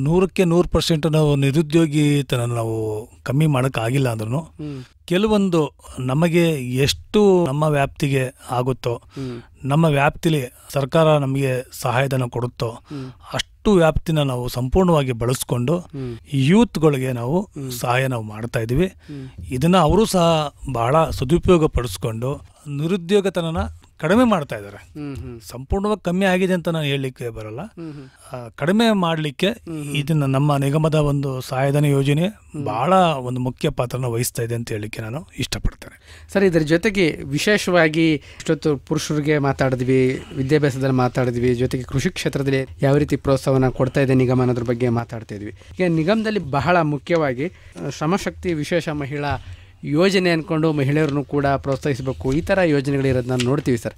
ನೂರಕ್ಕೆ ನೂರು ಪರ್ಸೆಂಟ್ ನಾವು ನಿರುದ್ಯೋಗಿತನ ನಾವು ಕಮ್ಮಿ ಮಾಡೋಕ್ಕಾಗಿಲ್ಲ ಅಂದ್ರೂ ಕೆಲವೊಂದು ನಮಗೆ ಎಷ್ಟು ನಮ್ಮ ವ್ಯಾಪ್ತಿಗೆ ಆಗುತ್ತೋ ನಮ್ಮ ವ್ಯಾಪ್ತಿಲಿ ಸರ್ಕಾರ ನಮಗೆ ಸಹಾಯಧನ ಕೊಡುತ್ತೋ ಅಷ್ಟು ವ್ಯಾಪ್ತಿನ ನಾವು ಸಂಪೂರ್ಣವಾಗಿ ಬಳಸ್ಕೊಂಡು ಯೂತ್ಗಳಿಗೆ ನಾವು ಸಹಾಯ ನಾವು ಮಾಡ್ತಾ ಇದೀವಿ ಇದನ್ನ ಅವರು ಸಹ ಬಹಳ ಸದುಪಯೋಗ ಪಡಿಸ್ಕೊಂಡು ನಿರುದ್ಯೋಗತನ ಕಡಿಮೆ ಮಾಡ್ತಾ ಇದ್ದಾರೆ ಸಂಪೂರ್ಣವಾಗಿ ಕಮ್ಮಿ ಆಗಿದೆ ಅಂತ ನಾನು ಹೇಳಲಿಕ್ಕೆ ಬರಲ್ಲ ಕಡಿಮೆ ಮಾಡಲಿಕ್ಕೆ ಇದನ್ನ ನಮ್ಮ ನಿಗಮದ ಒಂದು ಸಹಾಯಧನ ಯೋಜನೆ ಬಹಳ ಒಂದು ಮುಖ್ಯ ಪಾತ್ರನ ವಹಿಸ್ತಾ ಇದೆ ಅಂತ ಹೇಳಲಿಕ್ಕೆ ನಾನು ಇಷ್ಟಪಡ್ತೇನೆ ಸರ್ ಇದರ ಜೊತೆಗೆ ವಿಶೇಷವಾಗಿ ಇಷ್ಟೊತ್ತು ಪುರುಷರಿಗೆ ಮಾತಾಡಿದ್ವಿ ವಿದ್ಯಾಭ್ಯಾಸದಲ್ಲಿ ಮಾತಾಡಿದ್ವಿ ಜೊತೆಗೆ ಕೃಷಿ ಕ್ಷೇತ್ರದಲ್ಲಿ ಯಾವ ರೀತಿ ಪ್ರೋತ್ಸಾಹನ ಕೊಡ್ತಾ ಇದೆ ನಿಗಮ ಅನ್ನೋದ್ರ ಬಗ್ಗೆ ಮಾತಾಡ್ತಾ ಇದ್ವಿ ಈಗ ನಿಗಮದಲ್ಲಿ ಬಹಳ ಮುಖ್ಯವಾಗಿ ಶ್ರಮಶಕ್ತಿ ವಿಶೇಷ ಮಹಿಳಾ ಯೋಜನೆ ಅಂದ್ಕೊಂಡು ಮಹಿಳೆಯರನ್ನು ಕೂಡ ಪ್ರೋತ್ಸಾಹಿಸಬೇಕು ಈ ಥರ ಯೋಜನೆಗಳಿರೋದನ್ನ ನೋಡ್ತೀವಿ ಸರ್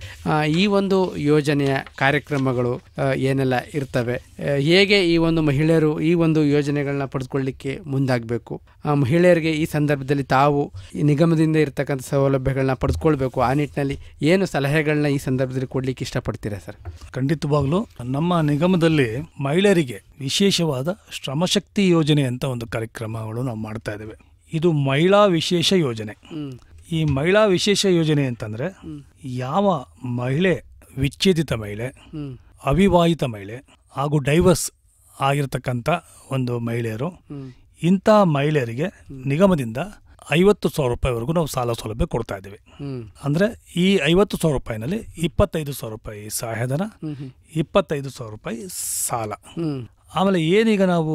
ಈ ಒಂದು ಯೋಜನೆಯ ಕಾರ್ಯಕ್ರಮಗಳು ಏನೆಲ್ಲ ಇರ್ತವೆ ಹೇಗೆ ಈ ಒಂದು ಮಹಿಳೆಯರು ಈ ಒಂದು ಯೋಜನೆಗಳನ್ನ ಪಡೆದುಕೊಳ್ಳಲಿಕ್ಕೆ ಮುಂದಾಗಬೇಕು ಮಹಿಳೆಯರಿಗೆ ಈ ಸಂದರ್ಭದಲ್ಲಿ ತಾವು ನಿಗಮದಿಂದ ಇರತಕ್ಕಂಥ ಸೌಲಭ್ಯಗಳನ್ನ ಪಡೆದುಕೊಳ್ಬೇಕು ಆ ನಿಟ್ಟಿನಲ್ಲಿ ಏನು ಸಲಹೆಗಳನ್ನ ಈ ಸಂದರ್ಭದಲ್ಲಿ ಕೊಡಲಿಕ್ಕೆ ಇಷ್ಟಪಡ್ತೀರಾ ಸರ್ ಖಂಡಿತವಾಗ್ಲು ನಮ್ಮ ನಿಗಮದಲ್ಲಿ ಮಹಿಳೆಯರಿಗೆ ವಿಶೇಷವಾದ ಶ್ರಮಶಕ್ತಿ ಯೋಜನೆ ಅಂತ ಒಂದು ಕಾರ್ಯಕ್ರಮಗಳು ನಾವು ಮಾಡ್ತಾ ಇದ್ದೇವೆ ಇದು ಮಹಿಳಾ ವಿಶೇಷ ಯೋಜನೆ ಈ ಮಹಿಳಾ ವಿಶೇಷ ಯೋಜನೆ ಅಂತಂದ್ರೆ ಯಾವ ಮಹಿಳೆ ವಿಚ್ಛೇದಿತ ಮಹಿಳೆ ಅವಿವಾಹಿತ ಮಹಿಳೆ ಹಾಗೂ ಡೈವರ್ಸ್ ಆಗಿರತಕ್ಕಂಥ ಒಂದು ಮಹಿಳೆಯರು ಇಂಥ ಮಹಿಳೆಯರಿಗೆ ನಿಗಮದಿಂದ ಐವತ್ತು ಸಾವಿರ ರೂಪಾಯಿವರೆಗೂ ನಾವು ಸಾಲ ಸೌಲಭ್ಯ ಕೊಡ್ತಾ ಇದ್ದೀವಿ ಅಂದರೆ ಈ ಐವತ್ತು ಸಾವಿರ ರೂಪಾಯಿನಲ್ಲಿ ಇಪ್ಪತ್ತೈದು ಸಾವಿರ ರೂಪಾಯಿ ಸಹಾಯಧನ ಇಪ್ಪತ್ತೈದು ಸಾವಿರ ರೂಪಾಯಿ ಸಾಲ ಆಮೇಲೆ ಏನೀಗ ನಾವು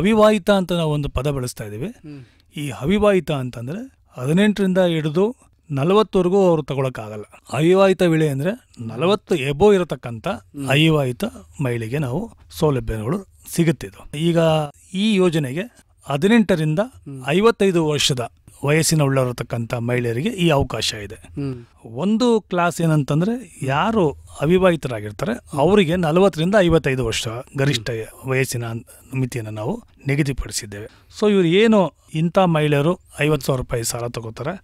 ಅವಿವಾಹಿತ ಅಂತ ನಾವು ಒಂದು ಪದ ಬಳಸ್ತಾ ಇದ್ದೀವಿ ಈ ಅವಿವಾಹಿತ ಅಂತಂದರೆ ಹದಿನೆಂಟರಿಂದ ಹಿಡಿದು ನಲವತ್ತವರೆಗೂ ಅವರು ತಗೊಳಕ್ಕಾಗಲ್ಲ ಅವಿವಾಹಿತ ವಿಳೆ ಅಂದರೆ ನಲವತ್ತು ಎಬೋ ಇರತಕ್ಕಂಥ ಅವಿವಾಹಿತ ಮಹಿಳೆಗೆ ನಾವು ಸೌಲಭ್ಯಗಳು ಸಿಗುತ್ತಿದ್ದವು ಈಗ ಈ ಯೋಜನೆಗೆ ಹದಿನೆಂಟರಿಂದ ಐವತ್ತೈದು ವರ್ಷದ ವಯಸ್ಸಿನ ಉಳ್ಳವರತಕ್ಕಂಥ ಮಹಿಳೆಯರಿಗೆ ಈ ಅವಕಾಶ ಇದೆ ಒಂದು ಕ್ಲಾಸ್ ಏನಂತಂದ್ರೆ ಯಾರು ಅವಿವಾಹಿತರಾಗಿರ್ತಾರೆ ಅವರಿಗೆ ನಲವತ್ತರಿಂದ ಐವತ್ತೈದು ವರ್ಷ ಗರಿಷ್ಠ ವಯಸ್ಸಿನ ಮಿತಿಯನ್ನು ನಾವು ನಿಗದಿಪಡಿಸಿದ್ದೇವೆ ಸೊ ಇವರು ಏನು ಇಂಥ ಮಹಿಳೆಯರು ಐವತ್ತು ಸಾವಿರ ರೂಪಾಯಿ ಸಾಲ ತಗೋತಾರೆ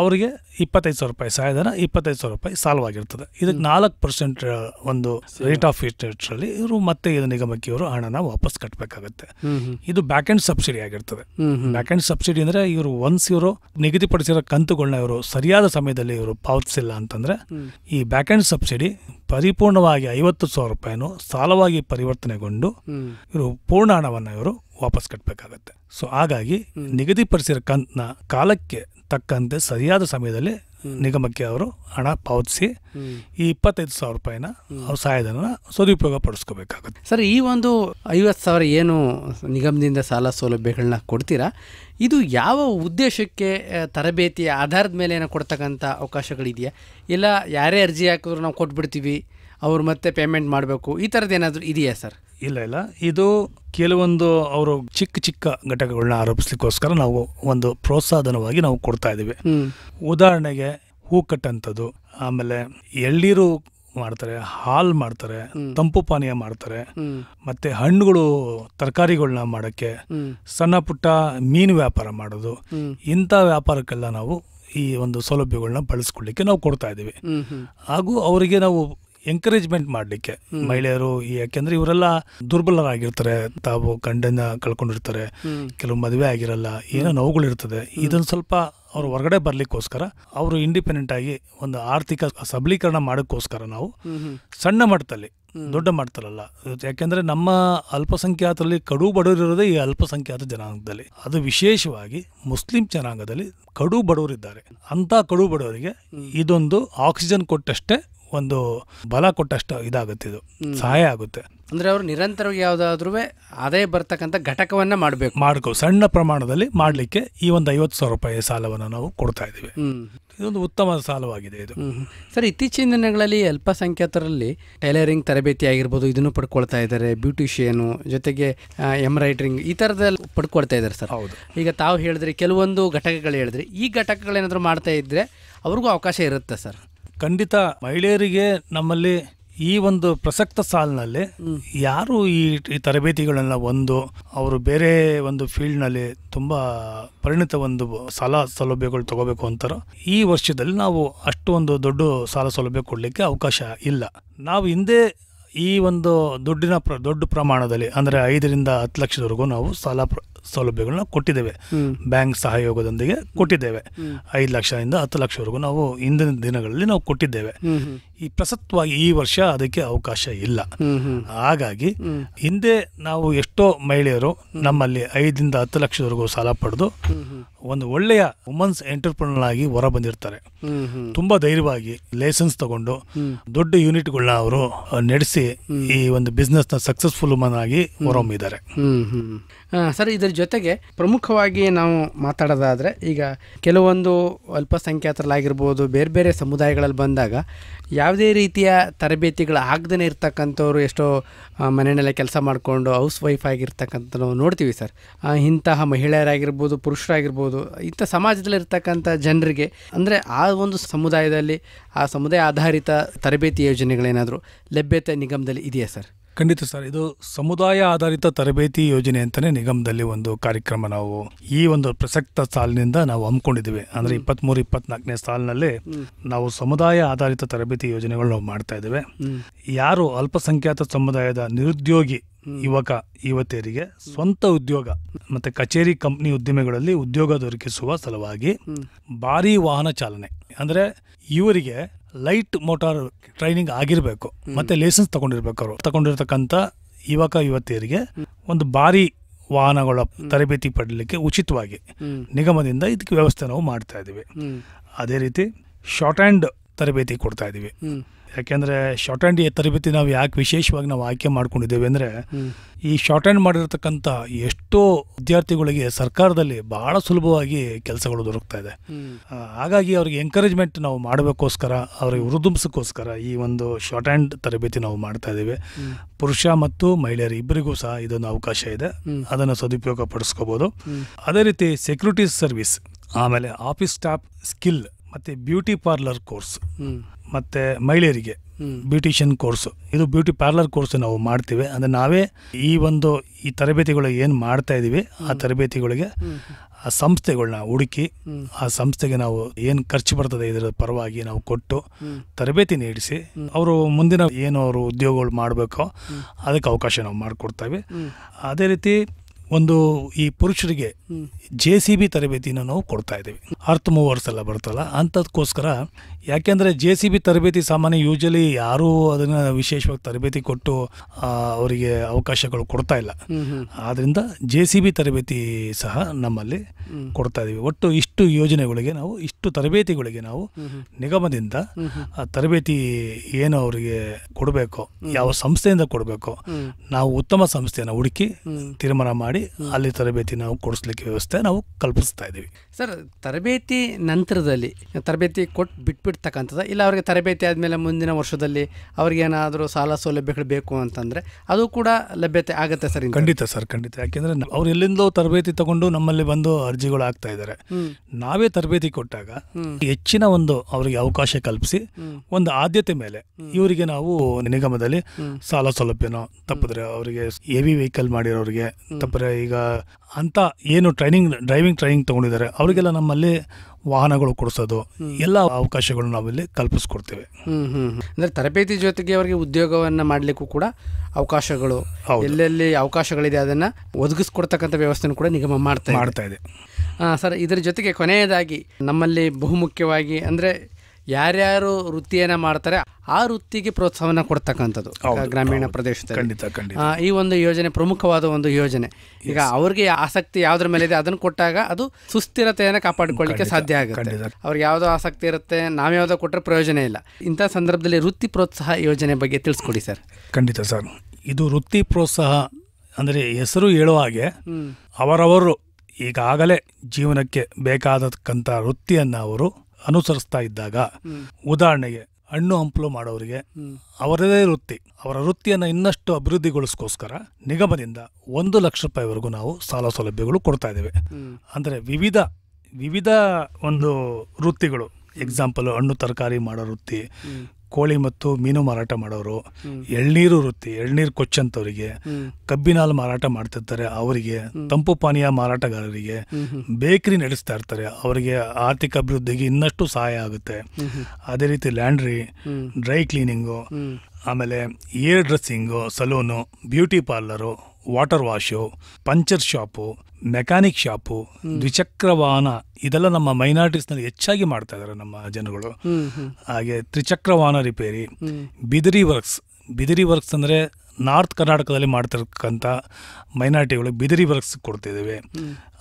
ಅವರಿಗೆ ಇಪ್ಪತ್ತೈದು ಸಾವಿರ ರೂಪಾಯಿ ಸಹಾಯಧನ ಇಪ್ಪತ್ತೈದು ಸಾವಿರ ರೂಪಾಯಿ ಸಾಲವಾಗಿರ್ತದೆ ಇದಕ್ಕೆ ನಾಲ್ಕು ಪರ್ಸೆಂಟ್ ಒಂದು ರೇಟ್ ಆಫ್ ಅಲ್ಲಿ ಇವರು ಮತ್ತೆ ಇದು ನಿಗಮಕ್ಕೆ ಇವರು ಹಣನ ವಾಪಸ್ ಕಟ್ಟಬೇಕಾಗುತ್ತೆ ಇದು ಬ್ಯಾಕ್ ಆ್ಯಂಡ್ ಸಬ್ಸಿಡಿ ಆಗಿರ್ತದೆ ಬ್ಯಾಕ್ ಅಂಡ್ ಸಬ್ಸಿಡಿ ಅಂದ್ರೆ ಇವರು ಒನ್ಸ್ ಇವರು ನಿಗದಿಪಡಿಸಿರೋ ಕಂತುಗಳನ್ನ ಇವರು ಸರಿಯಾದ ಸಮಯದಲ್ಲಿ ಇವರು ಪಾವತಿಸಿಲ್ಲ ಅಂತಂದ್ರೆ ಈ ಬ್ಯಾಕ್ ಆ್ಯಂಡ್ ಸಬ್ಸಿಡಿ ಪರಿಪೂರ್ಣವಾಗಿ ಐವತ್ತು ಸಾವಿರ ರೂಪಾಯಿನೂ ಸಾಲವಾಗಿ ಪರಿವರ್ತನೆಗೊಂಡು ಇವರು ಪೂರ್ಣ ಹಣವನ್ನು ಇವರು ವಾಪಸ್ ಕಟ್ಟಬೇಕಾಗತ್ತೆ ಸೊ ಹಾಗಾಗಿ ನಿಗದಿಪಡಿಸಿರೋ ಕಂತನ್ನ ಕಾಲಕ್ಕೆ ತಕ್ಕಂತೆ ಸರಿಯಾದ ಸಮಯದಲ್ಲಿ ನಿಗಮಕ್ಕೆ ಅವರು ಹಣ ಪಾವತಿಸಿ ಈ ಇಪ್ಪತ್ತೈದು ಸಾವಿರ ರೂಪಾಯಿನ ಸಹಾಯದನ ಸಹಾಯಧನ ಸದುಪಯೋಗ ಪಡಿಸ್ಕೋಬೇಕಾಗುತ್ತೆ ಸರ್ ಈ ಒಂದು ಐವತ್ತು ಸಾವಿರ ಏನು ನಿಗಮದಿಂದ ಸಾಲ ಸೌಲಭ್ಯಗಳನ್ನ ಕೊಡ್ತೀರಾ ಇದು ಯಾವ ಉದ್ದೇಶಕ್ಕೆ ತರಬೇತಿಯ ಆಧಾರದ ಮೇಲೆ ಏನೋ ಕೊಡ್ತಕ್ಕಂಥ ಅವಕಾಶಗಳಿದೆಯಾ ಇಲ್ಲ ಯಾರೇ ಅರ್ಜಿ ಹಾಕಿದ್ರು ನಾವು ಕೊಟ್ಬಿಡ್ತೀವಿ ಅವರು ಮತ್ತೆ ಪೇಮೆಂಟ್ ಮಾಡಬೇಕು ಈ ಥರದ್ದು ಏನಾದರೂ ಇದೆಯಾ ಸರ್ ಇಲ್ಲ ಇಲ್ಲ ಇದು ಕೆಲವೊಂದು ಅವರು ಚಿಕ್ಕ ಚಿಕ್ಕ ಘಟಕಗಳನ್ನ ಆರೋಪಿಸ್ಲಿಕ್ಕೋಸ್ಕರ ನಾವು ಒಂದು ಪ್ರೋತ್ಸಾಹನವಾಗಿ ನಾವು ಕೊಡ್ತಾ ಇದ್ದೀವಿ ಉದಾಹರಣೆಗೆ ಹೂ ಕಟ್ಟಂಥದ್ದು ಆಮೇಲೆ ಎಳ್ಳೀರು ಮಾಡ್ತಾರೆ ಹಾಲ್ ಮಾಡ್ತಾರೆ ತಂಪು ಪಾನೀಯ ಮಾಡ್ತಾರೆ ಮತ್ತೆ ಹಣ್ಣುಗಳು ತರಕಾರಿಗಳನ್ನ ಮಾಡಕ್ಕೆ ಸಣ್ಣ ಪುಟ್ಟ ಮೀನು ವ್ಯಾಪಾರ ಮಾಡೋದು ಇಂಥ ವ್ಯಾಪಾರಕ್ಕೆಲ್ಲ ನಾವು ಈ ಒಂದು ಸೌಲಭ್ಯಗಳನ್ನ ಬಳಸ್ಕೊಳ್ಳಿಕ್ಕೆ ನಾವು ಕೊಡ್ತಾ ಇದ್ದೀವಿ ಹಾಗೂ ಅವರಿಗೆ ನಾವು ಎಂಕರೇಜ್ಮೆಂಟ್ ಮಾಡಲಿಕ್ಕೆ ಮಹಿಳೆಯರು ಯಾಕೆಂದ್ರೆ ಇವರೆಲ್ಲ ದುರ್ಬಲರಾಗಿರ್ತಾರೆ ತಾವು ಗಂಡನ ಕಳ್ಕೊಂಡಿರ್ತಾರೆ ಕೆಲವು ಮದುವೆ ಆಗಿರಲ್ಲ ಏನೋ ನೋವುಗಳಿರ್ತದೆ ಇದನ್ನು ಸ್ವಲ್ಪ ಅವರು ಹೊರಗಡೆ ಬರ್ಲಿಕ್ಕೋಸ್ಕರ ಅವರು ಇಂಡಿಪೆಂಡೆಂಟ್ ಆಗಿ ಒಂದು ಆರ್ಥಿಕ ಸಬಲೀಕರಣ ಮಾಡೋಕ್ಕೋಸ್ಕರ ನಾವು ಸಣ್ಣ ಮಟ್ಟದಲ್ಲಿ ದೊಡ್ಡ ಮಾಡ್ತಾರಲ್ಲ ಯಾಕೆಂದ್ರೆ ನಮ್ಮ ಅಲ್ಪಸಂಖ್ಯಾತರಲ್ಲಿ ಕಡು ಬಡವರಿರೋದೇ ಈ ಅಲ್ಪಸಂಖ್ಯಾತ ಜನಾಂಗದಲ್ಲಿ ಅದು ವಿಶೇಷವಾಗಿ ಮುಸ್ಲಿಂ ಜನಾಂಗದಲ್ಲಿ ಕಡು ಬಡವರಿದ್ದಾರೆ ಅಂತ ಕಡು ಬಡವರಿಗೆ ಇದೊಂದು ಆಕ್ಸಿಜನ್ ಕೊಟ್ಟಷ್ಟೇ ಒಂದು ಬಲ ಕೊಟ್ಟಷ್ಟು ಇದಾಗುತ್ತೆ ಇದು ಸಹಾಯ ಆಗುತ್ತೆ ಅಂದರೆ ಅವರು ನಿರಂತರವಾಗಿ ಯಾವುದಾದ್ರೂ ಅದೇ ಬರ್ತಕ್ಕಂಥ ಘಟಕವನ್ನು ಮಾಡಬೇಕು ಮಾಡ್ಕೊ ಸಣ್ಣ ಪ್ರಮಾಣದಲ್ಲಿ ಮಾಡಲಿಕ್ಕೆ ಈ ಒಂದು ಐವತ್ತು ಸಾವಿರ ರೂಪಾಯಿ ಸಾಲವನ್ನು ನಾವು ಕೊಡ್ತಾ ಇದ್ದೀವಿ ಇದೊಂದು ಉತ್ತಮ ಸಾಲವಾಗಿದೆ ಇದು ಸರ್ ಇತ್ತೀಚಿನ ದಿನಗಳಲ್ಲಿ ಅಲ್ಪಸಂಖ್ಯಾತರಲ್ಲಿ ಟೈಲರಿಂಗ್ ತರಬೇತಿ ಆಗಿರ್ಬೋದು ಇದನ್ನು ಪಡ್ಕೊಳ್ತಾ ಇದ್ದಾರೆ ಬ್ಯೂಟಿಷಿಯನ್ ಜೊತೆಗೆ ಎಂಬ್ರಾಯ್ಡ್ರಿಂಗ್ ಈ ಥರದಲ್ಲಿ ಪಡ್ಕೊಳ್ತಾ ಇದ್ದಾರೆ ಸರ್ ಹೌದು ಈಗ ತಾವು ಹೇಳಿದ್ರೆ ಕೆಲವೊಂದು ಘಟಕಗಳು ಹೇಳಿದ್ರೆ ಈ ಘಟಕಗಳೇನಾದರೂ ಮಾಡ್ತಾ ಇದ್ದರೆ ಅವ್ರಿಗೂ ಅವಕಾಶ ಇರುತ್ತೆ ಸರ್ ಖಂಡಿತ ಮಹಿಳೆಯರಿಗೆ ನಮ್ಮಲ್ಲಿ ಈ ಒಂದು ಪ್ರಸಕ್ತ ಸಾಲಿನಲ್ಲಿ ಯಾರು ಈ ಈ ತರಬೇತಿಗಳನ್ನ ಒಂದು ಅವರು ಬೇರೆ ಒಂದು ಫೀಲ್ಡ್ನಲ್ಲಿ ತುಂಬ ಪರಿಣಿತ ಒಂದು ಸಾಲ ಸೌಲಭ್ಯಗಳು ತಗೋಬೇಕು ಅಂತಾರೋ ಈ ವರ್ಷದಲ್ಲಿ ನಾವು ಅಷ್ಟು ಒಂದು ದೊಡ್ಡ ಸಾಲ ಸೌಲಭ್ಯ ಕೊಡಲಿಕ್ಕೆ ಅವಕಾಶ ಇಲ್ಲ ನಾವು ಹಿಂದೆ ಈ ಒಂದು ದುಡ್ಡಿನ ಪ್ರ ದೊಡ್ಡ ಪ್ರಮಾಣದಲ್ಲಿ ಅಂದರೆ ಐದರಿಂದ ಹತ್ತು ಲಕ್ಷದವರೆಗೂ ನಾವು ಸಾಲ ಪ್ರ ಸೌಲಭ್ಯಗಳನ್ನ ಕೊಟ್ಟಿದ್ದೇವೆ ಬ್ಯಾಂಕ್ ಸಹಯೋಗದೊಂದಿಗೆ ಕೊಟ್ಟಿದ್ದೇವೆ ಐದು ಲಕ್ಷದಿಂದ ಹತ್ತು ಲಕ್ಷವರೆಗೂ ನಾವು ಇಂದಿನ ದಿನಗಳಲ್ಲಿ ನಾವು ಕೊಟ್ಟಿದ್ದೇವೆ ಈ ಪ್ರಸಕ್ತವಾಗಿ ಈ ವರ್ಷ ಅದಕ್ಕೆ ಅವಕಾಶ ಇಲ್ಲ ಹಾಗಾಗಿ ಹಿಂದೆ ನಾವು ಎಷ್ಟೋ ಮಹಿಳೆಯರು ನಮ್ಮಲ್ಲಿ ಐದರಿಂದ ಹತ್ತು ಲಕ್ಷದವರೆಗೂ ಸಾಲ ಪಡೆದು ಒಂದು ಒಳ್ಳೆಯ ವುಮನ್ಸ್ ಎಂಟರ್ಪ್ರನರ್ ಆಗಿ ಹೊರ ಬಂದಿರ್ತಾರೆ ತುಂಬಾ ಧೈರ್ಯವಾಗಿ ಲೈಸೆನ್ಸ್ ತಗೊಂಡು ದೊಡ್ಡ ಯೂನಿಟ್ಗಳನ್ನ ಅವರು ನಡೆಸಿ ಈ ಒಂದು ನ ಸಕ್ಸಸ್ಫುಲ್ ವುಮನ್ ಆಗಿ ಹೊರಹೊಮ್ಮಿದ್ದಾರೆ ಸರ್ ಇದರ ಜೊತೆಗೆ ಪ್ರಮುಖವಾಗಿ ನಾವು ಮಾತಾಡೋದಾದರೆ ಈಗ ಕೆಲವೊಂದು ಅಲ್ಪಸಂಖ್ಯಾತರಲ್ಲಾಗಿರ್ಬೋದು ಬೇರೆ ಬೇರೆ ಸಮುದಾಯಗಳಲ್ಲಿ ಬಂದಾಗ ಯಾವುದೇ ರೀತಿಯ ತರಬೇತಿಗಳು ಆಗದೇ ಇರ್ತಕ್ಕಂಥವ್ರು ಎಷ್ಟೋ ಮನೆಯಲ್ಲೇ ಕೆಲಸ ಮಾಡಿಕೊಂಡು ಹೌಸ್ ವೈಫ್ ಆಗಿರ್ತಕ್ಕಂಥ ನಾವು ನೋಡ್ತೀವಿ ಸರ್ ಇಂತಹ ಮಹಿಳೆಯರಾಗಿರ್ಬೋದು ಪುರುಷರಾಗಿರ್ಬೋದು ಇಂಥ ಸಮಾಜದಲ್ಲಿರ್ತಕ್ಕಂಥ ಜನರಿಗೆ ಅಂದರೆ ಆ ಒಂದು ಸಮುದಾಯದಲ್ಲಿ ಆ ಸಮುದಾಯ ಆಧಾರಿತ ತರಬೇತಿ ಯೋಜನೆಗಳೇನಾದರೂ ಲಭ್ಯತೆ ನಿಗಮದಲ್ಲಿ ಇದೆಯಾ ಸರ್ ಖಂಡಿತ ಸರ್ ಇದು ಸಮುದಾಯ ಆಧಾರಿತ ತರಬೇತಿ ಯೋಜನೆ ಅಂತಲೇ ನಿಗಮದಲ್ಲಿ ಒಂದು ಕಾರ್ಯಕ್ರಮ ನಾವು ಈ ಒಂದು ಪ್ರಸಕ್ತ ಸಾಲಿನಿಂದ ನಾವು ಹಮ್ಮಿಕೊಂಡಿದ್ದೇವೆ ಅಂದರೆ ಇಪ್ಪತ್ತ್ಮೂರು ಇಪ್ಪತ್ನಾಲ್ಕನೇ ಸಾಲಿನಲ್ಲಿ ನಾವು ಸಮುದಾಯ ಆಧಾರಿತ ತರಬೇತಿ ಯೋಜನೆಗಳು ನಾವು ಮಾಡ್ತಾ ಇದ್ದೇವೆ ಯಾರು ಅಲ್ಪಸಂಖ್ಯಾತ ಸಮುದಾಯದ ನಿರುದ್ಯೋಗಿ ಯುವಕ ಯುವತಿಯರಿಗೆ ಸ್ವಂತ ಉದ್ಯೋಗ ಮತ್ತು ಕಚೇರಿ ಕಂಪ್ನಿ ಉದ್ಯಮಗಳಲ್ಲಿ ಉದ್ಯೋಗ ದೊರಕಿಸುವ ಸಲುವಾಗಿ ಭಾರಿ ವಾಹನ ಚಾಲನೆ ಅಂದರೆ ಇವರಿಗೆ ಲೈಟ್ ಮೋಟಾರ್ ಟ್ರೈನಿಂಗ್ ಆಗಿರಬೇಕು ಮತ್ತೆ ಲೈಸೆನ್ಸ್ ತಗೊಂಡಿರ್ಬೇಕು ಅವರು ತಗೊಂಡಿರ್ತಕ್ಕಂಥ ಯುವಕ ಯುವತಿಯರಿಗೆ ಒಂದು ಭಾರಿ ವಾಹನಗಳ ತರಬೇತಿ ಪಡಲಿಕ್ಕೆ ಉಚಿತವಾಗಿ ನಿಗಮದಿಂದ ಇದಕ್ಕೆ ವ್ಯವಸ್ಥೆ ನಾವು ಮಾಡ್ತಾ ಇದ್ದೀವಿ ಅದೇ ರೀತಿ ಶಾರ್ಟ್ ಹ್ಯಾಂಡ್ ತರಬೇತಿ ಕೊಡ್ತಾ ಇದ್ದೀವಿ ಯಾಕೆಂದರೆ ಶಾರ್ಟ್ ಆ್ಯಂಡ್ ತರಬೇತಿ ನಾವು ಯಾಕೆ ವಿಶೇಷವಾಗಿ ನಾವು ಆಯ್ಕೆ ಮಾಡ್ಕೊಂಡಿದ್ದೇವೆ ಅಂದರೆ ಈ ಶಾರ್ಟ್ ಆ್ಯಂಡ್ ಮಾಡಿರ್ತಕ್ಕಂಥ ಎಷ್ಟೋ ವಿದ್ಯಾರ್ಥಿಗಳಿಗೆ ಸರ್ಕಾರದಲ್ಲಿ ಬಹಳ ಸುಲಭವಾಗಿ ಕೆಲಸಗಳು ದೊರಕ್ತಾ ಇದೆ ಹಾಗಾಗಿ ಅವ್ರಿಗೆ ಎಂಕರೇಜ್ಮೆಂಟ್ ನಾವು ಮಾಡಬೇಕೋಸ್ಕರ ಅವ್ರಿಗೆ ವೃದ್ಧಿಸೋಕ್ಕೋಸ್ಕರ ಈ ಒಂದು ಶಾರ್ಟ್ ಆ್ಯಂಡ್ ತರಬೇತಿ ನಾವು ಮಾಡ್ತಾ ಇದ್ದೀವಿ ಪುರುಷ ಮತ್ತು ಮಹಿಳೆಯರು ಇಬ್ಬರಿಗೂ ಸಹ ಇದೊಂದು ಅವಕಾಶ ಇದೆ ಅದನ್ನು ಸದುಪಯೋಗ ಪಡಿಸ್ಕೋಬೋದು ಅದೇ ರೀತಿ ಸೆಕ್ಯೂರಿಟಿ ಸರ್ವಿಸ್ ಆಮೇಲೆ ಆಫೀಸ್ ಸ್ಟಾಫ್ ಸ್ಕಿಲ್ ಮತ್ತು ಬ್ಯೂಟಿ ಪಾರ್ಲರ್ ಕೋರ್ಸ್ ಮತ್ತು ಮಹಿಳೆಯರಿಗೆ ಬ್ಯೂಟಿಷಿಯನ್ ಕೋರ್ಸು ಇದು ಬ್ಯೂಟಿ ಪಾರ್ಲರ್ ಕೋರ್ಸ್ ನಾವು ಮಾಡ್ತೀವಿ ಅಂದ್ರೆ ನಾವೇ ಈ ಒಂದು ಈ ತರಬೇತಿಗಳು ಏನು ಮಾಡ್ತಾ ಇದ್ದೀವಿ ಆ ತರಬೇತಿಗಳಿಗೆ ಆ ಸಂಸ್ಥೆಗಳನ್ನ ಹುಡುಕಿ ಆ ಸಂಸ್ಥೆಗೆ ನಾವು ಏನು ಖರ್ಚು ಬರ್ತದೆ ಇದರ ಪರವಾಗಿ ನಾವು ಕೊಟ್ಟು ತರಬೇತಿ ನೀಡಿಸಿ ಅವರು ಮುಂದಿನ ಏನು ಅವರು ಉದ್ಯೋಗಗಳು ಮಾಡಬೇಕೋ ಅದಕ್ಕೆ ಅವಕಾಶ ನಾವು ಮಾಡಿಕೊಡ್ತೇವೆ ಅದೇ ರೀತಿ ಒಂದು ಈ ಪುರುಷರಿಗೆ ಜೆ ಸಿ ಬಿ ತರಬೇತಿನ ನಾವು ಕೊಡ್ತಾ ಇದ್ದೀವಿ ಅರ್ಥ ಮೂವರ್ಸ್ ಎಲ್ಲ ಬರ್ತಲ್ಲ ಅಂಥದ್ಕೋಸ್ಕರ ಯಾಕೆಂದರೆ ಜೆ ಸಿ ಬಿ ತರಬೇತಿ ಸಾಮಾನ್ಯ ಯೂಜಲಿ ಯಾರು ಅದನ್ನು ವಿಶೇಷವಾಗಿ ತರಬೇತಿ ಕೊಟ್ಟು ಅವರಿಗೆ ಅವಕಾಶಗಳು ಕೊಡ್ತಾ ಇಲ್ಲ ಆದ್ದರಿಂದ ಜೆ ಸಿ ಬಿ ತರಬೇತಿ ಸಹ ನಮ್ಮಲ್ಲಿ ಕೊಡ್ತಾ ಇದ್ದೀವಿ ಒಟ್ಟು ಇಷ್ಟು ಯೋಜನೆಗಳಿಗೆ ನಾವು ಇಷ್ಟು ತರಬೇತಿಗಳಿಗೆ ನಾವು ನಿಗಮದಿಂದ ತರಬೇತಿ ಏನು ಅವರಿಗೆ ಕೊಡಬೇಕು ಯಾವ ಸಂಸ್ಥೆಯಿಂದ ಕೊಡಬೇಕು ನಾವು ಉತ್ತಮ ಸಂಸ್ಥೆಯನ್ನು ಹುಡುಕಿ ತೀರ್ಮಾನ ಮಾಡಿ ಅಲ್ಲಿ ತರಬೇತಿ ನಾವು ಕೊಡಿಸ್ಲಿಕ್ಕೆ ವ್ಯವಸ್ಥೆ ನಾವು ಕಲ್ಪಿಸ್ತಾ ಇದ್ದೀವಿ ಸರ್ ತರಬೇತಿ ನಂತರದಲ್ಲಿ ತರಬೇತಿ ಕೊಟ್ಟು ಬಿಟ್ಬಿಟ್ಟು ಬಿಡ್ತಕ್ಕಂಥದ್ದು ಇಲ್ಲ ಅವರಿಗೆ ತರಬೇತಿ ಆದಮೇಲೆ ಮುಂದಿನ ವರ್ಷದಲ್ಲಿ ಅವ್ರಿಗೇನಾದರೂ ಸಾಲ ಸೌಲಭ್ಯಗಳು ಬೇಕು ಅಂತಂದರೆ ಅದು ಕೂಡ ಲಭ್ಯತೆ ಆಗುತ್ತೆ ಸರ್ ಖಂಡಿತ ಸರ್ ಖಂಡಿತ ಯಾಕೆಂದರೆ ಅವ್ರು ಎಲ್ಲಿಂದಲೋ ತರಬೇತಿ ತಗೊಂಡು ನಮ್ಮಲ್ಲಿ ಬಂದು ಅರ್ಜಿಗಳು ಆಗ್ತಾ ಇದ್ದಾರೆ ನಾವೇ ತರಬೇತಿ ಕೊಟ್ಟಾಗ ಹೆಚ್ಚಿನ ಒಂದು ಅವರಿಗೆ ಅವಕಾಶ ಕಲ್ಪಿಸಿ ಒಂದು ಆದ್ಯತೆ ಮೇಲೆ ಇವರಿಗೆ ನಾವು ನಿಗಮದಲ್ಲಿ ಸಾಲ ಸೌಲಭ್ಯನೋ ತಪ್ಪಿದ್ರೆ ಅವರಿಗೆ ಹೆವಿ ವೆಹಿಕಲ್ ಮಾಡಿರೋರಿಗೆ ತಪ್ಪಿದ್ರೆ ಈಗ ಅಂತ ಏನು ಟ್ರೈನಿಂಗ್ ಡ್ರೈವಿಂಗ್ ಟ್ರೈನಿಂಗ್ ತಗೊಂಡಿದ್ದಾರೆ ಅವರಿಗೆಲ್ಲ ನಮ್ಮಲ್ಲಿ ವಾಹನಗಳು ಕೊಡಿಸೋದು ಎಲ್ಲ ಅವಕಾಶಗಳು ನಾವಿಲ್ಲಿ ಕಲ್ಪಿಸ್ಕೊಡ್ತೇವೆ ಅಂದ್ರೆ ತರಬೇತಿ ಜೊತೆಗೆ ಅವರಿಗೆ ಉದ್ಯೋಗವನ್ನು ಮಾಡಲಿಕ್ಕೂ ಕೂಡ ಅವಕಾಶಗಳು ಎಲ್ಲೆಲ್ಲಿ ಅವಕಾಶಗಳಿದೆ ಅದನ್ನ ಒದಗಿಸ್ಕೊಡ್ತಕ್ಕಂಥ ವ್ಯವಸ್ಥೆನೂ ಕೂಡ ನಿಗಮ ಮಾಡ್ತಾ ಮಾಡ್ತಾ ಇದೆ ಸರ್ ಇದರ ಜೊತೆಗೆ ಕೊನೆಯದಾಗಿ ನಮ್ಮಲ್ಲಿ ಬಹುಮುಖ್ಯವಾಗಿ ಅಂದರೆ ಯಾರ್ಯಾರು ವೃತ್ತಿಯನ್ನ ಮಾಡ್ತಾರೆ ಆ ವೃತ್ತಿಗೆ ಪ್ರೋತ್ಸಾಹನ ಕೊಡ್ತಕ್ಕಂಥದ್ದು ಗ್ರಾಮೀಣ ಪ್ರದೇಶದಲ್ಲಿ ಈ ಒಂದು ಯೋಜನೆ ಪ್ರಮುಖವಾದ ಒಂದು ಯೋಜನೆ ಈಗ ಅವ್ರಿಗೆ ಆಸಕ್ತಿ ಯಾವ್ದ್ರ ಮೇಲೆ ಇದೆ ಅದನ್ನು ಕೊಟ್ಟಾಗ ಅದು ಸುಸ್ಥಿರತೆಯನ್ನು ಕಾಪಾಡಿಕೊಳ್ಳಿಕ್ಕೆ ಸಾಧ್ಯ ಆಗುತ್ತೆ ಅವ್ರಿಗೆ ಯಾವುದೋ ಆಸಕ್ತಿ ಇರುತ್ತೆ ನಾವು ಯಾವುದೋ ಕೊಟ್ಟರೆ ಪ್ರಯೋಜನ ಇಲ್ಲ ಇಂಥ ಸಂದರ್ಭದಲ್ಲಿ ವೃತ್ತಿ ಪ್ರೋತ್ಸಾಹ ಯೋಜನೆ ಬಗ್ಗೆ ತಿಳಿಸ್ಕೊಡಿ ಸರ್ ಖಂಡಿತ ಸರ್ ಇದು ವೃತ್ತಿ ಪ್ರೋತ್ಸಾಹ ಅಂದರೆ ಹೆಸರು ಹೇಳುವ ಹಾಗೆ ಅವರವರು ಈಗಾಗಲೇ ಜೀವನಕ್ಕೆ ಬೇಕಾದಕ್ಕಂಥ ವೃತ್ತಿಯನ್ನು ಅವರು ಅನುಸರಿಸ್ತಾ ಇದ್ದಾಗ ಉದಾಹರಣೆಗೆ ಹಣ್ಣು ಹಂಪಲು ಮಾಡೋರಿಗೆ ಅವರದೇ ವೃತ್ತಿ ಅವರ ವೃತ್ತಿಯನ್ನು ಇನ್ನಷ್ಟು ಅಭಿವೃದ್ಧಿಗೊಳಿಸೋಸ್ಕರ ನಿಗಮದಿಂದ ಒಂದು ಲಕ್ಷ ರೂಪಾಯಿವರೆಗೂ ನಾವು ಸಾಲ ಸೌಲಭ್ಯಗಳು ಕೊಡ್ತಾ ಇದ್ದೇವೆ ಅಂದರೆ ವಿವಿಧ ವಿವಿಧ ಒಂದು ವೃತ್ತಿಗಳು ಎಕ್ಸಾಂಪಲ್ ಹಣ್ಣು ತರಕಾರಿ ಮಾಡೋ ವೃತ್ತಿ ಕೋಳಿ ಮತ್ತು ಮೀನು ಮಾರಾಟ ಮಾಡೋರು ಎಳ್ನೀರು ವೃತ್ತಿ ಎಳ್ನೀರು ಕೊಚ್ಚಂತವರಿಗೆ ಕಬ್ಬಿನಾಲು ಮಾರಾಟ ಮಾಡ್ತಿರ್ತಾರೆ ಅವರಿಗೆ ತಂಪು ಪಾನೀಯ ಮಾರಾಟಗಾರರಿಗೆ ಬೇಕರಿ ನಡೆಸ್ತಾ ಇರ್ತಾರೆ ಅವರಿಗೆ ಆರ್ಥಿಕ ಅಭಿವೃದ್ಧಿಗೆ ಇನ್ನಷ್ಟು ಸಹಾಯ ಆಗುತ್ತೆ ಅದೇ ರೀತಿ ಲ್ಯಾಂಡ್ರಿ ಡ್ರೈ ಕ್ಲೀನಿಂಗು ಆಮೇಲೆ hair dressing salon beauty parlour water wash puncture shop mechanic shop ದ್ವಿಚಕ್ರ ವಾಹನ ಇದೆಲ್ಲ ನಮ್ಮ ಮೈನಾರಿಟೀಸ್ನಲ್ಲಿ ಹೆಚ್ಚಾಗಿ ಮಾಡ್ತಾ ಇದ್ದಾರೆ ನಮ್ಮ ಜನಗಳು ಹಾಗೆ ತ್ರಿಚಕ್ರ ವಾಹನ ರಿಪೇರಿ ಬಿದಿರಿ ವರ್ಕ್ಸ್ ಬಿದಿರಿ ವರ್ಕ್ಸ್ ಅಂದರೆ ನಾರ್ತ್ ಕರ್ನಾಟಕದಲ್ಲಿ ಮಾಡ್ತಿರ್ತಕ್ಕಂಥ ಮೈನಾರಿಟಿಗಳು ಬಿದಿರಿ ವರ್ಕ್ಸ್ ಕೊಡ್ತಿದ್ದೇವೆ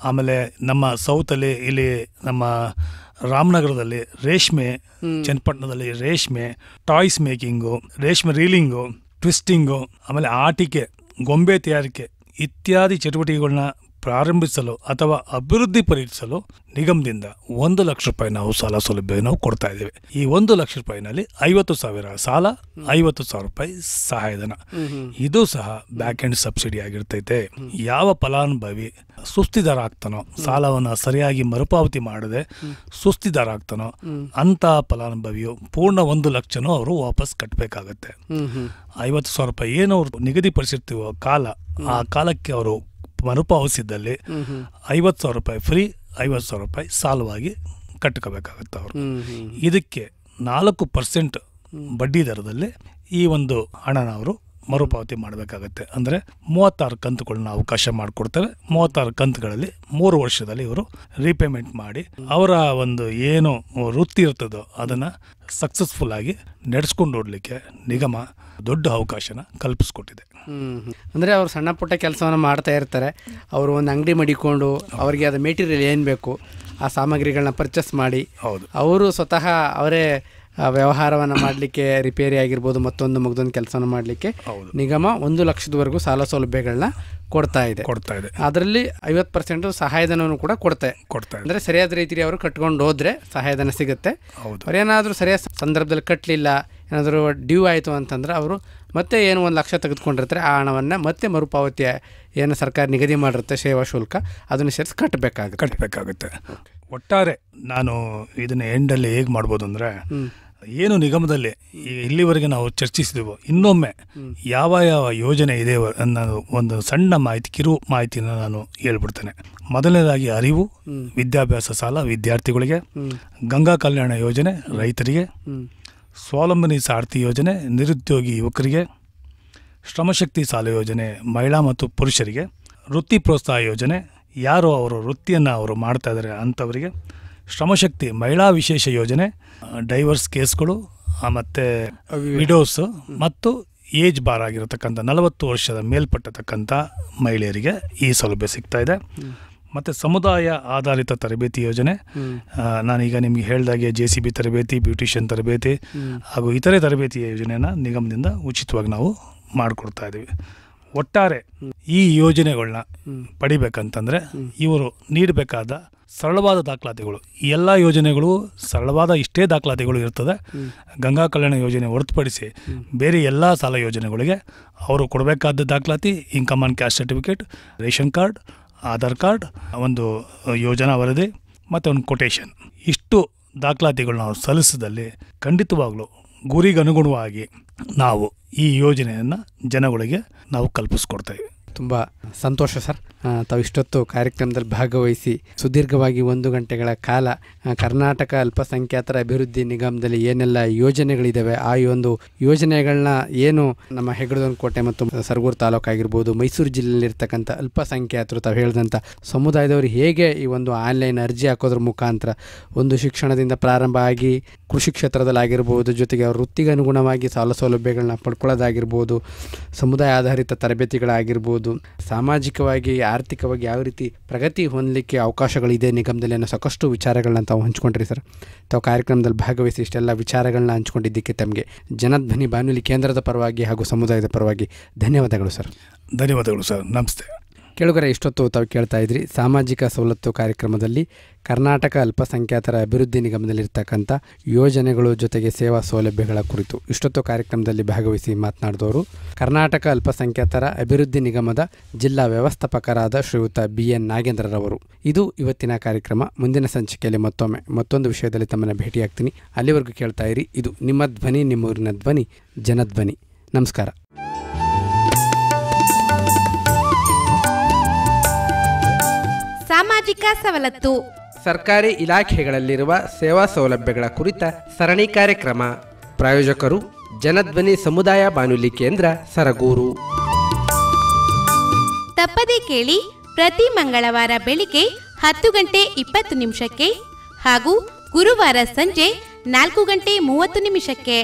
ಆಮೇಲೆ ನಮ್ಮ ಸೌತಲ್ಲಿ ಇಲ್ಲಿ ನಮ್ಮ ರಾಮನಗರದಲ್ಲಿ ರೇಷ್ಮೆ ಚನ್ನಪಟ್ಟಣದಲ್ಲಿ ರೇಷ್ಮೆ ಟಾಯ್ಸ್ ಮೇಕಿಂಗು ರೇಷ್ಮೆ ರೀಲಿಂಗು ಟ್ವಿಸ್ಟಿಂಗು ಆಮೇಲೆ ಆಟಿಕೆ ಗೊಂಬೆ ತಯಾರಿಕೆ ಇತ್ಯಾದಿ ಚಟುವಟಿಕೆಗಳನ್ನ ಪ್ರಾರಂಭಿಸಲು ಅಥವಾ ಅಭಿವೃದ್ಧಿ ಅಭಿವೃದ್ಧಿಪಡಿಸಲು ನಿಗಮದಿಂದ ಒಂದು ಲಕ್ಷ ರೂಪಾಯಿ ನಾವು ಸಾಲ ಸೌಲಭ್ಯ ನಾವು ಕೊಡ್ತಾ ಇದ್ದೇವೆ ಈ ಒಂದು ಲಕ್ಷ ರೂಪಾಯಿನಲ್ಲಿ ಐವತ್ತು ಸಾವಿರ ಸಾಲ ಐವತ್ತು ಸಾವಿರ ರೂಪಾಯಿ ಸಹಾಯಧನ ಇದು ಸಹ ಬ್ಯಾಕ್ ಎಂಡ್ ಸಬ್ಸಿಡಿ ಆಗಿರ್ತೈತೆ ಯಾವ ಫಲಾನುಭವಿ ಸುಸ್ತಿದಾರ ಆಗ್ತಾನೋ ಸಾಲವನ್ನು ಸರಿಯಾಗಿ ಮರುಪಾವತಿ ಮಾಡದೆ ಸುಸ್ತಿದಾರ ಆಗ್ತಾನೋ ಅಂತ ಫಲಾನುಭವಿಯು ಪೂರ್ಣ ಒಂದು ಲಕ್ಷನೂ ಅವರು ವಾಪಸ್ ಕಟ್ಟಬೇಕಾಗತ್ತೆ ಐವತ್ತು ಸಾವಿರ ರೂಪಾಯಿ ಏನು ಅವ್ರು ನಿಗದಿಪಡಿಸಿರ್ತೀವೋ ಕಾಲ ಆ ಕಾಲಕ್ಕೆ ಅವರು ಮರುಪಾವತಿಸಿದ್ದಲ್ಲಿ ಐವತ್ತು ಸಾವಿರ ರೂಪಾಯಿ ಫ್ರೀ ಐವತ್ತು ಸಾವಿರ ರೂಪಾಯಿ ಸಾಲವಾಗಿ ಕಟ್ಕೋಬೇಕಾಗತ್ತೆ ಅವರು ಇದಕ್ಕೆ ನಾಲ್ಕು ಪರ್ಸೆಂಟ್ ಬಡ್ಡಿ ದರದಲ್ಲಿ ಈ ಒಂದು ಹಣನ ಅವರು ಮರುಪಾವತಿ ಮಾಡಬೇಕಾಗತ್ತೆ ಅಂದರೆ ಮೂವತ್ತಾರು ಕಂತುಗಳನ್ನ ಅವಕಾಶ ಮಾಡಿಕೊಡ್ತೇವೆ ಮೂವತ್ತಾರು ಕಂತುಗಳಲ್ಲಿ ಮೂರು ವರ್ಷದಲ್ಲಿ ಇವರು ರೀಪೇಮೆಂಟ್ ಮಾಡಿ ಅವರ ಒಂದು ಏನು ವೃತ್ತಿ ಇರ್ತದೋ ಅದನ್ನು ಸಕ್ಸಸ್ಫುಲ್ ಆಗಿ ನಡೆಸ್ಕೊಂಡು ಹೋಗ್ಲಿಕ್ಕೆ ನಿಗಮ ದೊಡ್ಡ ಅವಕಾಶನ ಕಲ್ಪಿಸ್ಕೊಟ್ಟಿದೆ ಅಂದರೆ ಅವರು ಸಣ್ಣ ಪುಟ್ಟ ಕೆಲಸವನ್ನು ಮಾಡ್ತಾ ಇರ್ತಾರೆ ಅವರು ಒಂದು ಅಂಗಡಿ ಮಡಿಕೊಂಡು ಅವರಿಗೆ ಅದು ಮೆಟೀರಿಯಲ್ ಏನು ಬೇಕು ಆ ಸಾಮಗ್ರಿಗಳನ್ನ ಪರ್ಚೇಸ್ ಮಾಡಿ ಹೌದು ಅವರು ಸ್ವತಃ ಅವರೇ ವ್ಯವಹಾರವನ್ನು ಮಾಡಲಿಕ್ಕೆ ರಿಪೇರಿ ಆಗಿರ್ಬೋದು ಮತ್ತೊಂದು ಮುಗ್ದೊಂದು ಕೆಲಸವನ್ನು ಮಾಡಲಿಕ್ಕೆ ನಿಗಮ ಒಂದು ಲಕ್ಷದವರೆಗೂ ಸಾಲ ಸೌಲಭ್ಯಗಳನ್ನ ಕೊಡ್ತಾ ಇದೆ ಕೊಡ್ತಾ ಇದೆ ಅದರಲ್ಲಿ ಐವತ್ತು ಪರ್ಸೆಂಟ್ ಸಹಾಯಧನವನ್ನು ಕೂಡ ಕೊಡ್ತಾ ಕೊಡ್ತಾ ಅಂದರೆ ಸರಿಯಾದ ರೀತಿಯಲ್ಲಿ ಅವರು ಕಟ್ಕೊಂಡು ಹೋದ್ರೆ ಸಹಾಯಧನ ಸಿಗುತ್ತೆ ಅವ್ರು ಏನಾದರೂ ಸರಿಯಾದ ಸಂದರ್ಭದಲ್ಲಿ ಕಟ್ಟಲಿಲ್ಲ ಏನಾದರೂ ಡ್ಯೂ ಆಯಿತು ಅಂತಂದ್ರೆ ಅವರು ಮತ್ತೆ ಏನು ಒಂದು ಲಕ್ಷ ತೆಗೆದುಕೊಂಡಿರ್ತಾರೆ ಆ ಹಣವನ್ನು ಮತ್ತೆ ಮರುಪಾವತಿ ಏನು ಸರ್ಕಾರ ನಿಗದಿ ಮಾಡಿರುತ್ತೆ ಸೇವಾ ಶುಲ್ಕ ಅದನ್ನು ಸೇರಿಸಿ ಕಟ್ಟಬೇಕಾಗುತ್ತೆ ಕಟ್ಟಬೇಕಾಗುತ್ತೆ ಒಟ್ಟಾರೆ ನಾನು ಇದನ್ನು ಎಂಡಲ್ಲಿ ಹೇಗೆ ಮಾಡ್ಬೋದು ಅಂದರೆ ಏನು ನಿಗಮದಲ್ಲಿ ಇಲ್ಲಿವರೆಗೆ ನಾವು ಚರ್ಚಿಸಿದೆವು ಇನ್ನೊಮ್ಮೆ ಯಾವ ಯಾವ ಯೋಜನೆ ಇದೆ ಅನ್ನೋದು ಒಂದು ಸಣ್ಣ ಮಾಹಿತಿ ಕಿರು ಮಾಹಿತಿನ ನಾನು ಹೇಳ್ಬಿಡ್ತೇನೆ ಮೊದಲನೇದಾಗಿ ಅರಿವು ವಿದ್ಯಾಭ್ಯಾಸ ಸಾಲ ವಿದ್ಯಾರ್ಥಿಗಳಿಗೆ ಗಂಗಾ ಕಲ್ಯಾಣ ಯೋಜನೆ ರೈತರಿಗೆ ಸ್ವಾವಲಂಬನಿ ಸಾರ್ಥಿ ಯೋಜನೆ ನಿರುದ್ಯೋಗಿ ಯುವಕರಿಗೆ ಶ್ರಮಶಕ್ತಿ ಸಾಲ ಯೋಜನೆ ಮಹಿಳಾ ಮತ್ತು ಪುರುಷರಿಗೆ ವೃತ್ತಿ ಪ್ರೋತ್ಸಾಹ ಯೋಜನೆ ಯಾರು ಅವರು ವೃತ್ತಿಯನ್ನು ಅವರು ಮಾಡ್ತಾ ಇದ್ದಾರೆ ಅಂಥವರಿಗೆ ಶ್ರಮಶಕ್ತಿ ಮಹಿಳಾ ವಿಶೇಷ ಯೋಜನೆ ಡೈವರ್ಸ್ ಕೇಸ್ಗಳು ಮತ್ತು ವಿಡೋಸ್ ಮತ್ತು ಏಜ್ ಬಾರ್ ಆಗಿರತಕ್ಕಂಥ ನಲವತ್ತು ವರ್ಷದ ಮೇಲ್ಪಟ್ಟತಕ್ಕಂಥ ಮಹಿಳೆಯರಿಗೆ ಈ ಸೌಲಭ್ಯ ಸಿಗ್ತಾ ಇದೆ ಮತ್ತು ಸಮುದಾಯ ಆಧಾರಿತ ತರಬೇತಿ ಯೋಜನೆ ನಾನೀಗ ನಿಮಗೆ ಹೇಳಿದಾಗೆ ಜೆ ಸಿ ಬಿ ತರಬೇತಿ ಬ್ಯೂಟಿಷಿಯನ್ ತರಬೇತಿ ಹಾಗೂ ಇತರೆ ತರಬೇತಿ ಯೋಜನೆಯನ್ನು ನಿಗಮದಿಂದ ಉಚಿತವಾಗಿ ನಾವು ಮಾಡಿಕೊಡ್ತಾ ಇದ್ದೀವಿ ಒಟ್ಟಾರೆ ಈ ಯೋಜನೆಗಳನ್ನ ಪಡಿಬೇಕಂತಂದರೆ ಇವರು ನೀಡಬೇಕಾದ ಸರಳವಾದ ದಾಖಲಾತಿಗಳು ಎಲ್ಲ ಯೋಜನೆಗಳು ಸರಳವಾದ ಇಷ್ಟೇ ದಾಖಲಾತಿಗಳು ಇರ್ತದೆ ಗಂಗಾ ಕಲ್ಯಾಣ ಯೋಜನೆ ಹೊರತುಪಡಿಸಿ ಬೇರೆ ಎಲ್ಲ ಸಾಲ ಯೋಜನೆಗಳಿಗೆ ಅವರು ಕೊಡಬೇಕಾದ ದಾಖಲಾತಿ income and caste certificate ration card Aadhaar card ಒಂದು ಯೋಜನಾ ವರದಿ ಮತ್ತು ಒಂದು ಕೊಟೇಶನ್ ಇಷ್ಟು ದಾಖಲಾತಿಗಳನ್ನ ನಾವು ಸಲ್ಲಿಸಿದಲ್ಲಿ ಖಂಡಿತವಾಗಲೂ ಗುರಿಗನುಗುಣವಾಗಿ ನಾವು ಈ ಯೋಜನೆಯನ್ನು ಜನಗಳಿಗೆ ನಾವು ಕಲ್ಪಿಸ್ಕೊಡ್ತೇವೆ ತುಂಬ ಸಂತೋಷ ಸರ್ ತಾವು ಇಷ್ಟೊತ್ತು ಕಾರ್ಯಕ್ರಮದಲ್ಲಿ ಭಾಗವಹಿಸಿ ಸುದೀರ್ಘವಾಗಿ ಒಂದು ಗಂಟೆಗಳ ಕಾಲ ಕರ್ನಾಟಕ ಅಲ್ಪಸಂಖ್ಯಾತರ ಅಭಿವೃದ್ಧಿ ನಿಗಮದಲ್ಲಿ ಏನೆಲ್ಲ ಯೋಜನೆಗಳಿದ್ದಾವೆ ಆ ಒಂದು ಯೋಜನೆಗಳನ್ನ ಏನು ನಮ್ಮ ಕೋಟೆ ಮತ್ತು ಸರಗೂರು ತಾಲೂಕು ಆಗಿರ್ಬೋದು ಮೈಸೂರು ಜಿಲ್ಲೆಯಲ್ಲಿರ್ತಕ್ಕಂಥ ಅಲ್ಪಸಂಖ್ಯಾತರು ತಾವು ಹೇಳಿದಂಥ ಸಮುದಾಯದವರು ಹೇಗೆ ಈ ಒಂದು ಆನ್ಲೈನ್ ಅರ್ಜಿ ಹಾಕೋದ್ರ ಮುಖಾಂತರ ಒಂದು ಶಿಕ್ಷಣದಿಂದ ಪ್ರಾರಂಭ ಆಗಿ ಕೃಷಿ ಕ್ಷೇತ್ರದಲ್ಲಿ ಆಗಿರ್ಬೋದು ಜೊತೆಗೆ ಅವ್ರ ವೃತ್ತಿಗೆ ಅನುಗುಣವಾಗಿ ಸಾಲ ಸೌಲಭ್ಯಗಳನ್ನ ಪಡ್ಕೊಳ್ಳೋದಾಗಿರ್ಬೋದು ಸಮುದಾಯ ಆಧಾರಿತ ತರಬೇತಿಗಳಾಗಿರ್ಬೋದು ಆಗಿರ್ಬೋದು ಸಾಮಾಜಿಕವಾಗಿ ಆರ್ಥಿಕವಾಗಿ ಯಾವ ರೀತಿ ಪ್ರಗತಿ ಹೊಂದಲಿಕ್ಕೆ ಅವಕಾಶಗಳಿದೆ ನಿಗಮದಲ್ಲಿ ಅನ್ನೋ ಸಾಕಷ್ಟು ವಿಚಾರಗಳನ್ನ ತಾವು ಹಂಚ್ಕೊಂಡ್ರಿ ಸರ್ ತಾವು ಕಾರ್ಯಕ್ರಮದಲ್ಲಿ ಭಾಗವಹಿಸಿ ಇಷ್ಟೆಲ್ಲ ವಿಚಾರಗಳನ್ನ ಹಂಚ್ಕೊಂಡಿದ್ದಕ್ಕೆ ತಮಗೆ ಜನಧ್ವನಿ ಬಾನುಲಿ ಕೇಂದ್ರದ ಪರವಾಗಿ ಹಾಗೂ ಸಮುದಾಯದ ಪರವಾಗಿ ಧನ್ಯವಾದಗಳು ಸರ್ ಧನ್ಯವಾದಗಳು ಸರ್ ನಮಸ್ತೆ ಕೇಳುಗರ ಇಷ್ಟೊತ್ತು ತಾವು ಕೇಳ್ತಾ ಇದ್ರಿ ಸಾಮಾಜಿಕ ಸವಲತ್ತು ಕಾರ್ಯಕ್ರಮದಲ್ಲಿ ಕರ್ನಾಟಕ ಅಲ್ಪಸಂಖ್ಯಾತರ ಅಭಿವೃದ್ಧಿ ನಿಗಮದಲ್ಲಿರ್ತಕ್ಕಂಥ ಯೋಜನೆಗಳು ಜೊತೆಗೆ ಸೇವಾ ಸೌಲಭ್ಯಗಳ ಕುರಿತು ಇಷ್ಟೊತ್ತು ಕಾರ್ಯಕ್ರಮದಲ್ಲಿ ಭಾಗವಹಿಸಿ ಮಾತನಾಡಿದವರು ಕರ್ನಾಟಕ ಅಲ್ಪಸಂಖ್ಯಾತರ ಅಭಿವೃದ್ಧಿ ನಿಗಮದ ಜಿಲ್ಲಾ ವ್ಯವಸ್ಥಾಪಕರಾದ ಶ್ರೀಯುತ ಬಿ ಎನ್ ನಾಗೇಂದ್ರರವರು ಇದು ಇವತ್ತಿನ ಕಾರ್ಯಕ್ರಮ ಮುಂದಿನ ಸಂಚಿಕೆಯಲ್ಲಿ ಮತ್ತೊಮ್ಮೆ ಮತ್ತೊಂದು ವಿಷಯದಲ್ಲಿ ತಮ್ಮನ್ನು ಭೇಟಿಯಾಗ್ತೀನಿ ಅಲ್ಲಿವರೆಗೂ ಕೇಳ್ತಾ ಇರಿ ಇದು ನಿಮ್ಮ ಧ್ವನಿ ನಿಮ್ಮೂರಿನ ಧ್ವನಿ ಜನಧ್ವನಿ ನಮಸ್ಕಾರ ಸಾಮಾಜಿಕ ಸವಲತ್ತು ಸರ್ಕಾರಿ ಇಲಾಖೆಗಳಲ್ಲಿರುವ ಸೇವಾ ಸೌಲಭ್ಯಗಳ ಕುರಿತ ಸರಣಿ ಕಾರ್ಯಕ್ರಮ ಪ್ರಾಯೋಜಕರು ಜನಧ್ವನಿ ಸಮುದಾಯ ಬಾನುಲಿ ಕೇಂದ್ರ ಸರಗೂರು ತಪ್ಪದೆ ಕೇಳಿ ಪ್ರತಿ ಮಂಗಳವಾರ ಬೆಳಿಗ್ಗೆ ಹತ್ತು ಗಂಟೆ ಇಪ್ಪತ್ತು ನಿಮಿಷಕ್ಕೆ ಹಾಗೂ ಗುರುವಾರ ಸಂಜೆ ನಾಲ್ಕು ಗಂಟೆ ಮೂವತ್ತು ನಿಮಿಷಕ್ಕೆ